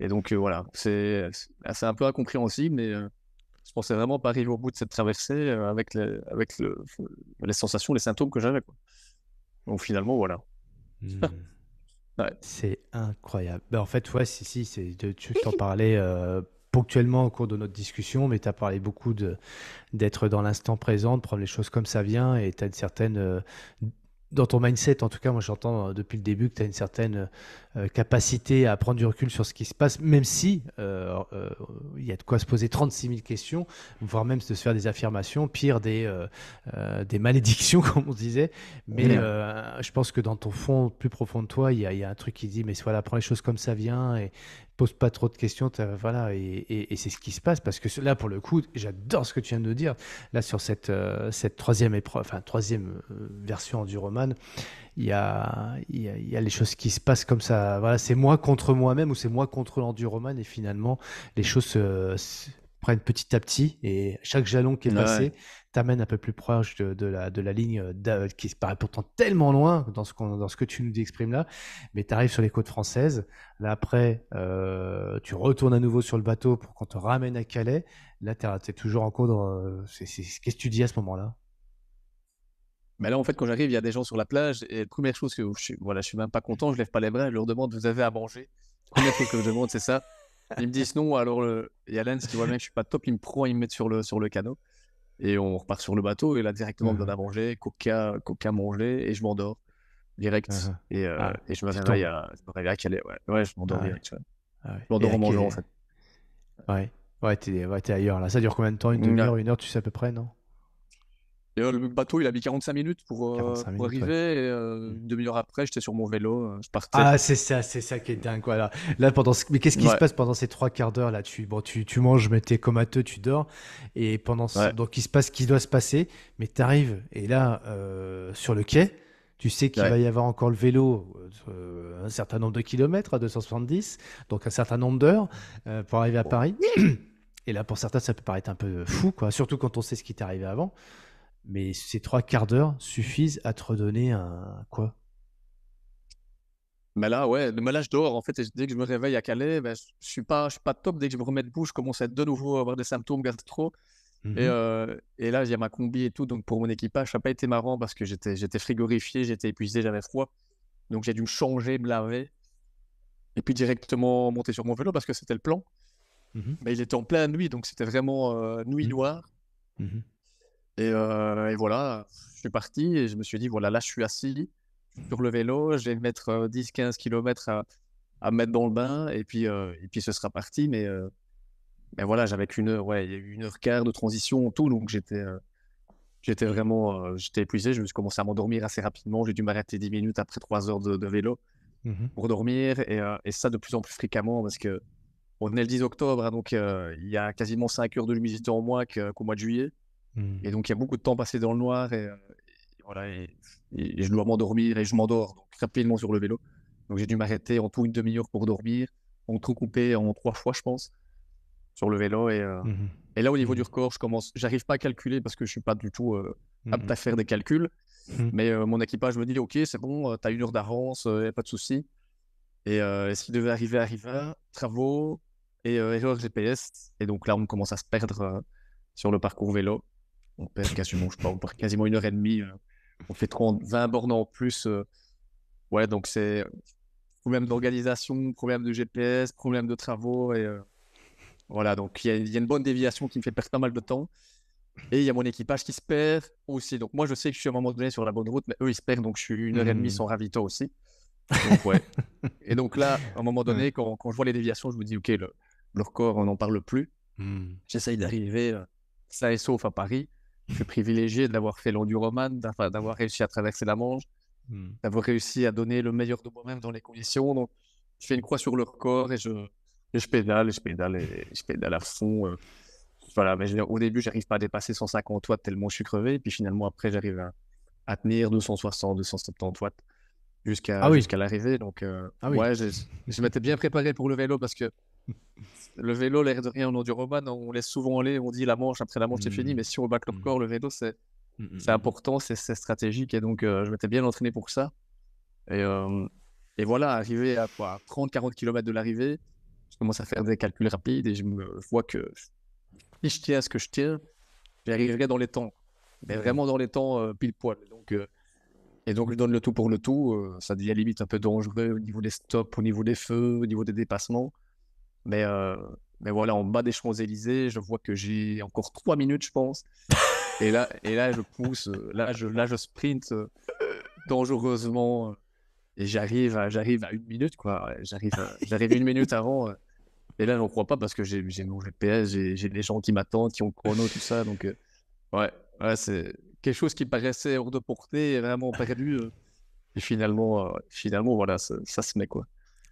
Et donc euh, voilà, c'est un peu incompréhensible, mais euh, je pensais vraiment pas arriver au bout de cette traversée euh, avec, les, avec le, les sensations, les symptômes que j'avais. Donc finalement, voilà. Hmm. C'est incroyable. Bah, en fait, ouais, si, si, tu t'en parlais ponctuellement au cours de notre discussion, mais tu as parlé beaucoup d'être dans l'instant présent, de prendre les choses comme ça vient, et tu as une certaine dans ton mindset, en tout cas, moi j'entends euh, depuis le début que tu as une certaine euh, euh, capacité à prendre du recul sur ce qui se passe, même si il y a de quoi se poser 36 000 questions, voire même de se faire des affirmations, pire des, des malédictions, comme on disait. Mais je pense que dans ton fond, plus profond de toi, il y, a un truc qui dit, mais voilà, prends les choses comme ça vient et, pose pas trop de questions, voilà, et, c'est ce qui se passe parce que là, pour le coup, j'adore ce que tu viens de dire. Là, sur cette, euh, cette troisième épreuve, enfin, troisième euh, version du il y a, les choses qui se passent comme ça. Voilà, c'est moi contre moi-même ou c'est moi contre l'enduroman, et finalement, les choses se, prennent petit à petit, et chaque jalon qui est passé, t'amène un peu plus proche de, la, de la ligne euh, euh, qui paraît pourtant tellement loin dans ce, dans ce que tu nous exprimes là, mais tu arrives sur les côtes françaises, là après euh, tu retournes à nouveau sur le bateau pour qu'on te ramène à Calais, là tu es, toujours en côte. qu'est-ce que tu dis à ce moment-là mais bah là, en fait, quand j'arrive, il y a des gens sur la plage et la première chose que je voilà, je suis même pas content, je lève pas les bras, je leur demande, vous avez à manger La première chose que je demande, c'est ça. Ils me disent non, alors il y a qui voit bien que je suis pas top, il me prend, il me met sur le, sur le canot. Et on repart sur le bateau et là directement on me mmh. donne à manger, coca, coca manger et je m'endors direct. Mmh. et, euh, ah, et, je me réveille à, je me réveille Ouais, je m'endors ah direct. Ah je m'endors en mangeant en fait. Ouais, ouais, t'es ailleurs là. Ça dure combien de temps Une demi-heure, une heure, tu sais à peu près, non euh, le bateau, il a mis 45 minutes pour, euh, arriver. Euh, mm. Une demi-heure après, j'étais sur mon vélo, je partais. Ah, c'est ça, c'est ça qui est dingue. Là, pendant Mais qu'est-ce qui se passe pendant ces trois quarts d'heure là tu, bon, tu, tu manges, mais t'es comateux, tu dors. Et pendant Donc, il se passe ce qui doit se passer. Mais tu arrives et là, sur le quai, tu sais qu'il va y avoir encore le vélo, un certain nombre de kilomètres à 270, donc un certain nombre d'heures pour arriver à Paris. Et là, pour certains, ça peut paraître un peu fou, quoi. surtout quand on sait ce qui t'est arrivé avant mais ces trois quarts d'heure suffisent à te redonner un quoi mais là, ouais, le je en fait, dès que je me réveille à Calais, ben, je suis pas, suis pas top. Dès que je me remets debout, je commence à de nouveau avoir des symptômes gastro. Mhm. trop euh, Et, là, il ma combi et tout. Donc, pour mon équipage, ça n'a pas été marrant parce que j'étais, j'étais frigorifié, j'étais épuisé, j'avais froid. Donc, j'ai dû me changer, me laver. Et puis, directement monter sur mon vélo parce que c'était le plan. Mhm. Mais il était en pleine nuit, donc c'était vraiment euh, nuit mhm. noire. Euh, et, voilà, je suis parti et je me suis dit, voilà, là, je suis assis sur le vélo, je vais mettre 10-15 euh, km à, à, mettre dans le bain et puis, euh, et puis ce sera parti. Mais, mais voilà, j'avais qu'une heure, ouais, il y a eu une heure quart de transition en tout, donc j'étais. J'étais vraiment j'étais épuisé, je me suis commencé à m'endormir assez rapidement. J'ai dû m'arrêter 10 minutes après 3 heures de, vélo mmh pour dormir. Et, et, ça de plus en plus fréquemment parce que on est le 10 octobre, hein, donc il y a quasiment 5 heures de luminosité en moins qu'au mois de juillet. Et mmh. donc, il y a beaucoup de temps passé dans le noir et, euh, voilà, et, je dois m'endormir et je m'endors rapidement sur le vélo. Donc, j'ai dû m'arrêter en tout une demi-heure pour dormir, en trop coupé en trois fois, je pense, sur le vélo. Et, euh, mmh et là, au mmh niveau du record, je commence, j'arrive pas à calculer parce que je suis pas du tout euh, apte à faire des calculs. Mais mon équipage me dit, OK, c'est bon, tu as une heure d'avance, pas de souci. Et ce qui devait arriver, arriva, travaux et erreur GPS. Et donc là, on commence à se perdre sur le parcours vélo on perd quasiment, je quasiment une heure et demie. Euh, on fait 30, 20 bornes en plus. Euh. ouais, donc c'est problème d'organisation, problème de GPS, problème de travaux. Et, euh, voilà, donc il y, a une bonne déviation qui me fait perdre pas mal de temps. Et il y a mon équipage qui se perd aussi. Donc moi, je sais que je suis à un moment donné sur la bonne route, mais eux, ils se perdent. Donc je suis une heure et demie mmh. sans ravito aussi. et donc là, à un moment donné, quand, quand, je vois les déviations, je me dis, OK, le, record, on n'en parle plus. Mmh. J'essaye d'arriver ça et sauf à Paris je suis privilégié d'avoir fait l'enduroman, d'avoir réussi à traverser la Manche, hmm. d'avoir réussi à donner le meilleur de moi-même dans les conditions. Donc, je fais une croix sur le corps et je, je pédale, je pédale, et je pédale à fond. Au euh. voilà, mais je, au début, j'arrive pas à dépasser 150 watts tellement je suis crevé. puis finalement, après, j'arrive à, tenir 260, 270 watts jusqu'à ah jusqu'à l'arrivée. Donc, euh, ah ouais, je m'étais bien préparé pour le vélo parce que le vélo, l'air de rien, en nom du roman, on laisse souvent aller, on dit la manche, après la manche, c'est fini, mm. mais si on back le mm. corps, le vélo, c'est mm, important, c'est stratégique, et donc euh, je m'étais bien entraîné pour ça. Et, euh, voilà, arrivé à 30-40 km de l'arrivée, je commence à faire des calculs rapides et je me vois que si je tiens à ce que je tiens, j'arriverai dans les temps, mais vraiment dans les temps euh, pile poil. Donc, et donc, je donne le tout pour le tout. ça devient limite un peu dangereux au niveau des stops, au niveau des feux, au niveau des dépassements. Mais, euh, mais voilà, en bas des Champs-Élysées, je vois que j'ai encore trois minutes, je pense. et, là, et là, je pousse, euh, là, je, là, je sprint euh, dangereusement. Et j'arrive à, j'arrive à une minute, quoi. J'arrive, j'arrive une minute avant. Et là, n'en crois pas parce que j'ai, mon GPS, j'ai, les gens qui m'attendent, qui ont le chrono, tout ça. Donc, ouais, c'est quelque chose qui paraissait hors de portée, vraiment perdu. et finalement, finalement voilà, ça, ça, se met, quoi.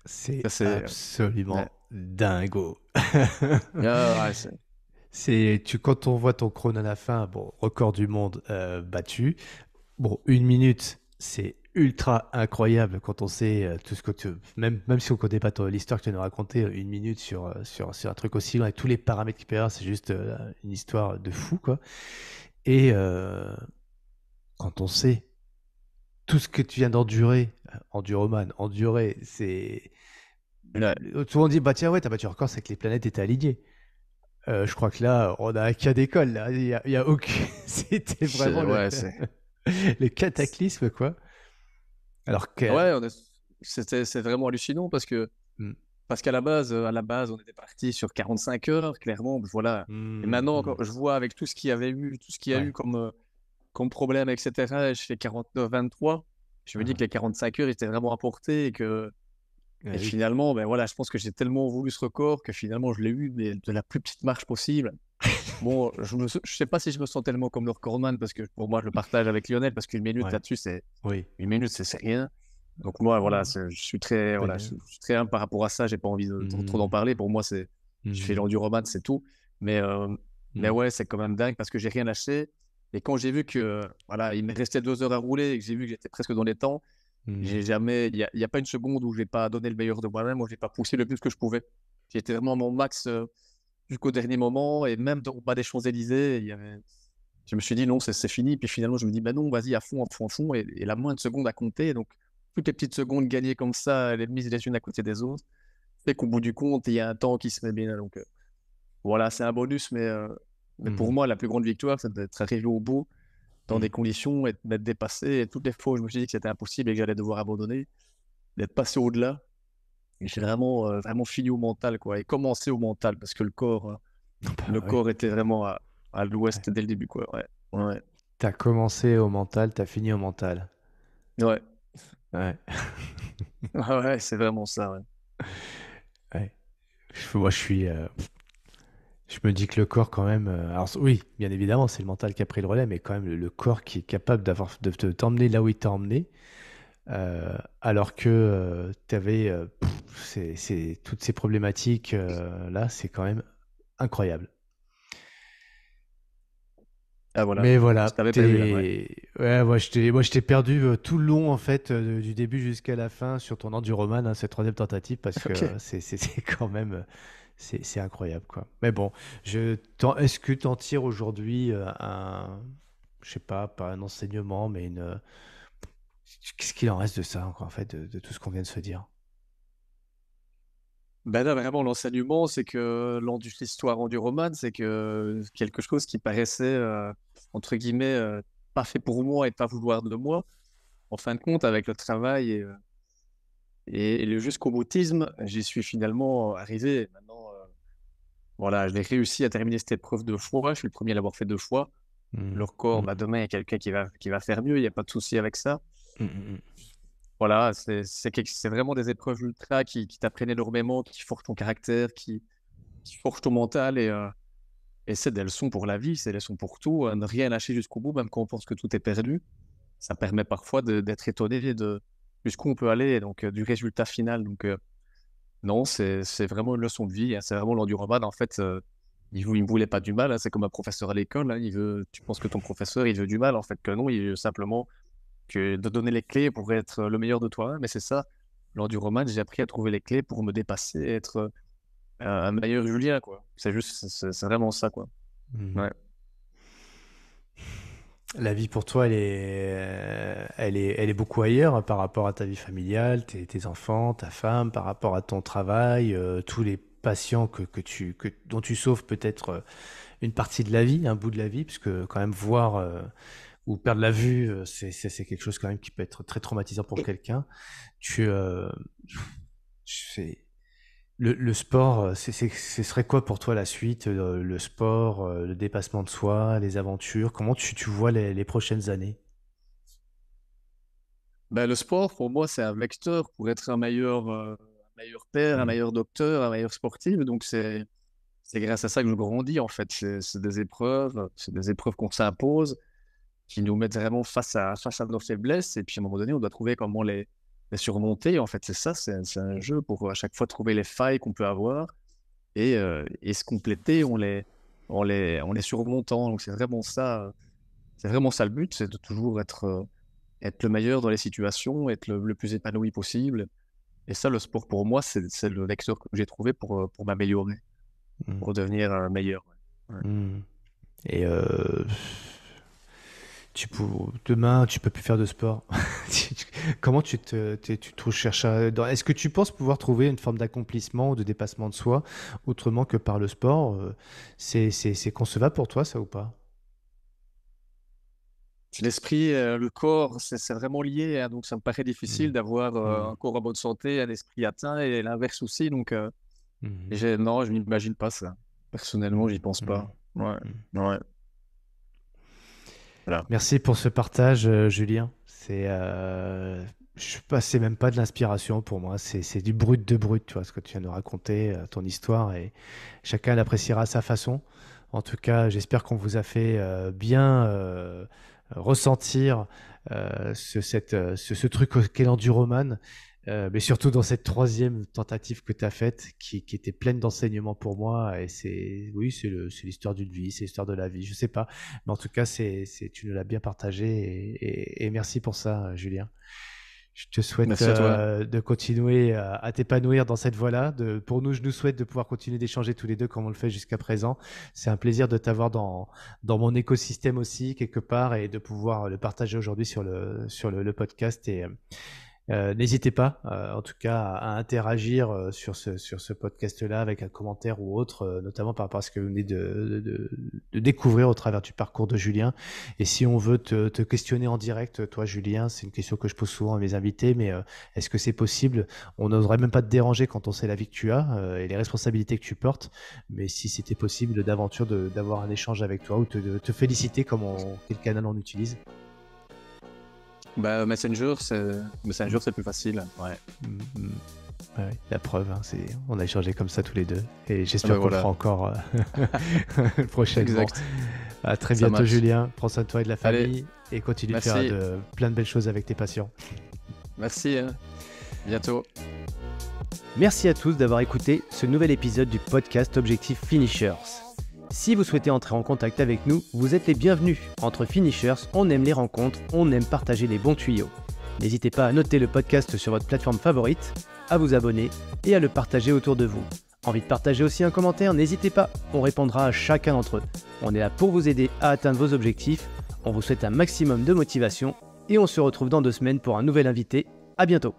C'est absolument dingo. Ah, c'est tu quand on voit ton chrono à la fin, bon record du monde euh, battu. Bon une minute, c'est ultra incroyable quand on sait euh, tout ce que tu même même si on connaît pas l'histoire que tu nous raconter, euh, une minute sur, sur sur un truc aussi long et tous les paramètres qui peut c'est juste une histoire de fou quoi. Et quand on sait tout ce que tu viens d'endurer, enduroman, endurer, c'est tout le monde dit, bah tiens, ouais, t'as battu encore, record, c'est que les planètes étaient alignées. Euh, je crois que là, on a un cas d'école. Il n'y a, aucun... C'était vraiment le... cataclysme, quoi. Alors que... Ouais, c'était, c'est vraiment hallucinant parce que... Hmm. Parce qu'à la base, à la base, on était parti sur 45 heures, clairement. Voilà. Et hmm. maintenant, je vois avec tout ce qu'il y avait eu, tout ce qu'il y a eu comme, euh, comme problème, etc. Je fais 49-23. Euh, je me dis ah. que les 45 heures étaient vraiment apportées et que et finalement, ben voilà, je pense que j'ai tellement voulu ce record que finalement je l'ai eu mais de la plus petite marche possible. bon, je ne sais pas si je me sens tellement comme le recordman parce que pour moi je le partage avec Lionel parce qu'une minute là-dessus c'est oui. une minute c'est rien. Donc moi voilà, mmh. je suis très très humble par rapport à ça. J'ai pas envie trop d'en mmh. parler. Pour moi c'est je fais l'enduromane mmh. c'est tout. Mais euh, ouais c'est quand même dingue parce que j'ai rien acheté. Et quand j'ai vu que voilà il me restait deux heures à rouler et que j'ai vu que j'étais presque dans les temps, j'ai mmh. jamais, il n'y a, pas une seconde où je n'ai pas donné le meilleur de moi-même, où je n'ai pas poussé le plus que je pouvais. J'étais vraiment à mon max euh, jusqu'au dernier moment, et même au bas des Champs-Élysées, je me suis dit non, c'est fini. Puis finalement, je me dis, ben non, vas-y, à fond, à fond, à fond, et, la moindre seconde à compter. Donc, toutes les petites secondes gagnées comme ça, les mises les unes à côté des autres, c'est qu'au bout du compte, il y a un temps qui se met bien. Donc, euh, voilà, c'est un bonus, mais, euh, mais pour mmh. moi, la plus grande victoire, c'est d'être arrivé au bout dans mmh. des conditions et d'être dépassé. Et toutes les fois où je me suis dit que c'était impossible et que j'allais devoir abandonner, d'être passé au-delà. Et j'ai vraiment, euh, vraiment fini au mental, quoi. Et commencé au mental, parce que le corps, hein, ah bah le corps était vraiment à, à l'ouest dès le début, quoi. Ouais. ouais. T'as commencé au mental, t'as fini au mental. Ouais. Ouais. Ah ouais, c'est vraiment ça, ouais. ouais. Je, moi, je suis. Euh, je me dis que le corps, quand même. Euh, alors, oui, bien évidemment, c'est le mental qui a pris le relais, mais quand même, le, corps qui est capable d'avoir, de t'emmener là où il t'a emmené, euh, alors que euh, tu avais toutes ces problématiques là, c'est quand même incroyable. Ah voilà, Mais voilà, moi, je t'ai... perdu tout le long en fait, du début jusqu'à la fin sur ton du roman, hein, cette troisième tentative, parce que c'est quand même, c'est incroyable, quoi. Mais bon, est-ce que tu en tires aujourd'hui euh, un, je sais pas, pas un enseignement, mais une. Qu'est-ce qu'il en reste de ça, en fait, de, tout ce qu'on vient de se dire ben vraiment, l'enseignement, c'est que l'histoire roman, c'est que quelque chose qui paraissait, euh, entre guillemets, euh, pas fait pour moi et pas vouloir de moi, en fin de compte, avec le travail et, le jusqu'au boutisme, j'y suis finalement arrivé. Voilà, je réussi à terminer cette épreuve de fois. Je suis le premier à l'avoir fait deux fois. Leur mmh. Le record, mmh. bah, demain, il y a quelqu'un qui va, qui va faire mieux. Il n'y a pas de souci avec ça. Mmh, voilà, c'est vraiment des épreuves ultra qui, qui t'apprennent énormément, qui forgent ton caractère, qui, forgent ton mental. Et, euh, et c'est des leçons pour la vie, c'est des leçons pour tout. ne rien lâcher jusqu'au bout, même quand on pense que tout est perdu. Ça permet parfois d'être étonné de jusqu'où on peut aller, donc euh, du résultat final. Donc, euh, non, c'est vraiment une leçon de vie. Hein. C'est vraiment l'enduromane. En fait, vous euh, il ne voulait pas du mal. Hein. C'est comme un professeur à l'école. Hein. tu penses que ton professeur, il veut du mal. En fait, que non, il veut simplement que de donner les clés pour être le meilleur de toi. Mais c'est ça. Lors j'ai appris à trouver les clés pour me dépasser, être euh, un meilleur Julien, C'est juste, c'est vraiment ça, quoi. Mmh la vie pour toi, elle est, euh, elle est, elle est beaucoup ailleurs par rapport à ta vie familiale, tes, tes, enfants, ta femme, par rapport à ton travail, euh, tous les patients que, que tu, que, dont tu sauves peut-être euh, une partie de la vie, un bout de la vie, puisque quand même voir ou perdre la vue, c'est, c'est, quelque chose quand même qui peut être très traumatisant pour quelqu'un. Tu, euh, c'est, le, sport, euh, ce serait quoi pour toi la suite euh, Le sport, euh, le dépassement de soi, les aventures Comment tu, vois les, prochaines années ben, Le sport, pour moi, c'est un vecteur pour être un meilleur, meilleur père, un mmh. meilleur docteur, un meilleur sportif. Donc, c'est, c'est grâce à ça que je grandis, en fait. C'est, des épreuves, c'est des épreuves qu'on s'impose, qui nous mettent vraiment face à, face à nos faiblesses. Et puis, à un moment donné, on doit trouver comment les surmonter. En fait, c'est ça, c'est un jeu pour à chaque fois trouver les failles qu'on peut avoir et, euh, se compléter en les, on les, on les surmontant. Donc, c'est vraiment ça. C'est vraiment ça le but, c'est de toujours être, euh, être le meilleur dans les situations, être le, plus épanoui possible. Et ça, le sport pour moi, c'est le vecteur que j'ai trouvé pour, euh, pour m'améliorer, mmh. pour devenir un meilleur. Mmh. Et euh, peux, demain, tu peux plus faire de sport. Comment tu te, tu, Est-ce que tu penses pouvoir trouver une forme d'accomplissement ou de dépassement de soi autrement que par le sport euh, C'est concevable pour toi, ça ou pas L'esprit, euh, le corps, c'est vraiment lié. Hein, donc, ça me paraît difficile mmh. d'avoir euh, mmh. un corps en bonne santé, un esprit atteint et l'inverse aussi. Donc, mmh. non, je n'imagine pas ça. Personnellement, j'y pense pas. Ouais. ouais. Merci pour ce partage, euh, Julien. C'est, euh, je même pas de l'inspiration pour moi. C'est, du brut de brut, tu vois, ce que tu viens de raconter, euh, ton histoire, et chacun l'appréciera à sa façon. En tout cas, j'espère qu'on vous a fait euh, bien ressentir ce, ce, ce, truc qu'est l'enduroman. Euh, mais surtout dans cette troisième tentative que tu as faite, qui, qui, était pleine d'enseignements pour moi. Et c'est, oui, c'est, l'histoire d'une vie, c'est l'histoire de la vie, je sais pas. Mais en tout cas, c'est, tu nous l'as bien partagé et, et, merci pour ça, Julien. Je te souhaite euh, de continuer à, t'épanouir dans cette voie-là. pour nous, je nous souhaite de pouvoir continuer d'échanger tous les deux comme on le fait jusqu'à présent. C'est un plaisir de t'avoir dans, dans mon écosystème aussi, quelque part, et de pouvoir le partager aujourd'hui sur le, sur le, le podcast. Et, euh, euh, n'hésitez pas, euh, en tout cas, à, interagir euh, sur ce, sur ce podcast-là avec un commentaire ou autre, notamment par rapport à ce que vous venez de, découvrir au travers du parcours de Julien. Et si on veut te, questionner en direct, toi, Julien, c'est une question que je pose souvent à mes invités, mais est-ce que c'est possible On n'oserait même pas te déranger quand on sait la vie que tu as et les responsabilités que tu portes, mais si c'était possible d'aventure d'avoir un échange avec toi ou de te féliciter comme on, quel canal on utilise. Bah, Messenger, c'est Messenger, c'est plus facile. Ouais. Mm-hmm. la preuve, hein, c'est on a échangé comme ça tous les deux. Et j'espère ah bah qu'on le fera encore euh, le prochainement. Exact. À très bientôt, Julien. Prends soin de toi et de la famille. Et continue de faire plein de belles choses avec tes patients. Merci. Hein. Bientôt. Merci à tous d'avoir écouté ce nouvel épisode du podcast Objectif Finishers. Si vous souhaitez entrer en contact avec nous, vous êtes les bienvenus. Entre finishers, on aime les rencontres, on aime partager les bons tuyaux. N'hésitez pas à noter le podcast sur votre plateforme favorite, à vous abonner et à le partager autour de vous. Envie de partager aussi un commentaire N'hésitez pas, on répondra à chacun d'entre eux. On est là pour vous aider à atteindre vos objectifs, on vous souhaite un maximum de motivation et on se retrouve dans deux semaines pour un nouvel invité. À bientôt